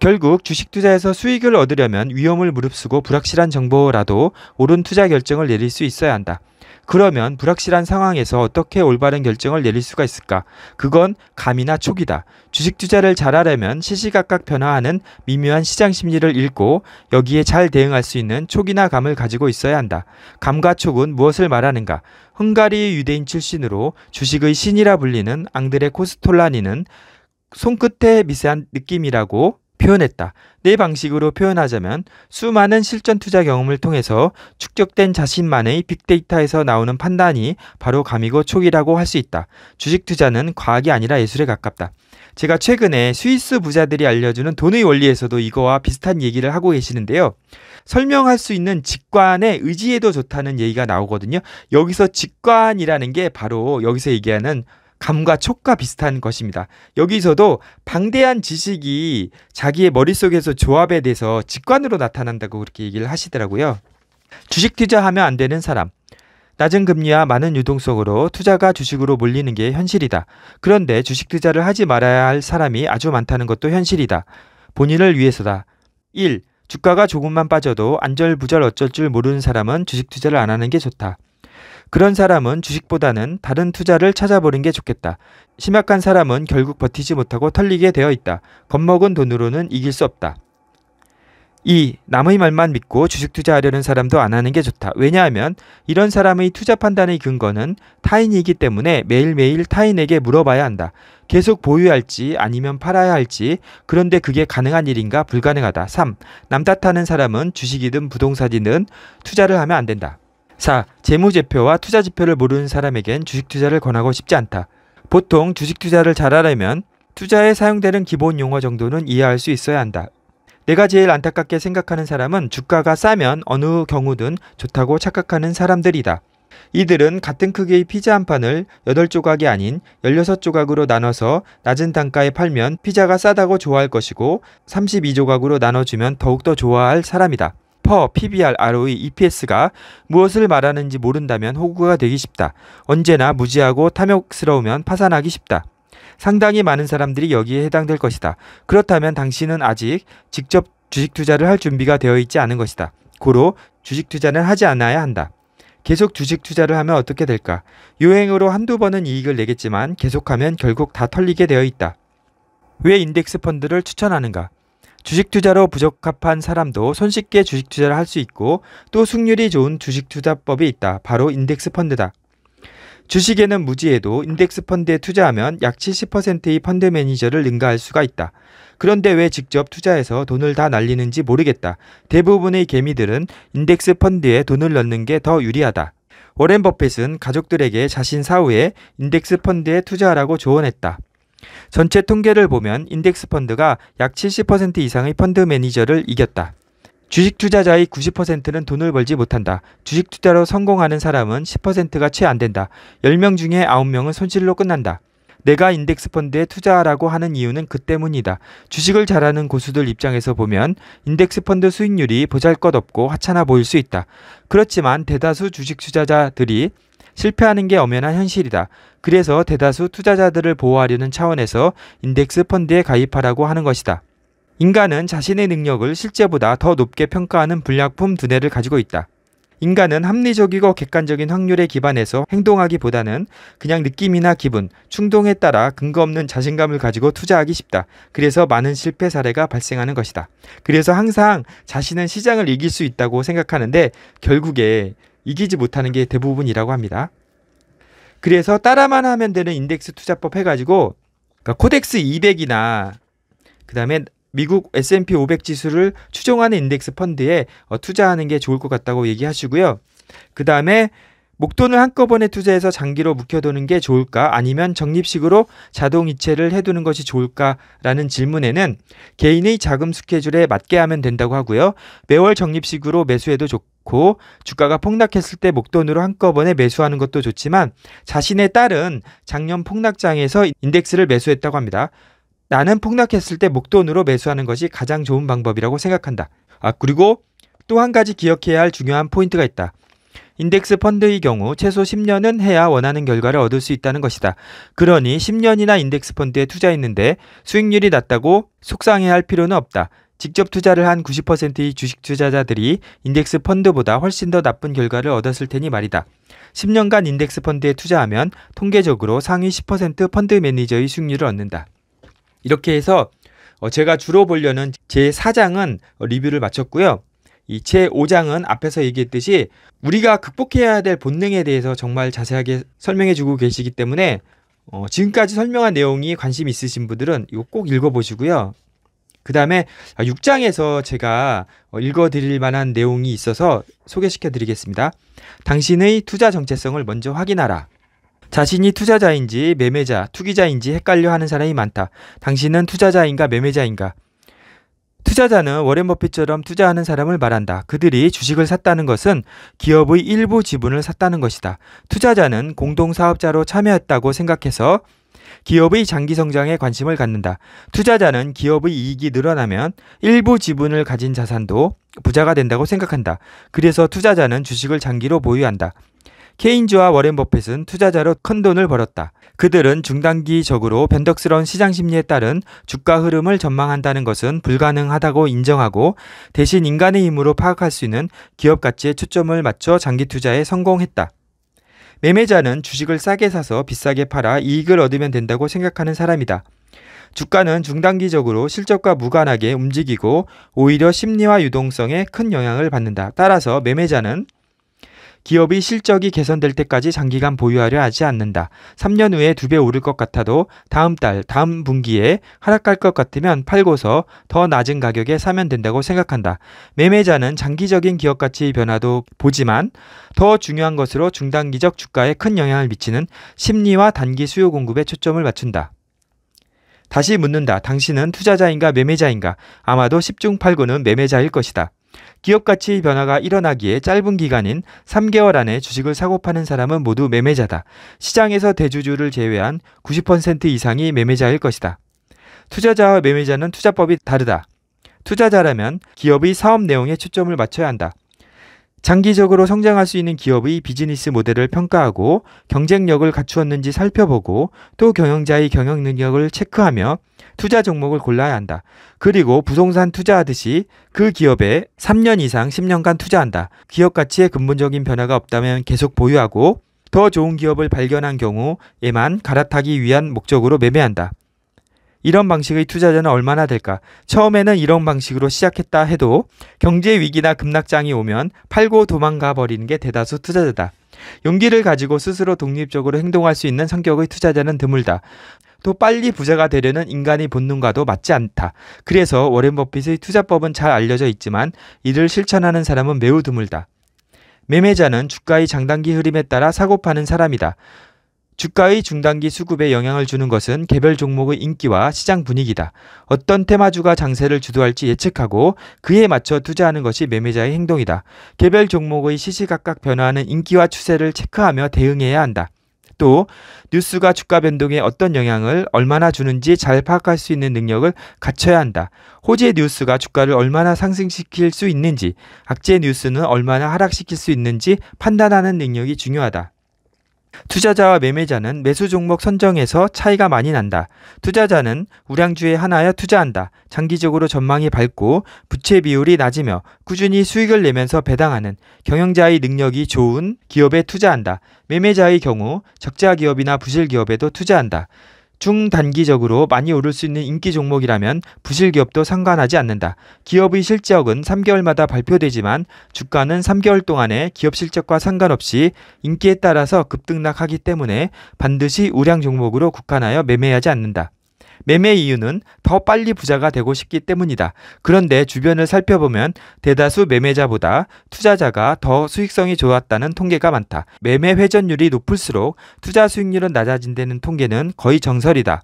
결국 주식 투자에서 수익을 얻으려면 위험을 무릅쓰고 불확실한 정보라도 옳은 투자 결정을 내릴 수 있어야 한다. 그러면 불확실한 상황에서 어떻게 올바른 결정을 내릴 수가 있을까? 그건 감이나 촉이다. 주식 투자를 잘하려면 시시각각 변화하는 미묘한 시장 심리를 읽고 여기에 잘 대응할 수 있는 촉이나 감을 가지고 있어야 한다. 감과 촉은 무엇을 말하는가? 헝가리 유대인 출신으로 주식의 신이라 불리는 앙드레 코스톨라니는 손끝에 미세한 느낌이라고 표현했다. 내 네 방식으로 표현하자면 수많은 실전 투자 경험을 통해서 축적된 자신만의 빅데이터에서 나오는 판단이 바로 감이고 촉이라고 할 수 있다. 주식 투자는 과학이 아니라 예술에 가깝다. 제가 최근에 스위스 부자들이 알려주는 돈의 원리에서도 이거와 비슷한 얘기를 하고 계시는데요. 설명할 수 있는 직관의 의지에도 좋다는 얘기가 나오거든요. 여기서 직관이라는 게 바로 여기서 얘기하는 감과 촉과 비슷한 것입니다. 여기서도 방대한 지식이 자기의 머릿속에서 조합에 대해서 직관으로 나타난다고 그렇게 얘기를 하시더라고요. 주식 투자하면 안 되는 사람. 낮은 금리와 많은 유동성으로 투자가 주식으로 몰리는 게 현실이다. 그런데 주식 투자를 하지 말아야 할 사람이 아주 많다는 것도 현실이다. 본인을 위해서다. 1. 주가가 조금만 빠져도 안절부절 어쩔 줄 모르는 사람은 주식 투자를 안 하는 게 좋다. 그런 사람은 주식보다는 다른 투자를 찾아보는 게 좋겠다. 심약한 사람은 결국 버티지 못하고 털리게 되어 있다. 겁먹은 돈으로는 이길 수 없다. 2. 남의 말만 믿고 주식 투자하려는 사람도 안 하는 게 좋다. 왜냐하면 이런 사람의 투자 판단의 근거는 타인이기 때문에 매일매일 타인에게 물어봐야 한다. 계속 보유할지 아니면 팔아야 할지 그런데 그게 가능한 일인가 불가능하다. 3. 남 탓하는 사람은 주식이든 부동산이든 투자를 하면 안 된다. 4. 재무제표와 투자지표를 모르는 사람에겐 주식 투자를 권하고 싶지 않다. 보통 주식 투자를 잘하려면 투자에 사용되는 기본 용어 정도는 이해할 수 있어야 한다. 내가 제일 안타깝게 생각하는 사람은 주가가 싸면 어느 경우든 좋다고 착각하는 사람들이다. 이들은 같은 크기의 피자 한 판을 8조각이 아닌 16조각으로 나눠서 낮은 단가에 팔면 피자가 싸다고 좋아할 것이고 32조각으로 나눠주면 더욱더 좋아할 사람이다. 퍼, PBR, ROE, EPS가 무엇을 말하는지 모른다면 호구가 되기 쉽다. 언제나 무지하고 탐욕스러우면 파산하기 쉽다. 상당히 많은 사람들이 여기에 해당될 것이다. 그렇다면 당신은 아직 직접 주식 투자를 할 준비가 되어 있지 않은 것이다. 고로 주식 투자는 하지 않아야 한다. 계속 주식 투자를 하면 어떻게 될까? 요행으로 한두 번은 이익을 내겠지만 계속하면 결국 다 털리게 되어 있다. 왜 인덱스 펀드를 추천하는가? 주식 투자로 부적합한 사람도 손쉽게 주식 투자를 할 수 있고 또수률이 좋은 주식 투자법이 있다. 바로 인덱스 펀드다. 주식에는 무지해도 인덱스 펀드에 투자하면 약 70%의 펀드 매니저를 능가할 수가 있다. 그런데 왜 직접 투자해서 돈을 다 날리는지 모르겠다. 대부분의 개미들은 인덱스 펀드에 돈을 넣는 게 더 유리하다. 워렌 버핏은 가족들에게 자신 사후에 인덱스 펀드에 투자하라고 조언했다. 전체 통계를 보면 인덱스 펀드가 약 70% 이상의 펀드 매니저를 이겼다. 주식 투자자의 90%는 돈을 벌지 못한다. 주식 투자로 성공하는 사람은 10%가 채 안 된다. 10명 중에 9명은 손실로 끝난다. 내가 인덱스 펀드에 투자하라고 하는 이유는 그 때문이다. 주식을 잘하는 고수들 입장에서 보면 인덱스 펀드 수익률이 보잘것없고 하찮아 보일 수 있다. 그렇지만 대다수 주식 투자자들이 실패하는 게 엄연한 현실이다. 그래서 대다수 투자자들을 보호하려는 차원에서 인덱스 펀드에 가입하라고 하는 것이다. 인간은 자신의 능력을 실제보다 더 높게 평가하는 불량품 두뇌를 가지고 있다. 인간은 합리적이고 객관적인 확률에 기반해서 행동하기보다는 그냥 느낌이나 기분, 충동에 따라 근거 없는 자신감을 가지고 투자하기 쉽다. 그래서 많은 실패 사례가 발생하는 것이다. 그래서 항상 자신은 시장을 이길 수 있다고 생각하는데 결국에 이기지 못하는 게 대부분이라고 합니다. 그래서 따라만 하면 되는 인덱스 투자법 해가지고 그러니까 코덱스 200이나 그 다음에 미국 S&P 500 지수를 추종하는 인덱스 펀드에 어, 투자하는 게 좋을 것 같다고 얘기하시고요. 그 다음에 목돈을 한꺼번에 투자해서 장기로 묵혀두는 게 좋을까 아니면 적립식으로 자동이체를 해두는 것이 좋을까라는 질문에는 개인의 자금 스케줄에 맞게 하면 된다고 하고요. 매월 적립식으로 매수해도 좋고 주가가 폭락했을 때 목돈으로 한꺼번에 매수하는 것도 좋지만 자신의 딸은 작년 폭락장에서 인덱스를 매수했다고 합니다. 나는 폭락했을 때 목돈으로 매수하는 것이 가장 좋은 방법이라고 생각한다. 아, 그리고 또 한 가지 기억해야 할 중요한 포인트가 있다. 인덱스 펀드의 경우 최소 10년은 해야 원하는 결과를 얻을 수 있다는 것이다. 그러니 10년이나 인덱스 펀드에 투자했는데 수익률이 낮다고 속상해할 필요는 없다. 직접 투자를 한 90%의 주식 투자자들이 인덱스 펀드보다 훨씬 더 나쁜 결과를 얻었을 테니 말이다. 10년간 인덱스 펀드에 투자하면 통계적으로 상위 10% 펀드 매니저의 수익률을 얻는다. 이렇게 해서 어, 제가 주로 보려는 제 4장은 어, 리뷰를 마쳤고요. 이 제5장은 앞에서 얘기했듯이 우리가 극복해야 될 본능에 대해서 정말 자세하게 설명해 주고 계시기 때문에 어, 지금까지 설명한 내용이 관심 있으신 분들은 이거 꼭 읽어보시고요. 그 다음에 6장에서 아, 제가 어, 읽어드릴 만한 내용이 있어서 소개시켜 드리겠습니다. 당신의 투자 정체성을 먼저 확인하라. 자신이 투자자인지 매매자, 투기자인지 헷갈려 하는 사람이 많다. 당신은 투자자인가 매매자인가? 투자자는 워렌 버핏처럼 투자하는 사람을 말한다. 그들이 주식을 샀다는 것은 기업의 일부 지분을 샀다는 것이다. 투자자는 공동사업자로 참여했다고 생각해서 기업의 장기 성장에 관심을 갖는다. 투자자는 기업의 이익이 늘어나면 일부 지분을 가진 자산도 부자가 된다고 생각한다. 그래서 투자자는 주식을 장기로 보유한다. 케인즈와 워렌 버핏은 투자자로 큰 돈을 벌었다. 그들은 중단기적으로 변덕스러운 시장 심리에 따른 주가 흐름을 전망한다는 것은 불가능하다고 인정하고 대신 인간의 힘으로 파악할 수 있는 기업 가치에 초점을 맞춰 장기 투자에 성공했다. 매매자는 주식을 싸게 사서 비싸게 팔아 이익을 얻으면 된다고 생각하는 사람이다. 주가는 중단기적으로 실적과 무관하게 움직이고 오히려 심리와 유동성에 큰 영향을 받는다. 따라서 매매자는 기업이 실적이 개선될 때까지 장기간 보유하려 하지 않는다. 3년 후에 두 배 오를 것 같아도 다음 달, 다음 분기에 하락할 것 같으면 팔고서 더 낮은 가격에 사면 된다고 생각한다. 매매자는 장기적인 기업 가치 변화도 보지만 더 중요한 것으로 중단기적 주가에 큰 영향을 미치는 심리와 단기 수요 공급에 초점을 맞춘다. 다시 묻는다. 당신은 투자자인가 매매자인가? 아마도 10중 8구는 매매자일 것이다. 기업 가치 의 변화가 일어나기에 짧은 기간인 3개월 안에 주식을 사고 파는 사람은 모두 매매자다. 시장에서 대주주를 제외한 90% 이상이 매매자일 것이다. 투자자와 매매자는 투자법이 다르다. 투자자라면 기업의 사업 내용에 초점을 맞춰야 한다. 장기적으로 성장할 수 있는 기업의 비즈니스 모델을 평가하고 경쟁력을 갖추었는지 살펴보고 또 경영자의 경영 능력을 체크하며 투자 종목을 골라야 한다. 그리고 부동산 투자하듯이 그 기업에 3년 이상 10년간 투자한다. 기업 가치에 근본적인 변화가 없다면 계속 보유하고 더 좋은 기업을 발견한 경우에만 갈아타기 위한 목적으로 매매한다. 이런 방식의 투자자는 얼마나 될까? 처음에는 이런 방식으로 시작했다 해도 경제 위기나 급락장이 오면 팔고 도망가 버리는 게 대다수 투자자다. 용기를 가지고 스스로 독립적으로 행동할 수 있는 성격의 투자자는 드물다. 또 빨리 부자가 되려는 인간의 본능과도 맞지 않다. 그래서 워렌 버핏의 투자법은 잘 알려져 있지만 이를 실천하는 사람은 매우 드물다. 매매자는 주가의 장단기 흐름에 따라 사고 파는 사람이다. 주가의 중단기 수급에 영향을 주는 것은 개별 종목의 인기와 시장 분위기다. 어떤 테마주가 장세를 주도할지 예측하고 그에 맞춰 투자하는 것이 매매자의 행동이다. 개별 종목의 시시각각 변화하는 인기와 추세를 체크하며 대응해야 한다. 또 뉴스가 주가 변동에 어떤 영향을 얼마나 주는지 잘 파악할 수 있는 능력을 갖춰야 한다. 호재 뉴스가 주가를 얼마나 상승시킬 수 있는지, 악재 뉴스는 얼마나 하락시킬 수 있는지 판단하는 능력이 중요하다. 투자자와 매매자는 매수 종목 선정에서 차이가 많이 난다. 투자자는 우량주에 하나여 투자한다. 장기적으로 전망이 밝고 부채 비율이 낮으며 꾸준히 수익을 내면서 배당하는 경영자의 능력이 좋은 기업에 투자한다. 매매자의 경우 적자 기업이나 부실 기업에도 투자한다. 중단기적으로 많이 오를 수 있는 인기 종목이라면 부실 기업도 상관하지 않는다. 기업의 실적은 3개월마다 발표되지만 주가는 3개월 동안의 기업 실적과 상관없이 인기에 따라서 급등락하기 때문에 반드시 우량 종목으로 국한하여 매매하지 않는다. 매매 이유는 더 빨리 부자가 되고 싶기 때문이다. 그런데 주변을 살펴보면 대다수 매매자보다 투자자가 더 수익성이 좋았다는 통계가 많다. 매매 회전율이 높을수록 투자 수익률은 낮아진다는 통계는 거의 정설이다.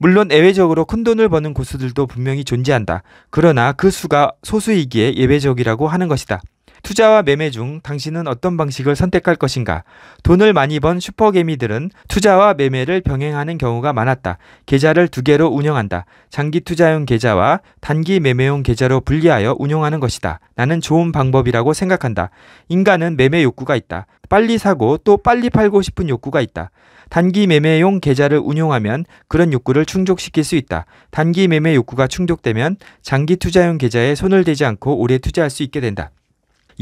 물론 예외적으로 큰 돈을 버는 고수들도 분명히 존재한다. 그러나 그 수가 소수이기에 예외적이라고 하는 것이다. 투자와 매매 중 당신은 어떤 방식을 선택할 것인가? 돈을 많이 번 슈퍼개미들은 투자와 매매를 병행하는 경우가 많았다. 계좌를 두 개로 운영한다. 장기 투자용 계좌와 단기 매매용 계좌로 분리하여 운영하는 것이다. 나는 좋은 방법이라고 생각한다. 인간은 매매 욕구가 있다. 빨리 사고 또 빨리 팔고 싶은 욕구가 있다. 단기 매매용 계좌를 운용하면 그런 욕구를 충족시킬 수 있다. 단기 매매 욕구가 충족되면 장기 투자용 계좌에 손을 대지 않고 오래 투자할 수 있게 된다.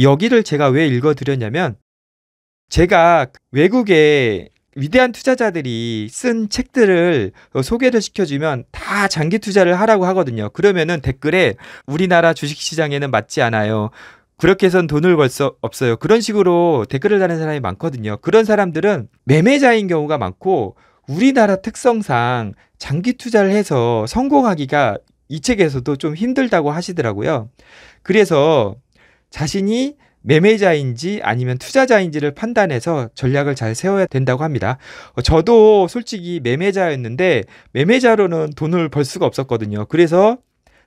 여기를 제가 왜 읽어드렸냐면 제가 외국에 위대한 투자자들이 쓴 책들을 소개를 시켜주면 다 장기 투자를 하라고 하거든요. 그러면은 댓글에 우리나라 주식시장에는 맞지 않아요. 그렇게 해선 돈을 벌 수 없어요. 그런 식으로 댓글을 다는 사람이 많거든요. 그런 사람들은 매매자인 경우가 많고 우리나라 특성상 장기 투자를 해서 성공하기가 이 책에서도 좀 힘들다고 하시더라고요. 그래서 자신이 매매자인지 아니면 투자자인지를 판단해서 전략을 잘 세워야 된다고 합니다. 어, 저도 솔직히 매매자였는데 매매자로는 돈을 벌 수가 없었거든요. 그래서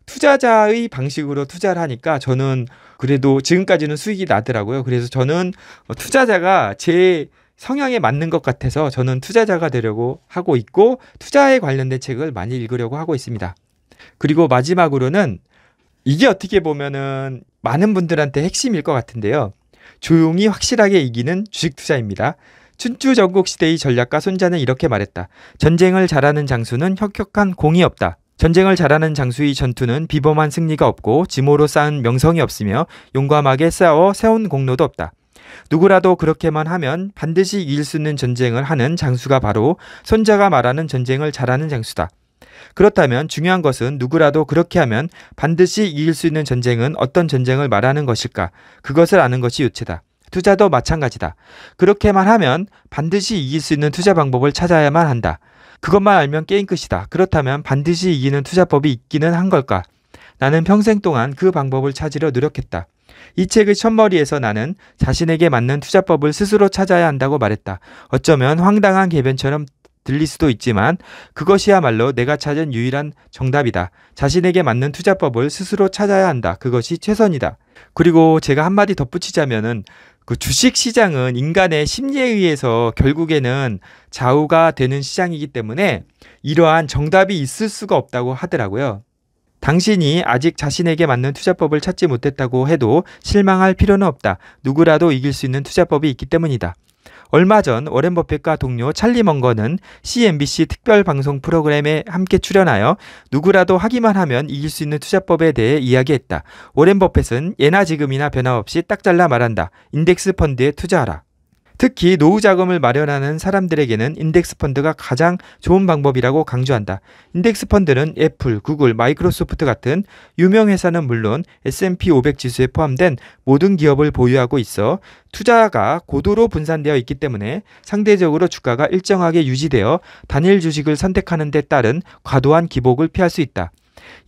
투자자의 방식으로 투자를 하니까 저는 그래도 지금까지는 수익이 나더라고요. 그래서 저는 어, 투자자가 제 성향에 맞는 것 같아서 저는 투자자가 되려고 하고 있고 투자에 관련된 책을 많이 읽으려고 하고 있습니다. 그리고 마지막으로는 이게 어떻게 보면은 많은 분들한테 핵심일 것 같은데요. 조용히 확실하게 이기는 주식 투자입니다. 춘추 전국 시대의 전략가 손자는 이렇게 말했다. 전쟁을 잘하는 장수는 혁혁한 공이 없다. 전쟁을 잘하는 장수의 전투는 비범한 승리가 없고 지모로 쌓은 명성이 없으며 용감하게 싸워 세운 공로도 없다. 누구라도 그렇게만 하면 반드시 이길 수 있는 전쟁을 하는 장수가 바로 손자가 말하는 전쟁을 잘하는 장수다. 그렇다면 중요한 것은 누구라도 그렇게 하면 반드시 이길 수 있는 전쟁은 어떤 전쟁을 말하는 것일까? 그것을 아는 것이 유체다. 투자도 마찬가지다. 그렇게만 하면 반드시 이길 수 있는 투자 방법을 찾아야만 한다. 그것만 알면 게임 끝이다. 그렇다면 반드시 이기는 투자법이 있기는 한 걸까? 나는 평생 동안 그 방법을 찾으려 노력했다. 이 책의 첫머리에서 나는 자신에게 맞는 투자법을 스스로 찾아야 한다고 말했다. 어쩌면 황당한 개변처럼 들릴 수도 있지만 그것이야말로 내가 찾은 유일한 정답이다. 자신에게 맞는 투자법을 스스로 찾아야 한다. 그것이 최선이다. 그리고 제가 한마디 덧붙이자면은 그 주식 시장은 인간의 심리에 의해서 결국에는 좌우가 되는 시장이기 때문에 이러한 정답이 있을 수가 없다고 하더라고요. 당신이 아직 자신에게 맞는 투자법을 찾지 못했다고 해도 실망할 필요는 없다. 누구라도 이길 수 있는 투자법이 있기 때문이다. 얼마 전 워렌 버핏과 동료 찰리 먼거는 CNBC 특별 방송 프로그램에 함께 출연하여 누구라도 하기만 하면 이길 수 있는 투자법에 대해 이야기했다. 워렌 버핏은 예나 지금이나 변함없이 딱 잘라 말한다. 인덱스 펀드에 투자하라. 특히 노후 자금을 마련하는 사람들에게는 인덱스 펀드가 가장 좋은 방법이라고 강조한다. 인덱스 펀드는 애플, 구글, 마이크로소프트 같은 유명 회사는 물론 S&P 500 지수에 포함된 모든 기업을 보유하고 있어 투자가 고도로 분산되어 있기 때문에 상대적으로 주가가 일정하게 유지되어 단일 주식을 선택하는 데 따른 과도한 기복을 피할 수 있다.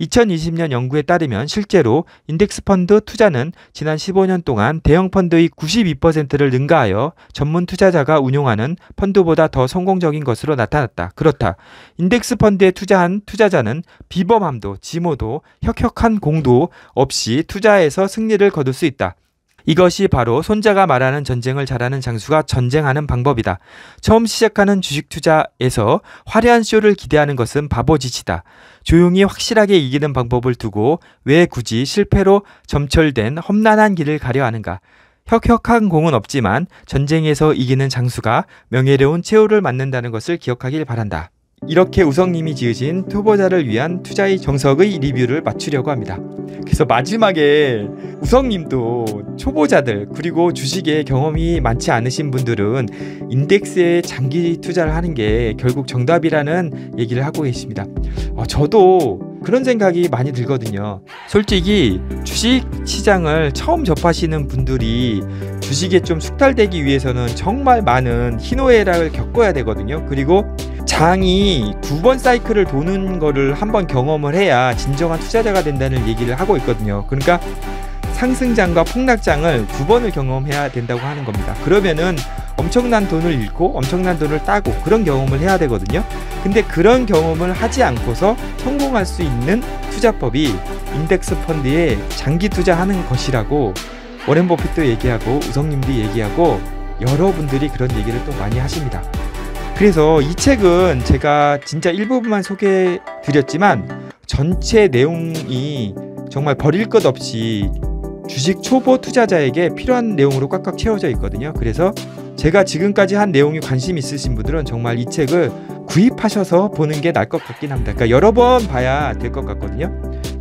2020년 연구에 따르면 실제로 인덱스 펀드 투자는 지난 15년 동안 대형 펀드의 92%를 능가하여 전문 투자자가 운용하는 펀드보다 더 성공적인 것으로 나타났다. 그렇다. 인덱스 펀드에 투자한 투자자는 비범함도 지모도 혁혁한 공도 없이 투자에서 승리를 거둘 수 있다. 이것이 바로 손자가 말하는 전쟁을 잘하는 장수가 전쟁하는 방법이다. 처음 시작하는 주식 투자에서 화려한 쇼를 기대하는 것은 바보짓이다. 조용히 확실하게 이기는 방법을 두고 왜 굳이 실패로 점철된 험난한 길을 가려 하는가? 혁혁한 공은 없지만 전쟁에서 이기는 장수가 명예로운 최후를 맞는다는 것을 기억하길 바란다. 이렇게 우성님이 지으신 초보자를 위한 투자의 정석의 리뷰를 맞추려고 합니다. 그래서 마지막에 우성님도 초보자들 그리고 주식에 경험이 많지 않으신 분들은 인덱스에 장기 투자를 하는 게 결국 정답이라는 얘기를 하고 계십니다. 어, 저도 그런 생각이 많이 들거든요. 솔직히 주식 시장을 처음 접하시는 분들이 주식에 좀 숙달되기 위해서는 정말 많은 희노애락을 겪어야 되거든요. 그리고 장이 두 번 사이클을 도는 거를 한번 경험을 해야 진정한 투자자가 된다는 얘기를 하고 있거든요. 그러니까 상승장과 폭락장을 두 번을 경험해야 된다고 하는 겁니다. 그러면은 엄청난 돈을 잃고 엄청난 돈을 따고 그런 경험을 해야 되거든요. 근데 그런 경험을 하지 않고서 성공할 수 있는 투자법이 인덱스 펀드에 장기 투자하는 것이라고 워렌 버핏도 얘기하고 우성님도 얘기하고 여러분들이 그런 얘기를 또 많이 하십니다. 그래서 이 책은 제가 진짜 일부분만 소개해 드렸지만 전체 내용이 정말 버릴 것 없이 주식 초보 투자자에게 필요한 내용으로 꽉꽉 채워져 있거든요. 그래서 제가 지금까지 한 내용이 관심 있으신 분들은 정말 이 책을 구입하셔서 보는 게 나을 것 같긴 합니다. 그러니까 여러 번 봐야 될 것 같거든요.